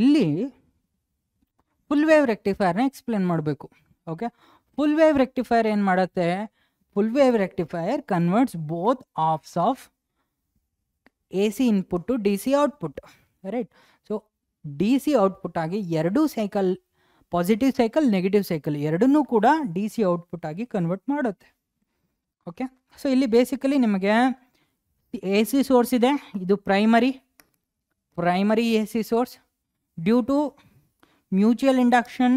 ಇಲ್ಲಿ ಫುಲ್ ವೇವ್ ರೆಕ್ಟಿಫೈರ್ನ ಎಕ್ಸ್ಪ್ಲೇನ್ ಮಾಡಬೇಕು ಓಕೆ ಫುಲ್ ವೇವ್ ರೆಕ್ಟಿಫೈರ್ ಏನು ಮಾಡುತ್ತೆ full wave rectifier converts both halves of A C input to D C output right so D C output ಆಗಿ ಎರಡೂ cycle positive cycle negative cycle ಎರಡನ್ನೂ ಕೂಡ D C output ಆಗಿ convert ಮಾಡುತ್ತೆ okay so ಇಲ್ಲಿ basically ನಿಮಗೆ A C source ಇದೆ ಇದು primary primary A C source due to mutual induction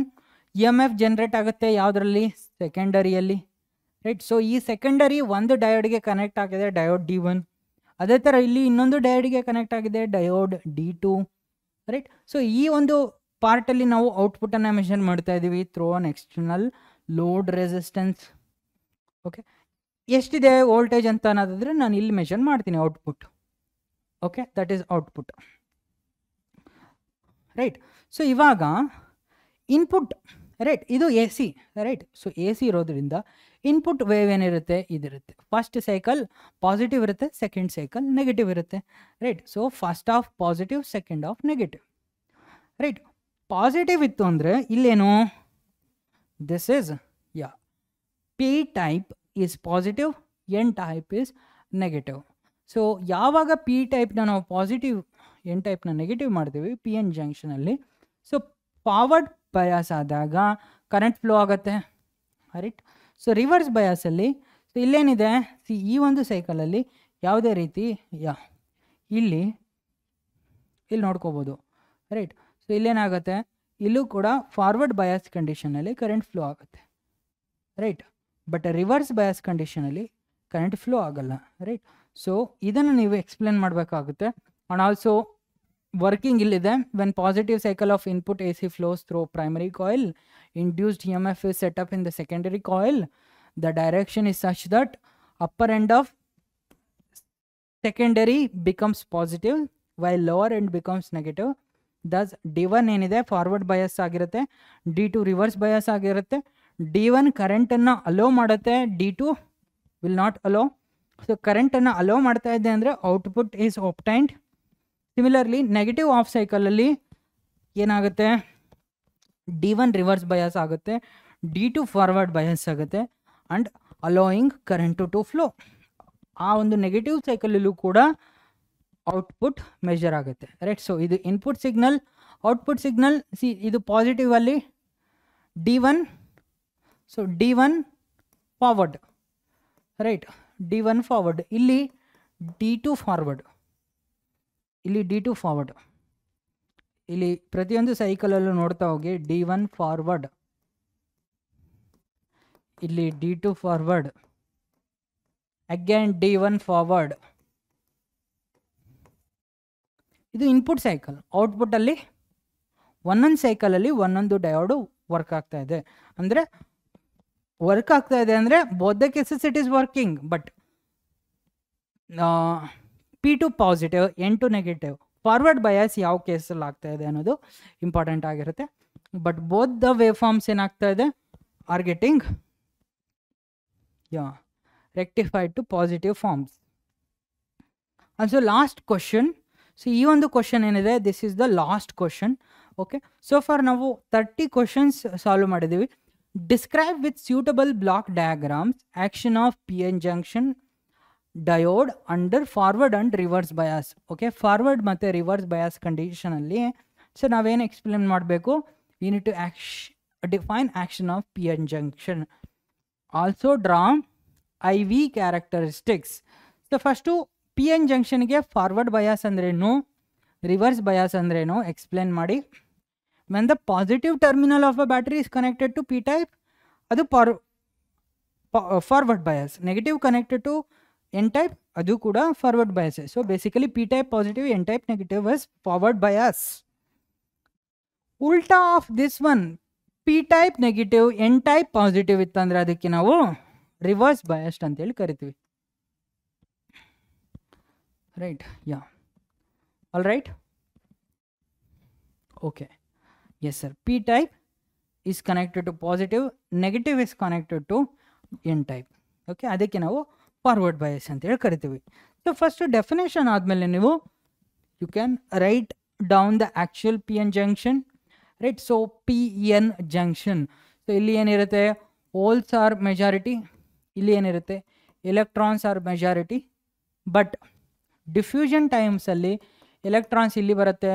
E M F generate ಆಗುತ್ತೆ ಯಾವುದರಲ್ಲಿ ಸೆಕೆಂಡರಿಯಲ್ಲಿ ರೈಟ್ ಸೊ ಈ ಸೆಕೆಂಡರಿ ಒಂದು ಡಯೋಡ್ಗೆ ಕನೆಕ್ಟ್ ಆಗಿದೆ ಡಯೋಡ್ ಡಿ ಒನ್ ಅದೇ ಥರ ಇಲ್ಲಿ ಇನ್ನೊಂದು ಡಯೋಡ್ಗೆ ಕನೆಕ್ಟ್ ಆಗಿದೆ diode D two right so ಈ ಒಂದು ಪಾರ್ಟಲ್ಲಿ ನಾವು ಔಟ್ಪುಟನ್ನು ಮೆಷರ್ ಮಾಡ್ತಾ ಇದ್ದೀವಿ through an external load resistance okay ಎಷ್ಟಿದೆ ವೋಲ್ಟೇಜ್ ಅಂತ ಅನ್ನೋದಾದರೆ ನಾನು ಇಲ್ಲಿ ಮೆಷರ್ ಮಾಡ್ತೀನಿ output okay that is output right so ಇವಾಗ ಇನ್ಪುಟ್ ರೈಟ್ ಇದು A C right so A C ಇರೋದ್ರಿಂದ ಇನ್ಪುಟ್ ವೇವ್ ಏನಿರುತ್ತೆ ಇದಿರುತ್ತೆ ಫಸ್ಟ್ ಸೈಕಲ್ ಪಾಸಿಟಿವ್ ಇರುತ್ತೆ ಸೆಕೆಂಡ್ ಸೈಕಲ್ ನೆಗೆಟಿವ್ ಇರುತ್ತೆ right so first half positive second half negative right positive ಇತ್ತು ಅಂದರೆ ಇಲ್ಲೇನು ದಿಸ್ ಇಸ್ ಯಾ p type is positive n type is negative so ಯಾವಾಗ ಪಿ ಟೈಪ್ನ ನಾವು ಪಾಸಿಟಿವ್ ಎನ್ ಟೈಪ್ನ ನೆಗೆಟಿವ್ ಮಾಡ್ತೀವಿ ಪಿ ಎನ್ ಜಂಕ್ಷನಲ್ಲಿ ಸೊ ಫಾರ್ವರ್ಡ್ ಪ್ರಯಾಸ ಆದಾಗ ಕರೆಂಟ್ ಫ್ಲೋ ಆಗುತ್ತೆ ರೈಟ್ ಸೊ ರಿವರ್ಸ್ ಬಯಾಸಲ್ಲಿ ಸೊ ಇಲ್ಲೇನಿದೆ ಸಿ ಈ ಒಂದು ಸೈಕಲಲ್ಲಿ ಯಾವುದೇ ರೀತಿ ಯಾ ಇಲ್ಲಿ ಇಲ್ಲಿ ನೋಡ್ಕೋಬೋದು ರೈಟ್ ಸೊ ಇಲ್ಲೇನಾಗುತ್ತೆ ಇಲ್ಲೂ ಕೂಡ ಫಾರ್ವರ್ಡ್ ಬಯಾಸ್ ಕಂಡೀಷನಲ್ಲಿ ಕರೆಂಟ್ ಫ್ಲೋ ಆಗುತ್ತೆ ರೈಟ್ ಬಟ್ ರಿವರ್ಸ್ ಬಯಾಸ್ ಕಂಡೀಷನಲ್ಲಿ ಕರೆಂಟ್ ಫ್ಲೋ ಆಗಲ್ಲ ರೈಟ್ ಸೊ ಇದನ್ನು ನೀವು ಎಕ್ಸ್ಪ್ಲೇನ್ ಮಾಡಬೇಕಾಗುತ್ತೆ and also working rhythm when positive cycle of input AC flows through primary coil induced EMF is set up in the secondary coil the direction is such that upper end of secondary becomes positive while lower end becomes negative thus D1 ಏನಿದೆ forward bias ಆಗಿರುತ್ತೆ D two reverse bias ಆಗಿರುತ್ತೆ D one ಕರೆಂಟನ್ನು allow ಮಾಡುತ್ತೆ D two will not allow so ಕರೆಂಟನ್ನು allow ಮಾಡ್ತಾ ಇದೆ ಅಂದರೆ output is obtained similarly negative half ಸೈಕಲಲ್ಲಿ ಏನಾಗುತ್ತೆ ಡಿ ಒನ್ ರಿವರ್ಸ್ ಬಯಾಸ್ ಆಗುತ್ತೆ ಡಿ ಟು ಫಾರ್ವರ್ಡ್ ಬಯಾಸ್ ಆಗುತ್ತೆ and allowing current to flow ಆ ಒಂದು ನೆಗೆಟಿವ್ ಸೈಕಲಲ್ಲೂ ಕೂಡ ಔಟ್ಪುಟ್ ಮೆಷರ್ ಆಗುತ್ತೆ ರೈಟ್ ಸೊ ಇದು ಇನ್ಪುಟ್ ಸಿಗ್ನಲ್ ಔಟ್ಪುಟ್ ಸಿಗ್ನಲ್ ಸಿ ಇದು ಪಾಸಿಟಿವ್ ಅಲ್ಲಿ D one so D one forward right D one forward ಇಲ್ಲಿ ಡಿ ಟು ಫಾರ್ವರ್ಡ್ ಇಲ್ಲಿ ಡಿ ಟು ಫಾರ್ವರ್ಡ್ ಇಲ್ಲಿ ಪ್ರತಿಯೊಂದು ಸೈಕಲಲ್ಲೂ ನೋಡ್ತಾ ಹೋಗಿ ಡಿ ಒನ್ ಫಾರ್ವರ್ಡ್ ಇಲ್ಲಿ D two forward again D one forward ಇದು ಇನ್ಪುಟ್ ಸೈಕಲ್ ಔಟ್ಪುಟಲ್ಲಿ ಒಂದೊಂದು ಸೈಕಲಲ್ಲಿ ಒಂದೊಂದು ಡಯೋಡು ವರ್ಕ್ ಆಗ್ತಾ ಇದೆ ಅಂದರೆ ವರ್ಕ್ ಆಗ್ತಾ ಇದೆ ಅಂದರೆ both cases it is working but p to positive n to negative forward bias ಯಾವ ಕೇಸಲ್ಲಿ ಆಗ್ತಾ ಇದೆ ಅನ್ನೋದು ಇಂಪಾರ್ಟೆಂಟ್ ಆಗಿರುತ್ತೆ but both the waveforms ಏನಾಗ್ತಾ ಇದೆ ಆರ್ ಗೆಟಿಂಗ್ ಯಾ rectified to positive forms so last question so ಈ ಒಂದು ಕ್ವಶನ್ ಏನಿದೆ this is the last question okay so far ನಾವು ತರ್ಟಿ ಕ್ವಶನ್ಸ್ ಸಾಲ್ವ್ ಮಾಡಿದ್ದೀವಿ describe with suitable block diagrams action of p N junction diode under forward and reverse bias okay forward ಮತ್ತು reverse bias ಕಂಡೀಷನಲ್ಲಿ so ನಾವೇನು explain ಮಾಡಬೇಕು unit two ಆ್ಯಕ್ಷ್ define action of p N junction also draw I V characteristics so first p n ಜಂಕ್ಷನ್ಗೆ forward bias ಅಂದ್ರೇನು reverse bias ಅಂದ್ರೇನು explain ಮಾಡಿ when the positive terminal of a battery is connected to p type ಅದು for forward bias negative connected to n type adu kuda forward bias so basically p type positive n type negative was forward bias ಉಲ್ಟಾ of this one P type negative N type positive ಇತ್ತಂದ್ರೆ ಅದಕ್ಕೆ ನಾವು reverse biased ಅಂತೇಳಿ ಕರಿತೀವಿ right yeah all right okay yes sir P type is connected to positive negative is connected to N type okay ಅದಕ್ಕೆ ನಾವು forward bias अंत so first definition आदमे you can write down the actual P N junction right so P N junction so in holes are majority in electrons are majority but diffusion टाइमसली electrons it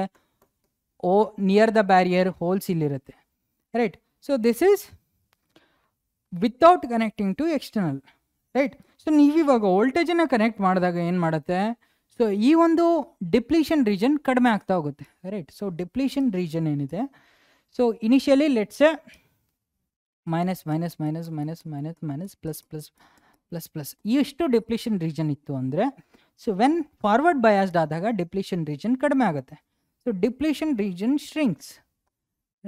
ओ near the barrier holes right so this without connecting to external right so ನೀವಿವಾಗ ವೋಲ್ಟೇಜನ್ನು connect ಮಾಡಿದಾಗ ಏನು ಮಾಡುತ್ತೆ so ಈ ಒಂದು depletion region ಕಡಿಮೆ ಆಗ್ತಾ ಹೋಗುತ್ತೆ ರೈಟ್ ಸೊ ಡಿಪ್ಲೀಷನ್ ರೀಜನ್ ಏನಿದೆ so initially let's a minus minus minus minus minus minus plus plus plus plus ಎಷ್ಟು ಡಿಪ್ಲೀಷನ್ ರೀಜನ್ ಇತ್ತು ಅಂದರೆ ಸೊ ವೆನ್ ಫಾರ್ವರ್ಡ್ ಬಯಾಸ್ಡ್ ಆದಾಗ ಡಿಪ್ಲೀಷನ್ ರೀಜನ್ ಕಡಿಮೆ ಆಗುತ್ತೆ so depletion region shrinks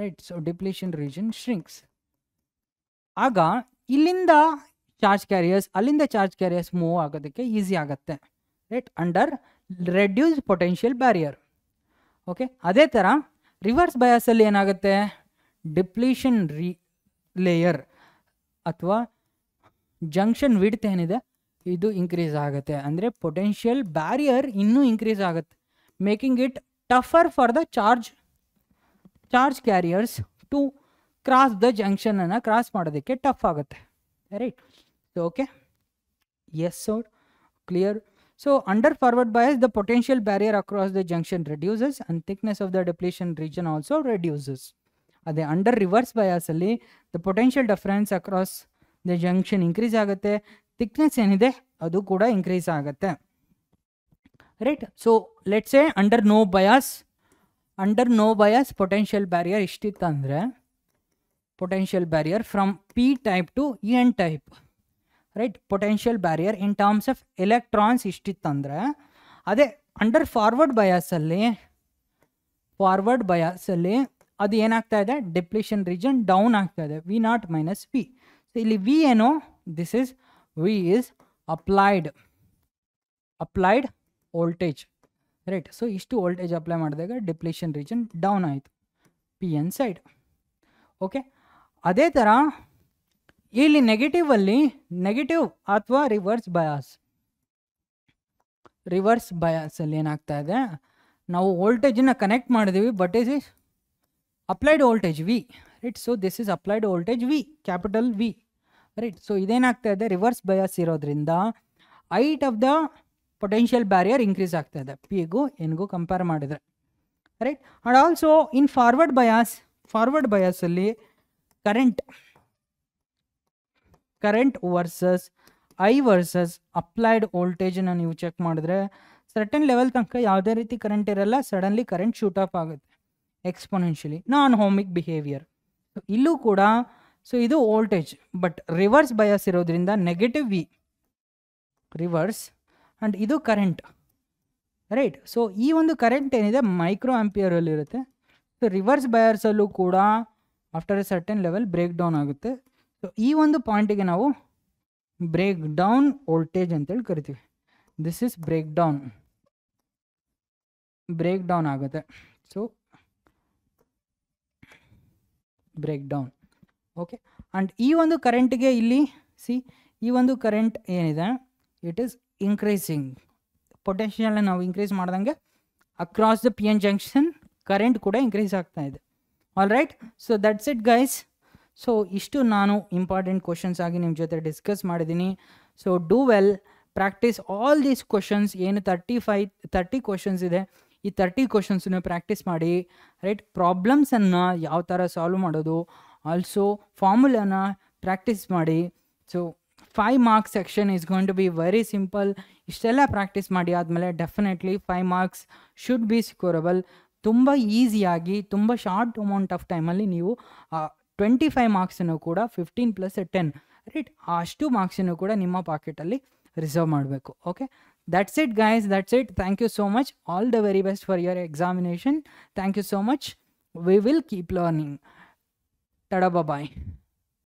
right so depletion region shrinks ಆಗ ಇಲ್ಲಿಂದ charge carriers ಅಲ್ಲಿಂದ charge carriers move ಆಗೋದಕ್ಕೆ ಈಸಿ ಆಗುತ್ತೆ right under reduce potential barrier okay ಅದೇ ಥರ ರಿವರ್ಸ್ ಬಯಾಸಲ್ಲಿ ಏನಾಗುತ್ತೆ ಡಿಪ್ಲೀಷನ್ ರಿ ಲೇಯರ್ ಅಥವಾ ಜಂಕ್ಷನ್ ವಿಡ್ತ್ ಏನಿದೆ ಇದು ಇನ್ಕ್ರೀಸ್ ಆಗುತ್ತೆ ಅಂದರೆ ಪೊಟೆನ್ಷಿಯಲ್ ಬ್ಯಾರಿಯರ್ ಇನ್ನೂ ಇನ್ಕ್ರೀಸ್ ಆಗುತ್ತೆ making it tougher for the charge charge carriers to cross the ಜಂಕ್ಷನನ್ನು ಕ್ರಾಸ್ ಮಾಡೋದಕ್ಕೆ ಟಫ್ ಆಗುತ್ತೆ right okay. Yes, sir. Clear. So, under forward bias, the potential barrier across the junction reduces and thickness of the depletion region also reduces. Adhe, under reverse bias, ali, the potential difference across the junction increases. agate, thickness enide, adu kuda increase agate. Right. So, let's say under no bias, under no bias, potential barrier ishti tandra, potential barrier from P type to N type. Right potential barrier in terms of electrons ಇಷ್ಟಿತ್ತಂದರೆ ಅದೇ under forward ಬಯಾಸಲ್ಲಿ forward ಬಯಾಸಲ್ಲಿ ಅದು ಏನಾಗ್ತಾ ಇದೆ depletion region down ಆಗ್ತಾ ಇದೆ V naught minus V so ಇಲ್ಲಿ ವಿ ಏನು this is V is applied applied voltage right so ಇಷ್ಟು ವೋಲ್ಟೇಜ್ ಅಪ್ಲೈ ಮಾಡಿದಾಗ ಡಿಪ್ಲೇಷನ್ ರೀಜನ್ ಡೌನ್ ಆಯಿತು ಪಿ ಎನ್ ಸೈಡ್ ಓಕೆ ಅದೇ ಥರ ಇಲ್ಲಿ ನೆಗೆಟಿವ್ ಅಲ್ಲಿ ನೆಗೆಟಿವ್ ಅಥವಾ ರಿವರ್ಸ್ ಬಯಾಸ್ ರಿವರ್ಸ್ ಬಯಾಸಲ್ಲಿ ಏನಾಗ್ತಾ ಇದೆ ನಾವು ವೋಲ್ಟೇಜನ್ನ ಕನೆಕ್ಟ್ ಮಾಡಿದೀವಿ but is is applied voltage V right so this is applied voltage V capital V right so ಇದೇನಾಗ್ತಾ ಇದೆ ರಿವರ್ಸ್ ಬಯಾಸ್ ಇರೋದ್ರಿಂದ height of the potential barrier increase ಆಗ್ತಾ ಇದೆ ಪಿಗೂ ಎನ್ಗೂ ಕಂಪೇರ್ ಮಾಡಿದರೆ right and also in forward bias forward ಬಯಾಸಲ್ಲಿ current current versus I versus applied ವೋಲ್ಟೇಜನ್ನು ನೀವು ಚೆಕ್ ಮಾಡಿದ್ರೆ ಸರ್ಟನ್ ಲೆವೆಲ್ ತನಕ ಯಾವುದೇ ರೀತಿ ಕರೆಂಟ್ ಇರಲ್ಲ ಸಡನ್ಲಿ ಕರೆಂಟ್ ಶೂಟ್ ಆಫ್ ಆಗುತ್ತೆ ಎಕ್ಸ್ಪೊನೆನ್ಷಿಯಲಿ ನಾನ್ ಹೋಮಿಕ್ ಬಿಹೇವಿಯರ್ ಇಲ್ಲೂ ಕೂಡ ಸೊ ಇದು ವೋಲ್ಟೇಜ್ ಬಟ್ ರಿವರ್ಸ್ ಬಯಸ್ ಇರೋದ್ರಿಂದ ನೆಗೆಟಿವ್ ವಿ ರಿವರ್ಸ್ ಆ್ಯಂಡ್ ಇದು ಕರೆಂಟ್ ರೈಟ್ ಸೊ ಈ ಒಂದು ಕರೆಂಟ್ ಏನಿದೆ ಮೈಕ್ರೋ ಆಂಪಿಯರಲ್ಲಿರುತ್ತೆ ಸೊ ರಿವರ್ಸ್ ಬಯರ್ಸಲ್ಲೂ ಕೂಡ after a certain level break down ಆಗುತ್ತೆ ಸೊ ಈ ಒಂದು ಪಾಯಿಂಟಿಗೆ ನಾವು ಬ್ರೇಕ್ ಡೌನ್ ವೋಲ್ಟೇಜ್ ಅಂತೇಳಿ ಕರಿತೀವಿ this is break down break down ಆಗುತ್ತೆ so break down okay and ಈ ಒಂದು ಕರೆಂಟ್ಗೆ ಇಲ್ಲಿ ಸಿ ಈ ಒಂದು ಕರೆಂಟ್ ಏನಿದೆ ಇಟ್ ಈಸ್ ಇನ್ಕ್ರೀಸಿಂಗ್ ಪೊಟೆನ್ಷಿಯಲ್ನ ನಾವು ಇನ್ಕ್ರೀಸ್ ಮಾಡ್ದಂಗೆ across the P N junction current ಕೂಡ ಇನ್ಕ್ರೀಸ್ ಆಗ್ತಾ ಇದೆ all right so that's it guys so ಇಷ್ಟು ನಾನು ಇಂಪಾರ್ಟೆಂಟ್ ಕ್ವಶನ್ಸ್ ಆಗಿ ನಿಮ್ಮ ಜೊತೆ ಡಿಸ್ಕಸ್ ಮಾಡಿದ್ದೀನಿ so do well practice all these questions ಏನು ತರ್ಟಿ ಫೈ ತರ್ಟಿ ಕ್ವಶನ್ಸ್ ಇದೆ ಈ ತರ್ಟಿ ಕ್ವಶನ್ಸನ್ನು ಪ್ರಾಕ್ಟೀಸ್ ಮಾಡಿ ರೈಟ್ ಪ್ರಾಬ್ಲಮ್ಸನ್ನು ಯಾವ ಥರ ಸಾಲ್ವ್ ಮಾಡೋದು ಆಲ್ಸೋ ಫಾರ್ಮುಲಾನ ಪ್ರಾಕ್ಟೀಸ್ ಮಾಡಿ so five marks section is going to be very simple ಇಷ್ಟೆಲ್ಲ ಪ್ರಾಕ್ಟೀಸ್ ಮಾಡಿ ಆದಮೇಲೆ definitely five marks should be scorable ತುಂಬ ಈಸಿಯಾಗಿ ತುಂಬ ಶಾರ್ಟ್ ಅಮೌಂಟ್ ಆಫ್ ಟೈಮಲ್ಲಿ ನೀವು ಟ್ವೆಂಟಿ ಫೈವ್ ಮಾರ್ಕ್ಸನ್ನು ಕೂಡ ಫಿಫ್ಟೀನ್ ಪ್ಲಸ್ ಟೆನ್ ರೈಟ್ ಅಷ್ಟು ಮಾರ್ಕ್ಸನ್ನು ಕೂಡ ನಿಮ್ಮ ಪಾಕೆಟಲ್ಲಿ ರಿಸರ್ವ್ ಮಾಡಬೇಕು okay that's it guys that's it thank you so much all the very best for your examination thank you so much we will keep learning ತಡಬ ಬಾಯ್